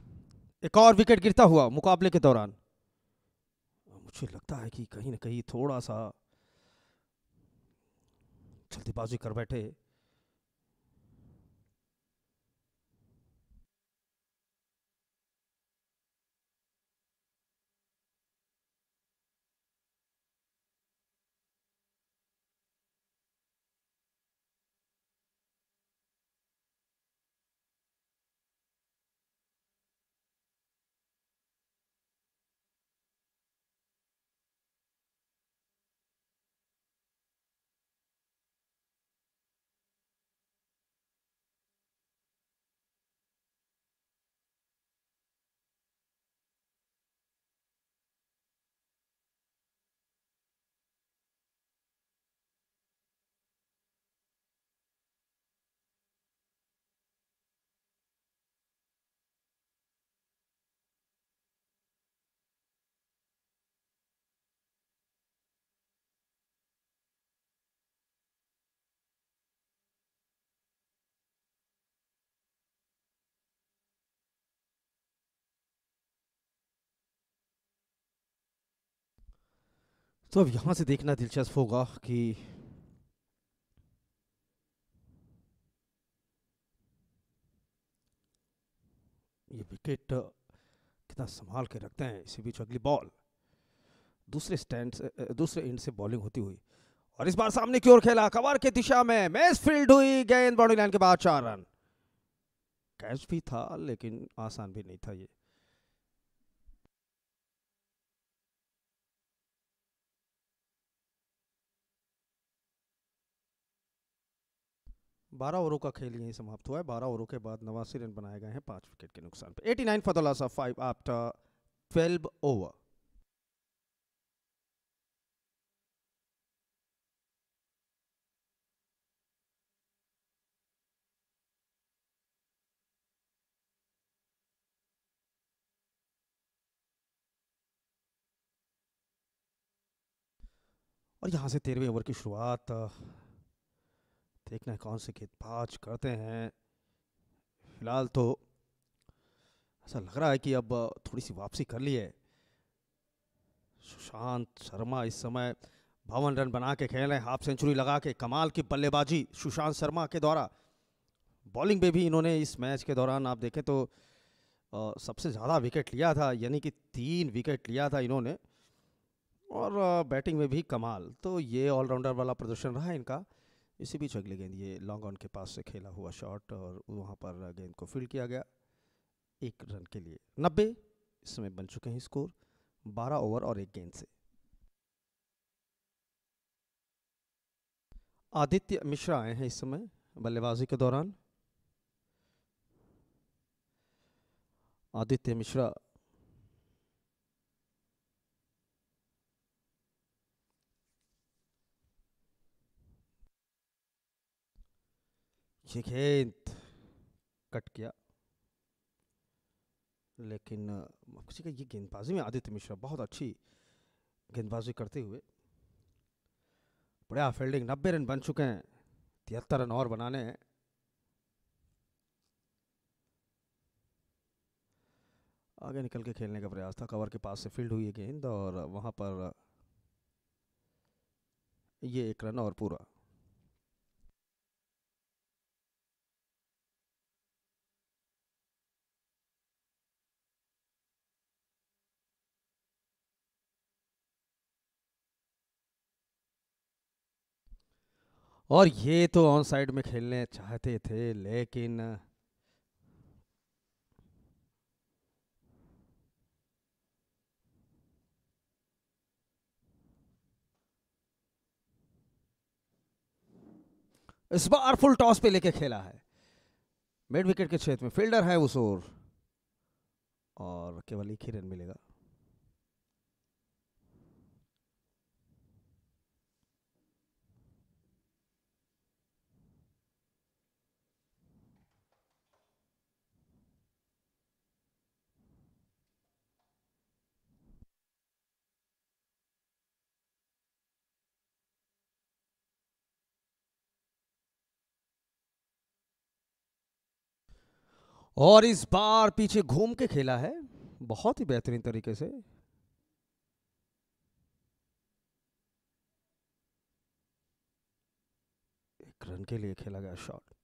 [SPEAKER 3] एक और विकेट गिरता हुआ मुकाबले के दौरान मुझे लगता है कि कहीं ना कहीं थोड़ा सा जल्दीबाजी कर बैठे तो अब यहां से देखना दिलचस्प होगा कि ये विकेट कितना संभाल के रखते हैं इसी बीच अगली बॉल दूसरे स्टैंड से दूसरे एंड से बॉलिंग होती हुई और इस बार सामने की ओर खेला कवर के दिशा में मैच फील्ड हुई गेंद बाउंड्री लाइन के बाद चार रन कैच भी था लेकिन आसान भी नहीं था ये बारह ओवरों का खेल यहीं समाप्त हुआ है बारह ओवरों के बाद नवासी रन बनाए गए हैं पांच विकेट के नुकसान पर eighty nine for the off five after twelve over और यहाँ से तेरहवें ओवर की शुरुआत देखना कौन से खेत पाँच करते हैं फ़िलहाल तो ऐसा लग रहा है कि अब थोड़ी सी वापसी कर ली है सुशांत शर्मा इस समय बावन रन बना के खेल रहे हैं हाफ सेंचुरी लगा के कमाल की बल्लेबाजी सुशांत शर्मा के द्वारा बॉलिंग में भी इन्होंने इस मैच के दौरान आप देखें तो आ, सबसे ज़्यादा विकेट लिया था यानी कि तीन विकेट लिया था इन्होंने और आ, बैटिंग में भी कमाल तो ये ऑलराउंडर वाला प्रदर्शन रहा इनका इसी बीच अगली गेंद ये लॉन्ग ऑन के पास से खेला हुआ शॉट और वहाँ पर गेंद को फील्ड किया गया एक रन के लिए नब्बे इस समय बन चुके हैं स्कोर बारह ओवर और एक गेंद से आदित्य मिश्रा आए हैं इस समय बल्लेबाजी के दौरान आदित्य मिश्रा चिखेंत कट किया लेकिन किसी का ये गेंदबाजी में आदित्य मिश्रा बहुत अच्छी गेंदबाजी करते हुए बढ़िया फील्डिंग नब्बे रन बन चुके हैं तिहत्तर रन और बनाने हैं आगे निकल के खेलने का प्रयास था कवर के पास से फील्ड हुई गेंद और वहाँ पर ये एक रन और पूरा और ये तो ऑन साइड में खेलने चाहते थे लेकिन इस बार फुल टॉस पे लेके खेला है मिड विकेट के क्षेत्र में फील्डर है उस और केवल एक ही रन मिलेगा और इस बार पीछे घूम के खेला है बहुत ही बेहतरीन तरीके से एक रन के लिए खेला गया शॉट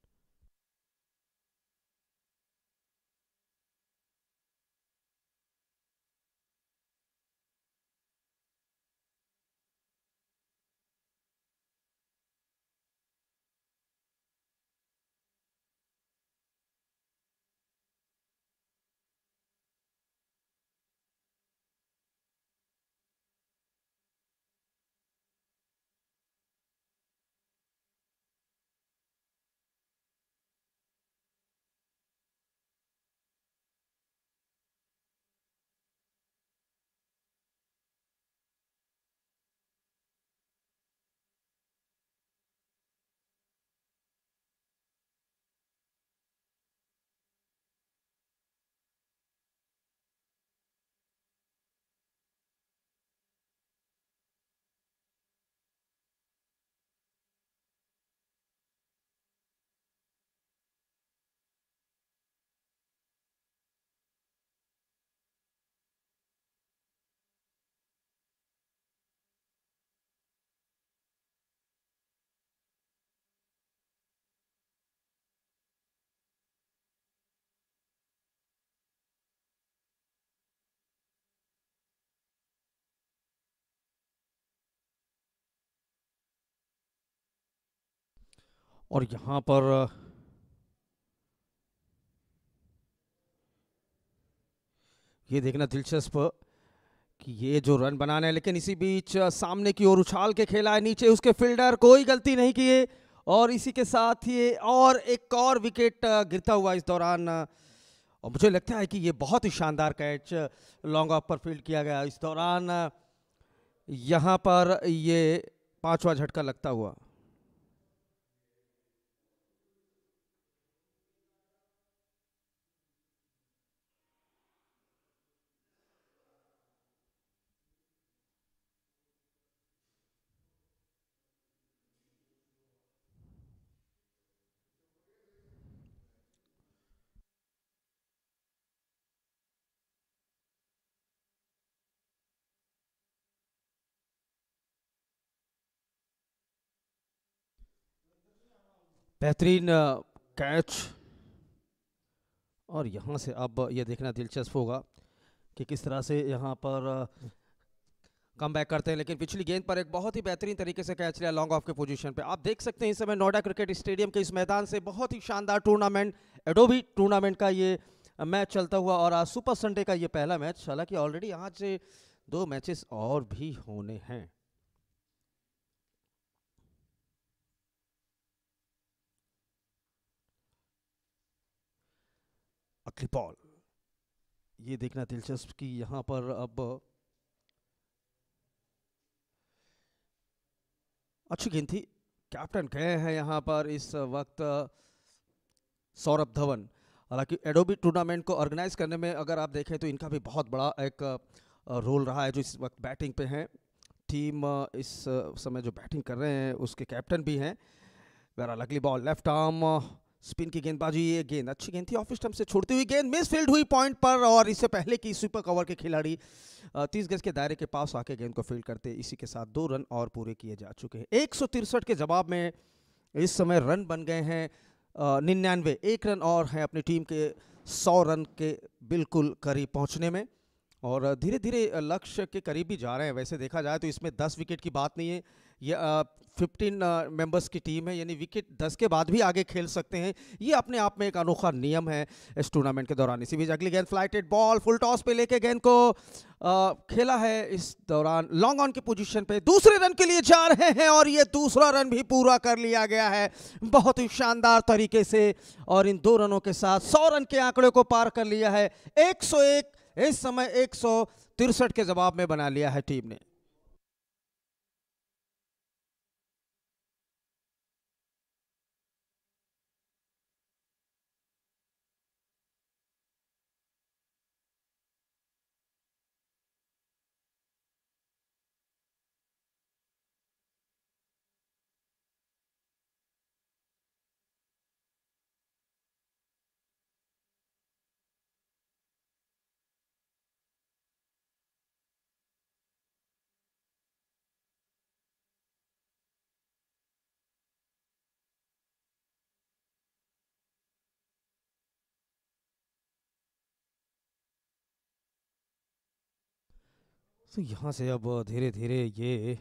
[SPEAKER 3] और यहाँ पर ये देखना दिलचस्प कि ये जो रन बनाने हैं लेकिन इसी बीच सामने की ओर उछाल के खेला है नीचे उसके फील्डर कोई गलती नहीं किए और इसी के साथ ये और एक और विकेट गिरता हुआ इस दौरान और मुझे लगता है कि ये बहुत ही शानदार कैच लॉन्ग ऑफ पर फील्ड किया गया इस दौरान यहाँ पर ये पांचवा झटका लगता हुआ बेहतरीन कैच और यहाँ से अब ये देखना दिलचस्प होगा कि किस तरह से यहाँ पर कम बैक करते हैं लेकिन पिछली गेंद पर एक बहुत ही बेहतरीन तरीके से कैच लिया लॉन्ग ऑफ के पोजीशन पे आप देख सकते हैं इस समय नोएडा क्रिकेट स्टेडियम के इस मैदान से बहुत ही शानदार टूर्नामेंट एडोबी टूर्नामेंट का ये मैच चलता हुआ और आज सुपर संडे का ये पहला मैच हालांकि ऑलरेडी आज दो मैचेस और भी होने हैं अक्लिपॉल ये देखना दिलचस्प कि यहाँ पर अब अच्छी गिनती कैप्टन गए हैं यहां पर इस वक्त सौरभ धवन हालांकि एडोबी टूर्नामेंट को ऑर्गेनाइज करने में अगर आप देखें तो इनका भी बहुत बड़ा एक रोल रहा है जो इस वक्त बैटिंग पे हैं टीम इस समय जो बैटिंग कर रहे हैं उसके कैप्टन भी हैं वेरा लगली बॉल लेफ्ट आर्म स्पिन की गेंदबाजी ये गेंद अच्छी गेंद थी ऑफ स्टम्प से छोड़ती हुई गेंद मिसफील्ड हुई पॉइंट पर और इससे पहले कि सुपर कवर के खिलाड़ी तीस गज के दायरे के पास आके गेंद को फील्ड करते इसी के साथ दो रन और पूरे किए जा चुके हैं एक के जवाब में इस समय रन बन गए हैं निन्यानवे एक रन और हैं अपनी टीम के सौ रन के बिल्कुल करीब पहुंचने में और धीरे धीरे लक्ष्य के करीब भी जा रहे हैं वैसे देखा जाए तो इसमें दस विकेट की बात नहीं है ये फिफ्टीन मेंबर्स की टीम है यानी विकेट दस के बाद भी आगे खेल सकते हैं ये अपने आप में एक अनोखा नियम है इस टूर्नामेंट के दौरान इसी बीच अगली गेंद फ्लाइटेड बॉल फुल टॉस पे लेके गेंद को आ, खेला है इस दौरान लॉन्ग ऑन की पोजीशन पे दूसरे रन के लिए जा रहे हैं और ये दूसरा रन भी पूरा कर लिया गया है बहुत ही शानदार तरीके से और इन दो रनों के साथ सौ रन के आंकड़े को पार कर लिया है एक इस समय एक के जवाब में बना लिया है टीम ने सो तो यहाँ से अब धीरे धीरे ये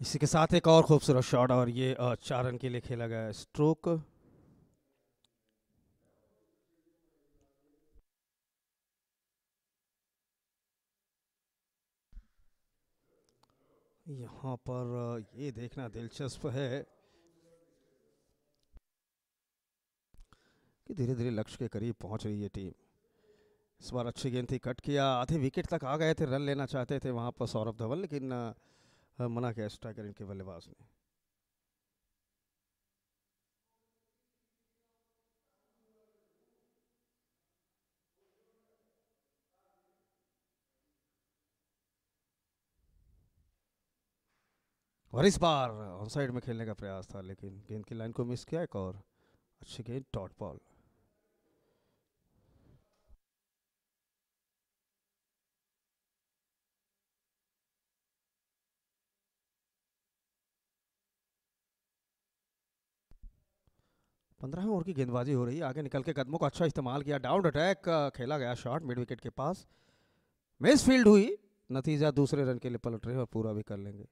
[SPEAKER 3] इसी के साथ एक और खूबसूरत शॉट और ये चार रन के लिए खेला गया स्ट्रोक यहाँ पर ये देखना दिलचस्प है कि धीरे धीरे लक्ष्य के करीब पहुंच रही है टीम इस बार अच्छी गेंद थी कट किया आधे विकेट तक आ गए थे रन लेना चाहते थे वहां पर सौरभ धवल लेकिन हाँ, मना किया स्ट्राइकर इनके बल्लेबाज ने और इस बार ऑन साइड में खेलने का प्रयास था लेकिन गेंद की लाइन को मिस किया एक और अच्छी गेंद टॉट बॉल पंद्रह ओवर की गेंदबाजी हो रही है आगे निकल के कदमों का अच्छा इस्तेमाल किया डाउन अटैक खेला गया शॉट मिड विकेट के पास मिस फील्ड हुई नतीजा दूसरे रन के लिए पलट रहे और पूरा भी कर लेंगे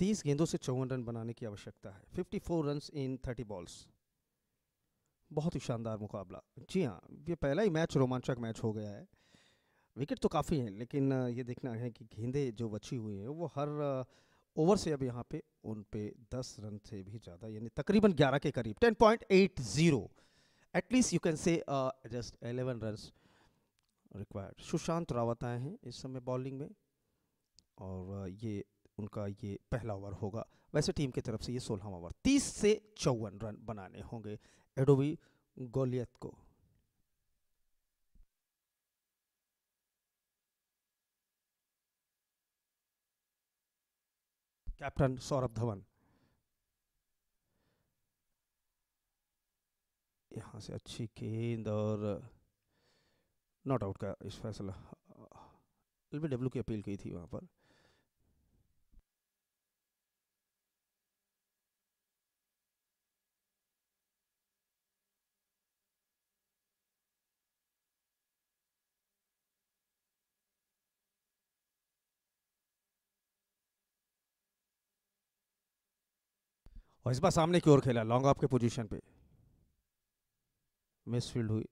[SPEAKER 3] तीस गेंदों से चौवन रन बनाने की आवश्यकता है fifty four run in thirty balls बहुत ही शानदार मुकाबला जी हाँ ये पहला ही मैच रोमांचक मैच हो गया है विकेट तो काफ़ी हैं लेकिन ये देखना है कि गेंदे जो बची हुई हैं वो हर ओवर से अब यहाँ पे उन पे दस रन से भी ज़्यादा यानी तकरीबन ग्यारह के करीब ten point eight zero at least you can say just eleven run required Sushant Rawat आए हैं इस समय बॉलिंग में और ये उनका ये पहला ओवर होगा वैसे टीम की तरफ से ये सोलह ओवर तीस से चौवन रन बनाने होंगे एडोबी गोलियत को कैप्टन सौरभ धवन यहां से अच्छी गेंद और नॉट आउट का इस फैसला एल की अपील की थी वहां पर और इस बार सामने की ओर खेला लॉन्ग ऑफ के पोजीशन पे मिसफील्ड हुई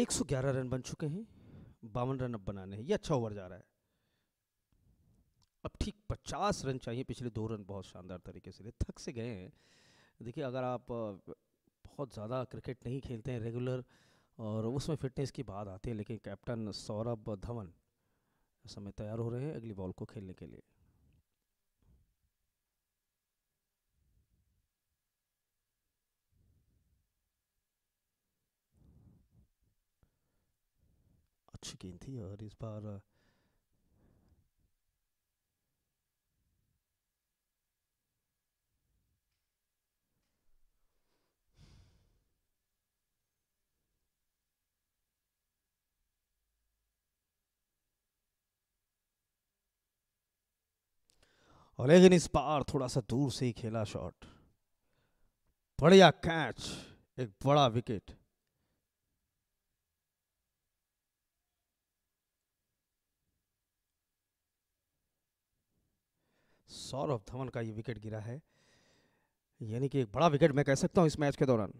[SPEAKER 3] 111 रन बन चुके हैं बावन रन अब बनाने हैं ये अच्छा ओवर जा रहा है अब ठीक 50 रन चाहिए पिछले दो रन बहुत शानदार तरीके से थक से गए हैं देखिए अगर आप बहुत ज़्यादा क्रिकेट नहीं खेलते हैं रेगुलर और उसमें फिटनेस की बात आती है लेकिन कैप्टन सौरभ धवन समय तैयार हो रहे हैं अगली बॉल को खेलने के लिए अच्छी गेंद थी और इस बार और लेकिन इस बार थोड़ा सा दूर से ही खेला शॉट बढ़िया कैच एक बड़ा विकेट सौरभ धवन का ये विकेट गिरा है यानी कि एक बड़ा विकेट मैं कह सकता हूँ इस मैच के दौरान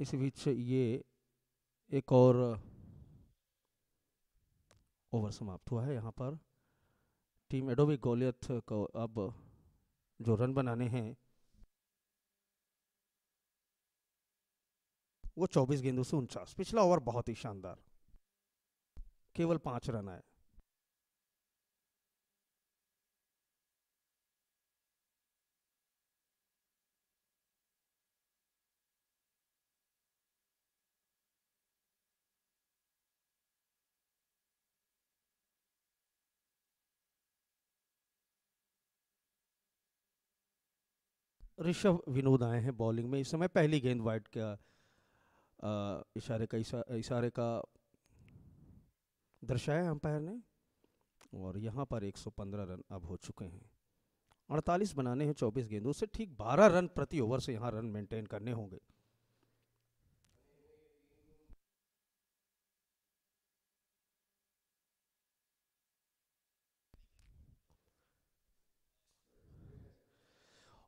[SPEAKER 3] इस बीच ये एक और ओवर समाप्त हुआ है यहाँ पर टीम एडोबी गोलियत को अब जो रन बनाने हैं वो 24 गेंदों से उनचास पिछला ओवर बहुत ही शानदार केवल पांच रन आए ऋषभ विनोद आए हैं बॉलिंग में इस समय पहली गेंद वाइट का इशारे का इशारे का दर्शाया अंपायर ने और यहाँ पर 115 रन अब हो चुके हैं 48 बनाने हैं 24 गेंदों से ठीक 12 रन प्रति ओवर से यहाँ रन मेंटेन करने होंगे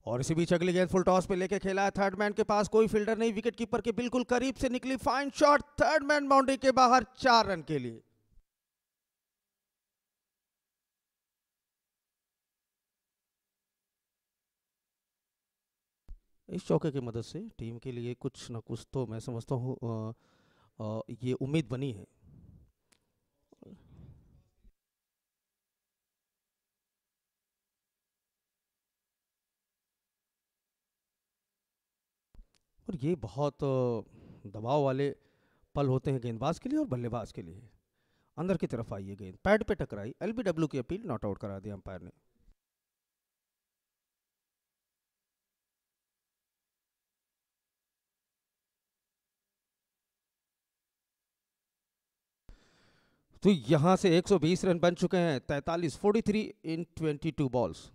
[SPEAKER 3] और इसी बीच अगली गेंद फुल टॉस पे लेके खेला है थर्ड मैन के पास कोई फील्डर नहीं विकेट कीपर के बिल्कुल करीब से निकली fine shot third man boundary के बाहर चार रन के लिए इस चौके की मदद से टीम के लिए कुछ ना कुछ तो मैं समझता हूँ ये उम्मीद बनी है और ये बहुत दबाव वाले पल होते हैं गेंदबाज के लिए और बल्लेबाज के लिए अंदर की तरफ आई है गेंद पैड पे टकराई एलबीडब्ल्यू की अपील नॉट आउट करा दी अंपायर ने तो यहां से 120 रन बन चुके हैं 43 43 in 22 balls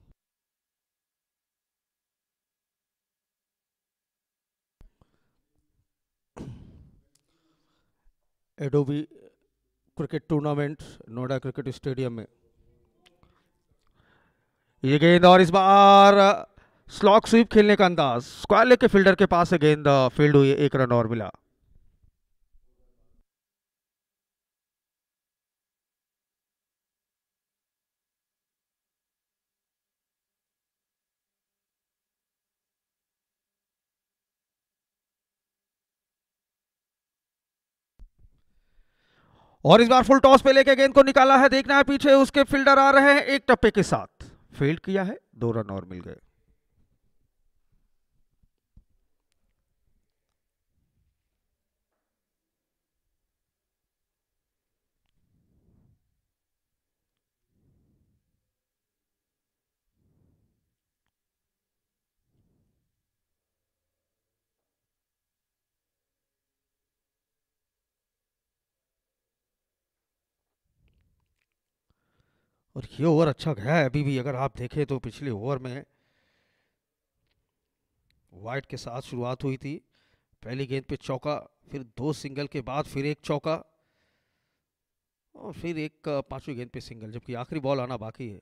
[SPEAKER 3] Adobe cricket tournament Noida cricket stadium में ये गेंद और इस बार स्लॉक स्वीप खेलने का अंदाज स्क्वायर लेग के फील्डर के पास से गेंद फील्ड हुई एक रन और मिला और इस बार फुल टॉस पे लेके गेंद को निकाला है देखना है पीछे उसके फील्डर आ रहे हैं एक टप्पे के साथ फील्ड किया है दो रन और मिल गए और ये ओवर अच्छा गया है अभी भी अगर आप देखें तो पिछले ओवर में वाइट के साथ शुरुआत हुई थी पहली गेंद पे चौका फिर दो सिंगल के बाद फिर एक चौका और फिर एक पांचवी गेंद पे सिंगल जबकि आखिरी बॉल आना बाकी है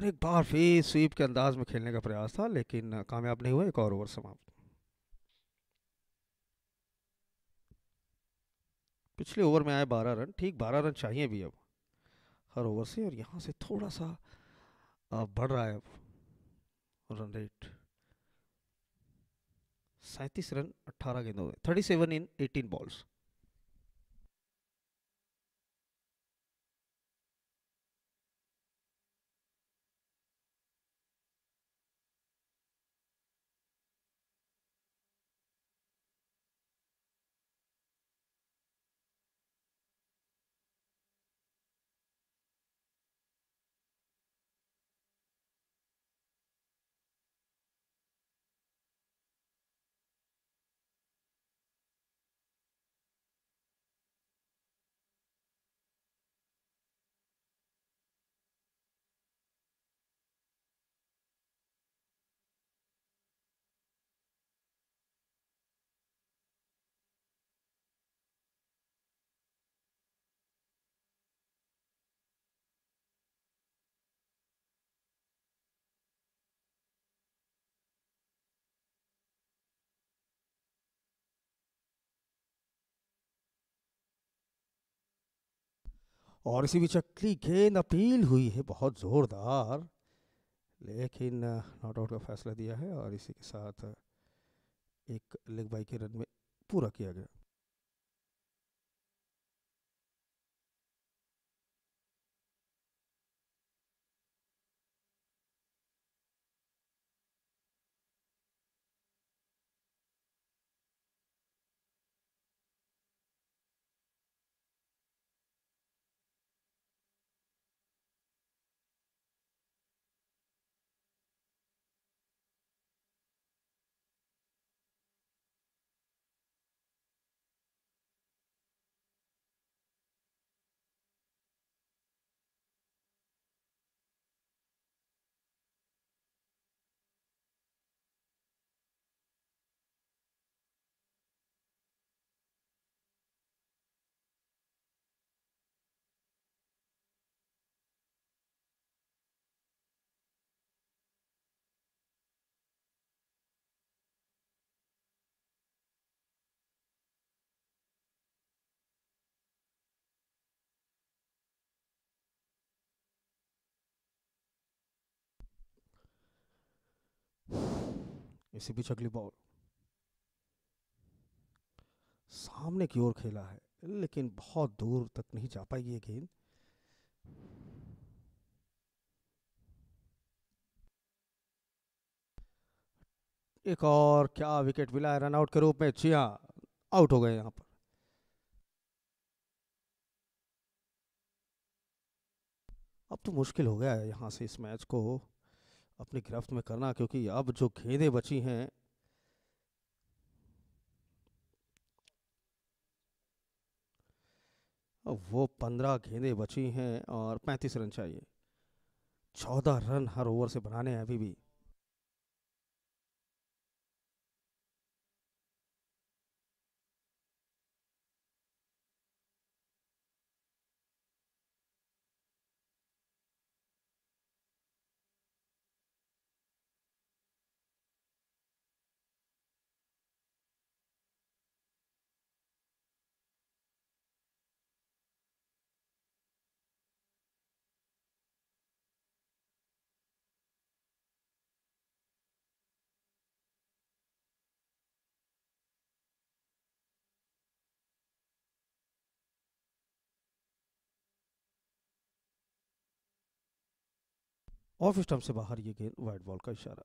[SPEAKER 3] और एक बार फिर स्वीप के अंदाज में खेलने का प्रयास था लेकिन कामयाब नहीं हुआ एक और ओवर समाप्त पिछले ओवर में आए बारह रन ठीक बारह रन चाहिए भी अब हर ओवर से और यहाँ से थोड़ा सा बढ़ रहा है अब रन रेट सैंतीस रन अट्ठारह गेंदों में thirty seven in eighteen balls और इसी अकली गेंद अपील हुई है बहुत ज़ोरदार लेकिन नॉट आउट का फैसला दिया है और इसी के साथ एक लेग बाई के रन में पूरा किया गया इसे बीच अगली बॉल सामने की ओर खेला है लेकिन बहुत दूर तक नहीं जा पाई ये गेंद एक और क्या विकेट मिला है रनआउट के रूप में हाँ आउट हो गए यहां पर अब तो मुश्किल हो गया है यहां से इस मैच को अपनी गिरफ्त में करना क्योंकि अब जो घेदे बची हैं वो पंद्रह घेदे बची हैं और पैंतीस रन चाहिए चौदह रन हर ओवर से बनाने हैं अभी भी ऑफ स्टम्प से बाहर ये गेंद वाइट बॉल का इशारा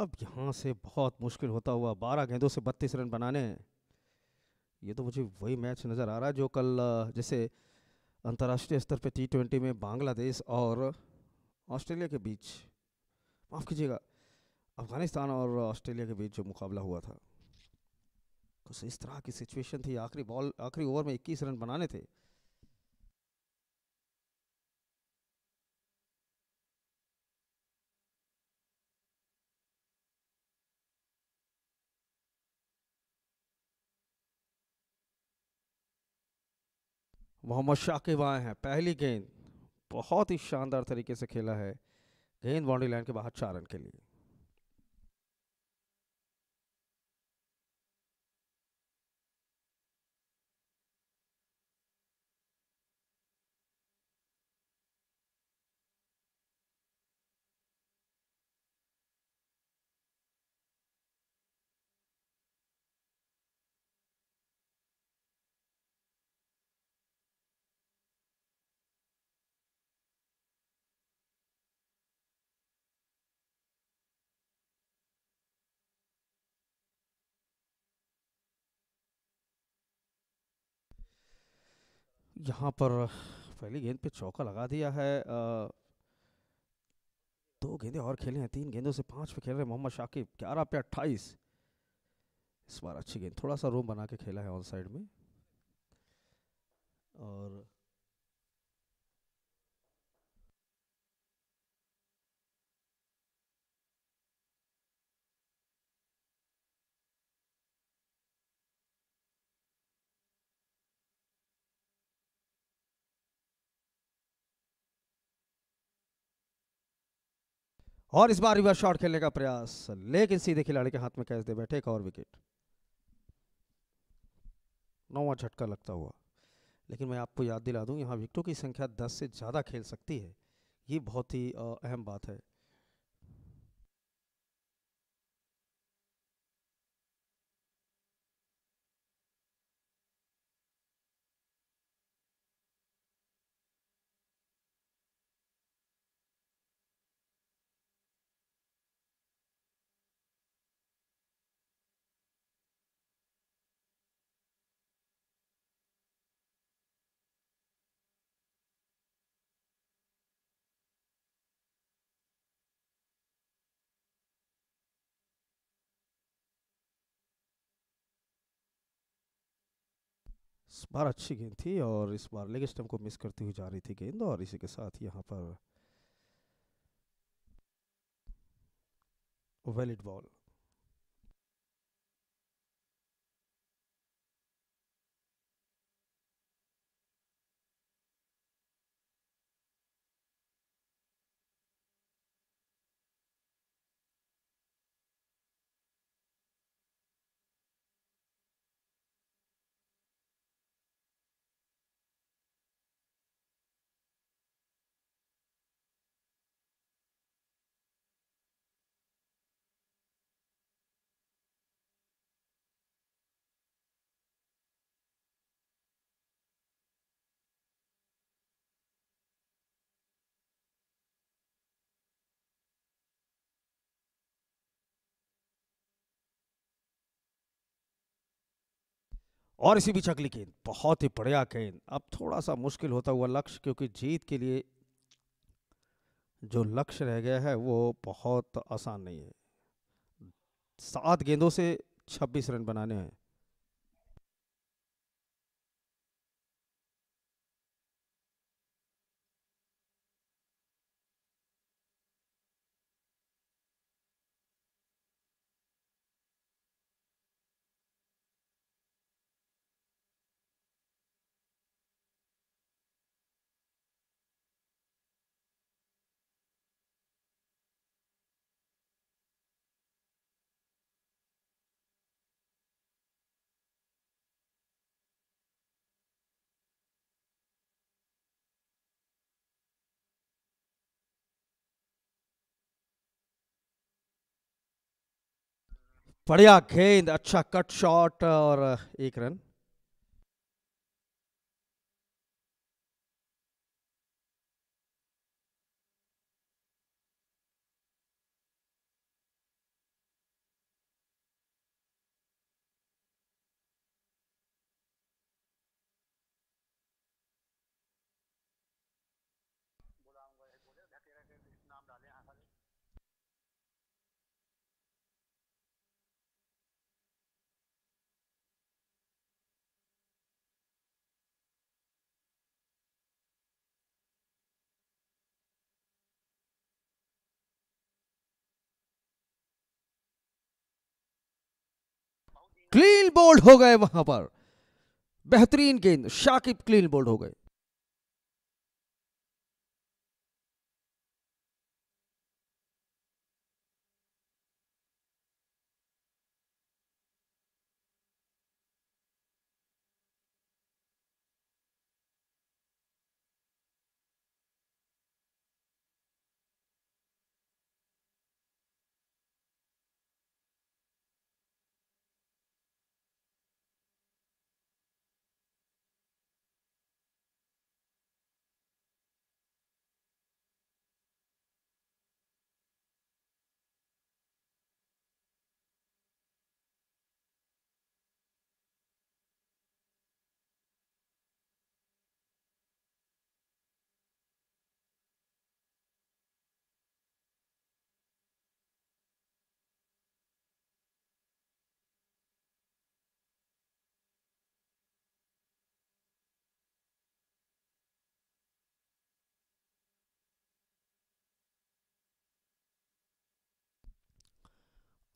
[SPEAKER 3] अब यहाँ से बहुत मुश्किल होता हुआ बारह गेंदों से बत्तीस रन बनाने ये तो मुझे वही मैच नज़र आ रहा है जो कल जैसे अंतर्राष्ट्रीय स्तर पर टी ट्वेंटी में बांग्लादेश और ऑस्ट्रेलिया के बीच माफ़ कीजिएगा अफगानिस्तान और ऑस्ट्रेलिया के बीच जो मुकाबला हुआ था कुछ इस तरह की सिचुएशन थी आखिरी बॉल आखिरी ओवर में 21 रन बनाने थे मोहम्मद शाकिब आए हैं पहली गेंद बहुत ही शानदार तरीके से खेला है गेंद बाउंड्री लाइन के बाहर चार रन के लिए यहाँ पर पहली गेंद पे चौका लगा दिया है आ, दो गेंदे और खेले हैं तीन गेंदों से पांच पे खेल रहे मोहम्मद शाकिब ग्यारह पे अट्ठाईस इस बार अच्छी गेंद थोड़ा सा रूम बना के खेला है ऑन साइड में और और इस बार रिवर्स शॉट खेलने का प्रयास लेकिन सीधे खिलाड़ी के हाथ में कैच दे बैठे एक और विकेट नौवा झटका लगता हुआ लेकिन मैं आपको याद दिला दूं यहाँ विकेटों की संख्या 10 से ज़्यादा खेल सकती है ये बहुत ही अहम बात है बार अच्छी गेंद थी और इस बार लेग स्टम्प को मिस करती हुई जा रही थी गेंद और इसी के साथ यहाँ पर वैलिड बॉल और इसी बीच अगली गेंद बहुत ही बढ़िया गेंद अब थोड़ा सा मुश्किल होता हुआ लक्ष्य क्योंकि जीत के लिए जो लक्ष्य रह गया है वो बहुत आसान नहीं है सात गेंदों से 26 रन बनाने हैं बढ़िया गेंद अच्छा कट शॉट और एक रन क्लीन बोल्ड हो गए वहां पर बेहतरीन गेंद शाकिब क्लीन बोल्ड हो गए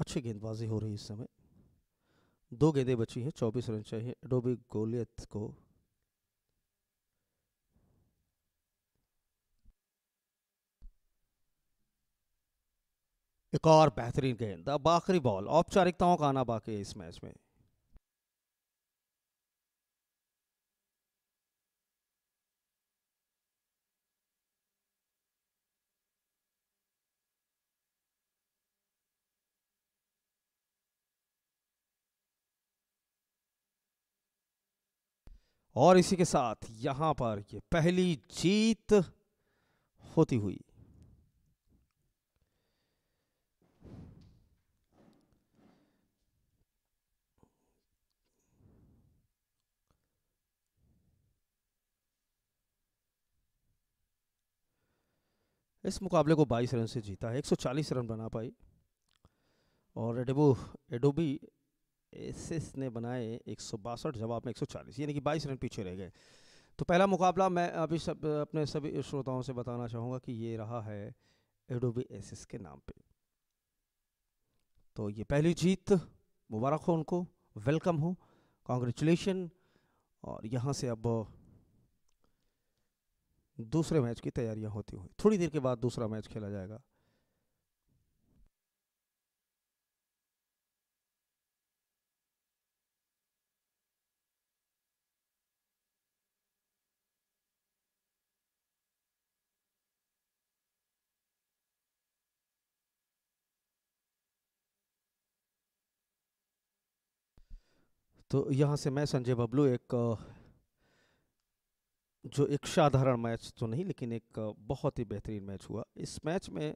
[SPEAKER 3] अच्छी गेंदबाजी हो रही है इस समय दो गेंदें बची हैं चौबीस रन चाहिए डोबी गोलियत को एक और बेहतरीन गेंद अब आखिरी बॉल औपचारिकताओं का आना बाकी है इस मैच में और इसी के साथ यहां पर ये पहली जीत होती हुई इस मुकाबले को 22 रन से जीता है 140 रन बना पाई और एडेबो एडोबी एसिस ने बनाए एक जवाब में चालीस यानी कि बाईस रन पीछे रह गए तो पहला मुकाबला मैं अभी सब अपने सभी श्रोताओं से बताना चाहूँगा कि ये रहा है एडोबी एसिस के नाम पे तो ये पहली जीत मुबारक हो उनको वेलकम हो कॉन्ग्रेचुलेशन और यहाँ से अब दूसरे मैच की तैयारियां होती हुई थोड़ी देर के बाद दूसरा मैच खेला जाएगा तो यहाँ से मैं संजय बबलू एक जो एक साधारण मैच तो नहीं लेकिन एक बहुत ही बेहतरीन मैच हुआ इस मैच में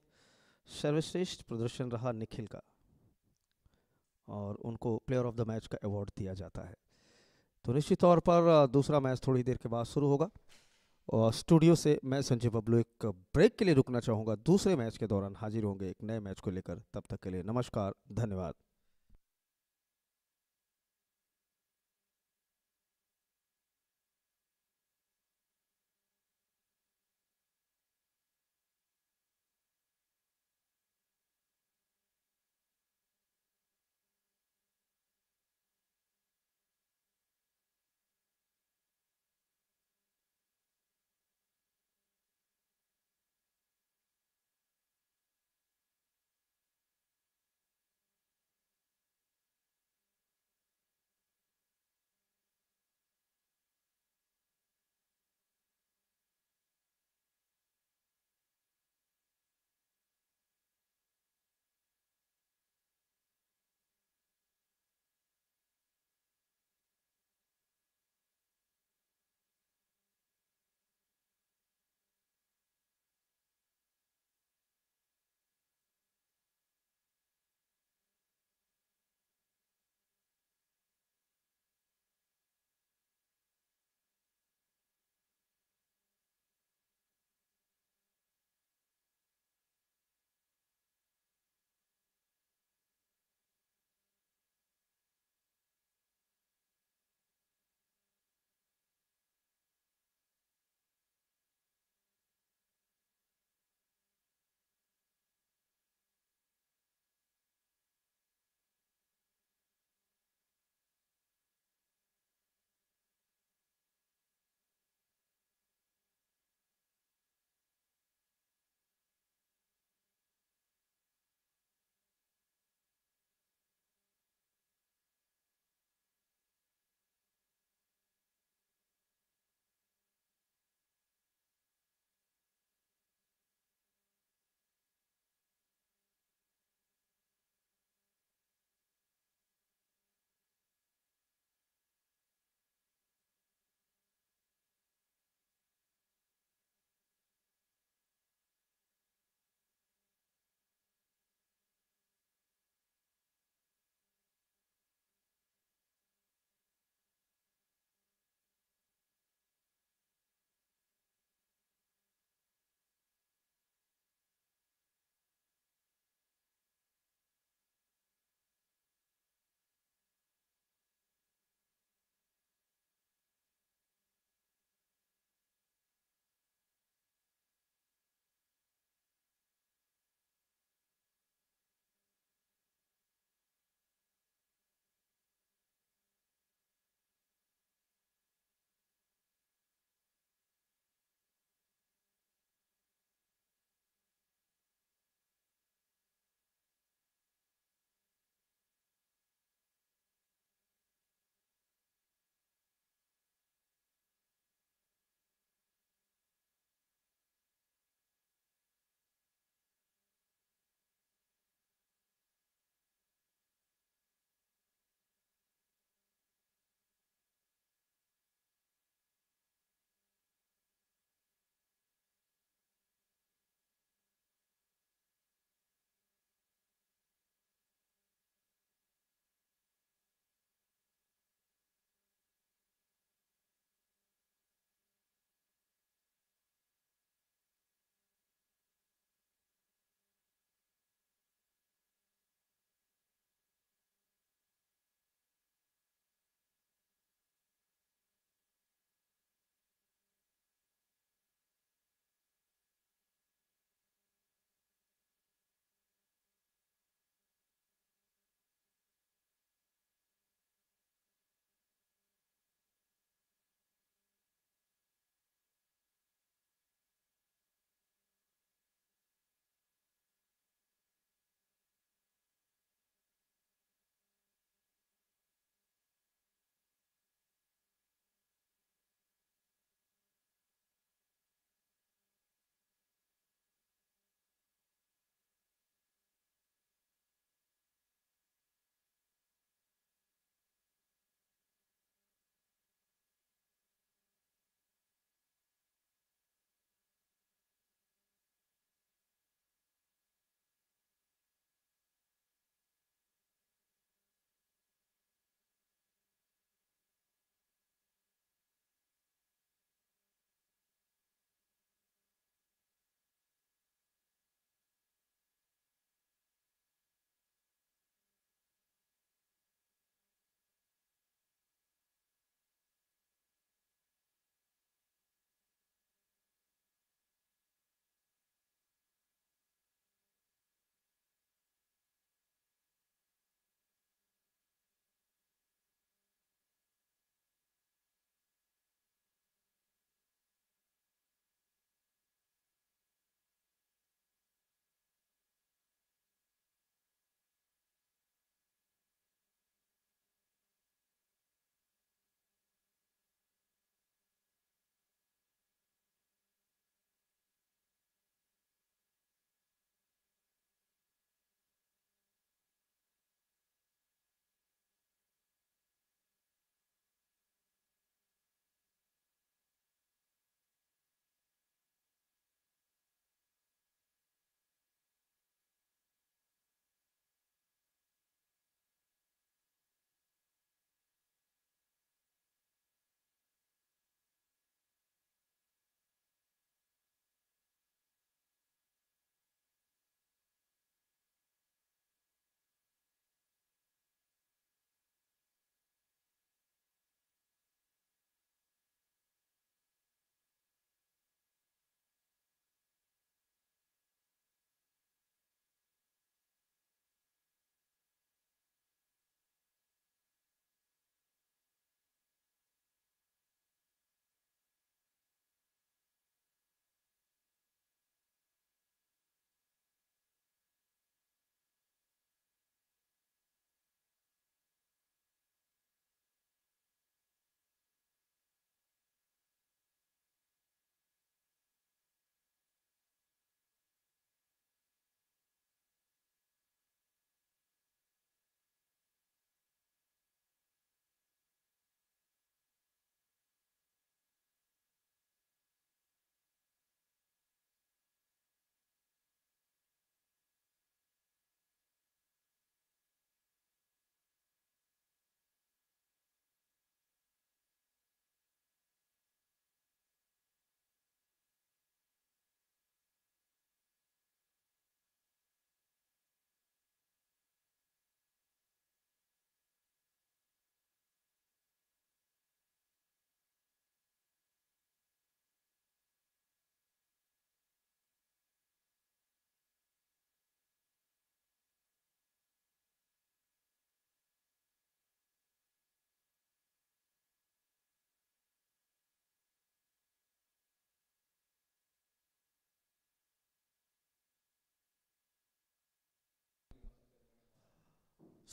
[SPEAKER 3] सर्वश्रेष्ठ प्रदर्शन रहा निखिल का और उनको प्लेयर ऑफ द मैच का अवार्ड दिया जाता है तो निश्चित तौर पर दूसरा मैच थोड़ी देर के बाद शुरू होगा और स्टूडियो से मैं संजय बबलू एक ब्रेक के लिए रुकना चाहूँगा दूसरे मैच के दौरान हाजिर होंगे एक नए मैच को लेकर तब तक के लिए नमस्कार धन्यवाद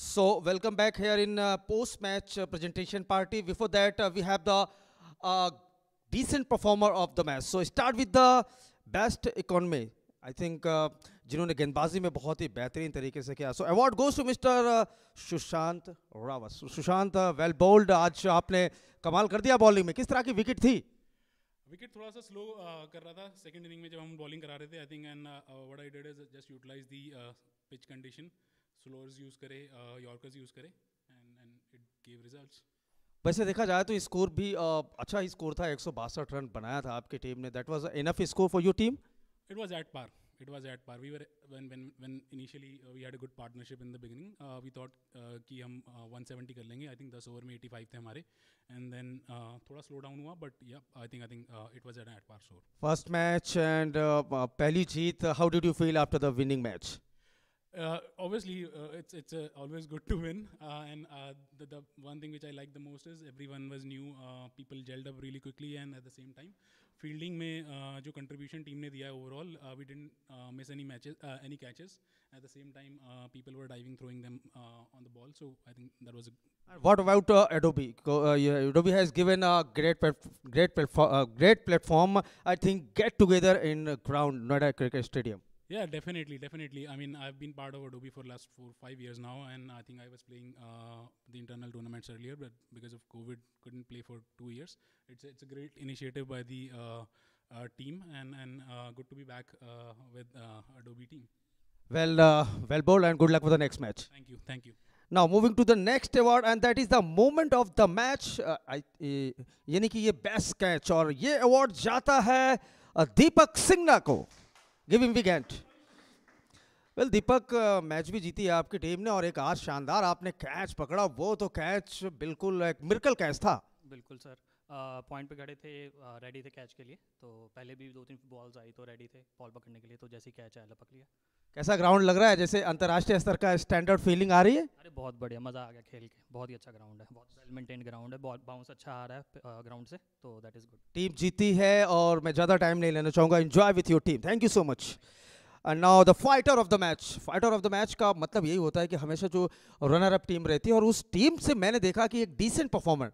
[SPEAKER 3] So welcome back here in uh, post-match uh, presentation party. Before that, uh, we have the uh, decent performer of the match. So start with the best economy. I think uh, जिन्होंने गेंदबाजी में बहुत ही बेहतरीन तरीके से किया so award goes to mister Sushant Rawat Sushant well uh, bowled आज आपने कमाल कर दिया बॉलिंग में किस तरह की विकेट थी
[SPEAKER 1] विकेट थोड़ा सा स्लो कर रहा था सेकंड इनिंग में जब हम बॉलिंग करा रहे थे I think and what I did is just utilise the pitch condition slowers use करे यॉर्कर्स यूज़ करे and and it gave results
[SPEAKER 3] वैसे देखा जाए तो स्कोर भी uh, अच्छा स्कोर था एक रन बनाया था आपकी टीम ने that was enough score for your team
[SPEAKER 1] it was at par it was at par we were when when when initially uh, we had a good partnership in the beginning uh, we thought uh, ki hum uh, 170 kar lenge i think 10 over mein 85 थे हमारे and then uh, थोड़ा slow down हुआ but yeah i think i think uh, it was at an at par score
[SPEAKER 3] first match and uh, पहली जीत how did you feel after the winning match
[SPEAKER 1] Uh, obviously, uh, it's it's uh, always good to win, uh, and uh, the, the, one thing which I like the most is everyone was new. Uh, people gelled up really quickly, and at the same time, fielding में जो contribution team ने दिया है overall we didn't any catches. At the same time, the same time people were diving throwing them on the ball so I think that was
[SPEAKER 3] What about uh, Adobe? Uh, yeah, Adobe has given a great, great, uh, great platform. I think get together in ground, not a cricket stadium.
[SPEAKER 1] Yeah, definitely, definitely. I mean, I've been part of Adobe for last four, five years now, and I think I was playing uh, the internal tournaments earlier, but because of COVID, couldn't play for two years. It's it's a great initiative by the uh, uh, team, and and uh, good to be back uh, with uh, Adobe team.
[SPEAKER 3] Well, well bowled, and good luck for the next match. Thank you, thank you. Now moving to the next award, and that is the moment of the match. यानी कि ये best catch or ये award जाता है Deepak singh को. Give him big hand well Deepak match भी जीती है आपकी टीम ने और एक आज शानदार आपने कैच पकड़ा वो तो कैच बिल्कुल एक मिरकल कैच था
[SPEAKER 2] बिल्कुल सर पॉइंट पे खड़े थे रेडी थे कैच के लिए तो पहले भी दो तीन बॉल्स आई तो रेडी थे बॉल पकड़ने के लिए तो जैसे कैच आया पकड़ लिया
[SPEAKER 3] कैसा ग्राउंड लग रहा है जैसे अंतर्राष्ट्रीय स्तर का स्टैंडर्ड फीलिंग आ रही है अरे बहुत बढ़िया मज़ा आ
[SPEAKER 2] गया खेल के बहुत ही अच्छा
[SPEAKER 3] ग्राउंड है बहुत वेल मेंटेन ग्राउंड है बहुत बाउंस अच्छा आ रहा है ग्राउंड से तो दैट इज़ गुड टीम जीती है और मैं ज़्यादा टाइम नहीं लेना चाहूंगा enjoy with your team thank you so much and now the fighter of the match fighter of the match का मतलब यही होता है कि हमेशा जो रनर अप टीम रहती है और उस टीम से मैंने देखा कि एक decent performer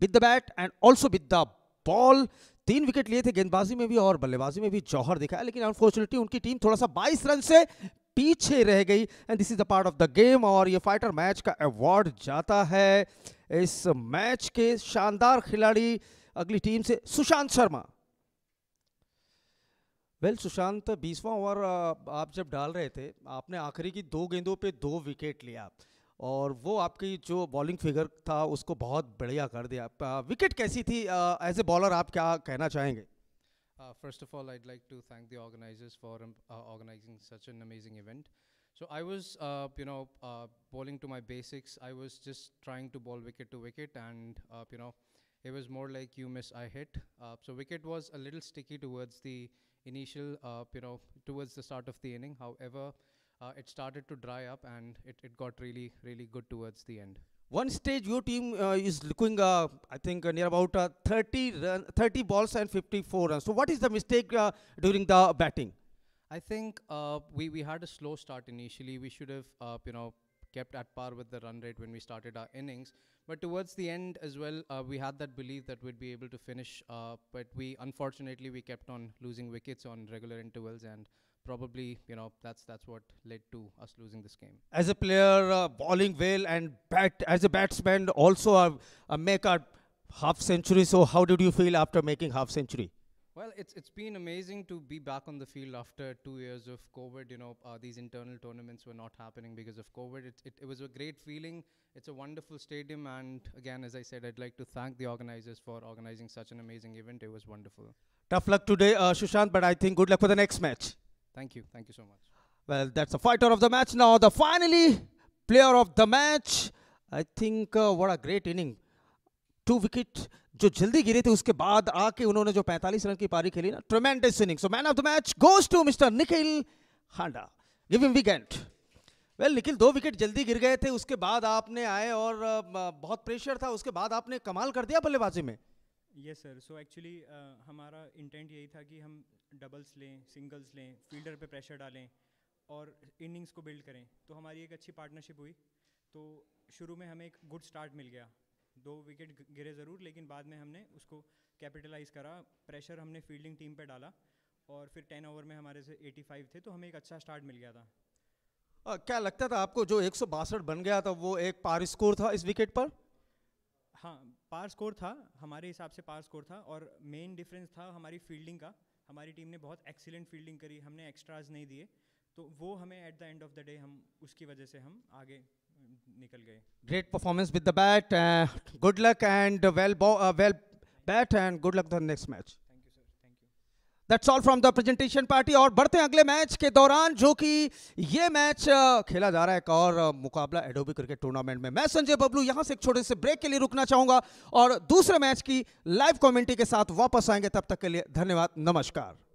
[SPEAKER 3] with the bat and also with the ball तीन विकेट लिए थे गेंदबाजी में भी और बल्लेबाजी में भी जौहर दिखाया लेकिन अनफॉर्चुनेटली उनकी टीम थोड़ा सा 22 रन से पीछे रह गई and this is the part of the game और ये फाइटर मैच का अवार्ड जाता है इस मैच के शानदार खिलाड़ी अगली टीम से सुशांत शर्मा वेल well, सुशांत बीसवां ओवर आप जब डाल रहे थे आपने आखिरी की दो गेंदों पे दो विकेट लिया और वो आपकी जो बॉलिंग फिगर था उसको बहुत बढ़िया कर दिया विकेट कैसी थी एज ए बॉलर आप क्या कहना चाहेंगे
[SPEAKER 2] first of all I'd like to thank the for organising such an amazing event so I was you know bowling to my basics I was just trying to bowl wicket to wicket and you know it was more like you miss I hit so wicket was a little sticky towards the initial you know towards the start of the inning however uh, it started to dry up and it, it got really, really good towards the end. One stage,
[SPEAKER 3] your team uh, is looking, uh, I think, uh, near about uh, 30, run, 30 balls and 54 runs. So, what is the mistake uh, during the batting?
[SPEAKER 2] I think we, we had a slow start initially. We should have, you know, kept at par with the run rate when we started our innings. But towards the end as well, uh, we had that belief that we'd be able to finish. Uh, but we unfortunately we kept on losing wickets on regular intervals, and probably you know that's that's what led to us losing this game.
[SPEAKER 3] As a player, uh, bowling well and bat as a batsman also a uh, uh, make a half century. So how did you feel after making half century?
[SPEAKER 2] Well, it's it's been amazing to be back on the field after two years of COVID. You know, uh, these internal tournaments were not happening because of COVID. It, it, it was a great feeling. It's a wonderful stadium, and again, as I said, I'd like to thank the organizers for organizing such an amazing event. It was wonderful.
[SPEAKER 3] Tough luck today, uh, Shushant, but I think good luck for the next match.
[SPEAKER 2] Thank you. Thank you so much.
[SPEAKER 3] Well, that's the fighter of the match. Now, the finally player of the match. I think बड़ा great inning two wicket जो जल्दी गिरे थे उसके बाद आके उन्होंने जो 45 रन की पारी खेली ना tremendous inning so man of the match goes to mister Nikhil Handa give him wicket well Nikhil दो विकेट जल्दी गिर गए थे उसके बाद आपने आए और uh, बहुत प्रेशर था उसके बाद आपने कमाल कर दिया बल्लेबाजी में
[SPEAKER 2] यस सर सो एक्चुअली हमारा इंटेंट यही था कि हम डबल्स लें सिंगल्स लें फील्डर पे प्रेशर डालें और इनिंग्स को बिल्ड करें तो हमारी एक अच्छी पार्टनरशिप हुई तो शुरू में हमें एक गुड स्टार्ट मिल गया दो विकेट गिरे ज़रूर लेकिन बाद में हमने उसको कैपिटलाइज करा प्रेशर हमने फील्डिंग टीम पे डाला और फिर टेन ओवर में हमारे से 85 थे तो हमें एक अच्छा स्टार्ट मिल गया था
[SPEAKER 3] आ, क्या लगता था आपको जो एक बन गया था वो एक पार स्कोर था इस विकेट पर
[SPEAKER 2] हाँ पार स्कोर था हमारे हिसाब से पार स्कोर था और मेन डिफरेंस था हमारी फील्डिंग का हमारी टीम ने बहुत एक्सीलेंट फील्डिंग करी हमने एक्स्ट्राज नहीं दिए तो वो हमें at the end of the day हम उसकी वजह से हम आगे निकल गए
[SPEAKER 3] great performance with the bat good luck and well well bat and good luck the next match that's all from the presentation party और बढ़ते हैं अगले मैच के दौरान जो कि ये मैच खेला जा रहा है एक और मुकाबला एडोबी क्रिकेट टूर्नामेंट में मैं संजय बबलू यहां से एक छोटे से ब्रेक के लिए रुकना चाहूंगा और दूसरे मैच की लाइव कॉमेंट्री के साथ वापस आएंगे तब तक के लिए धन्यवाद नमस्कार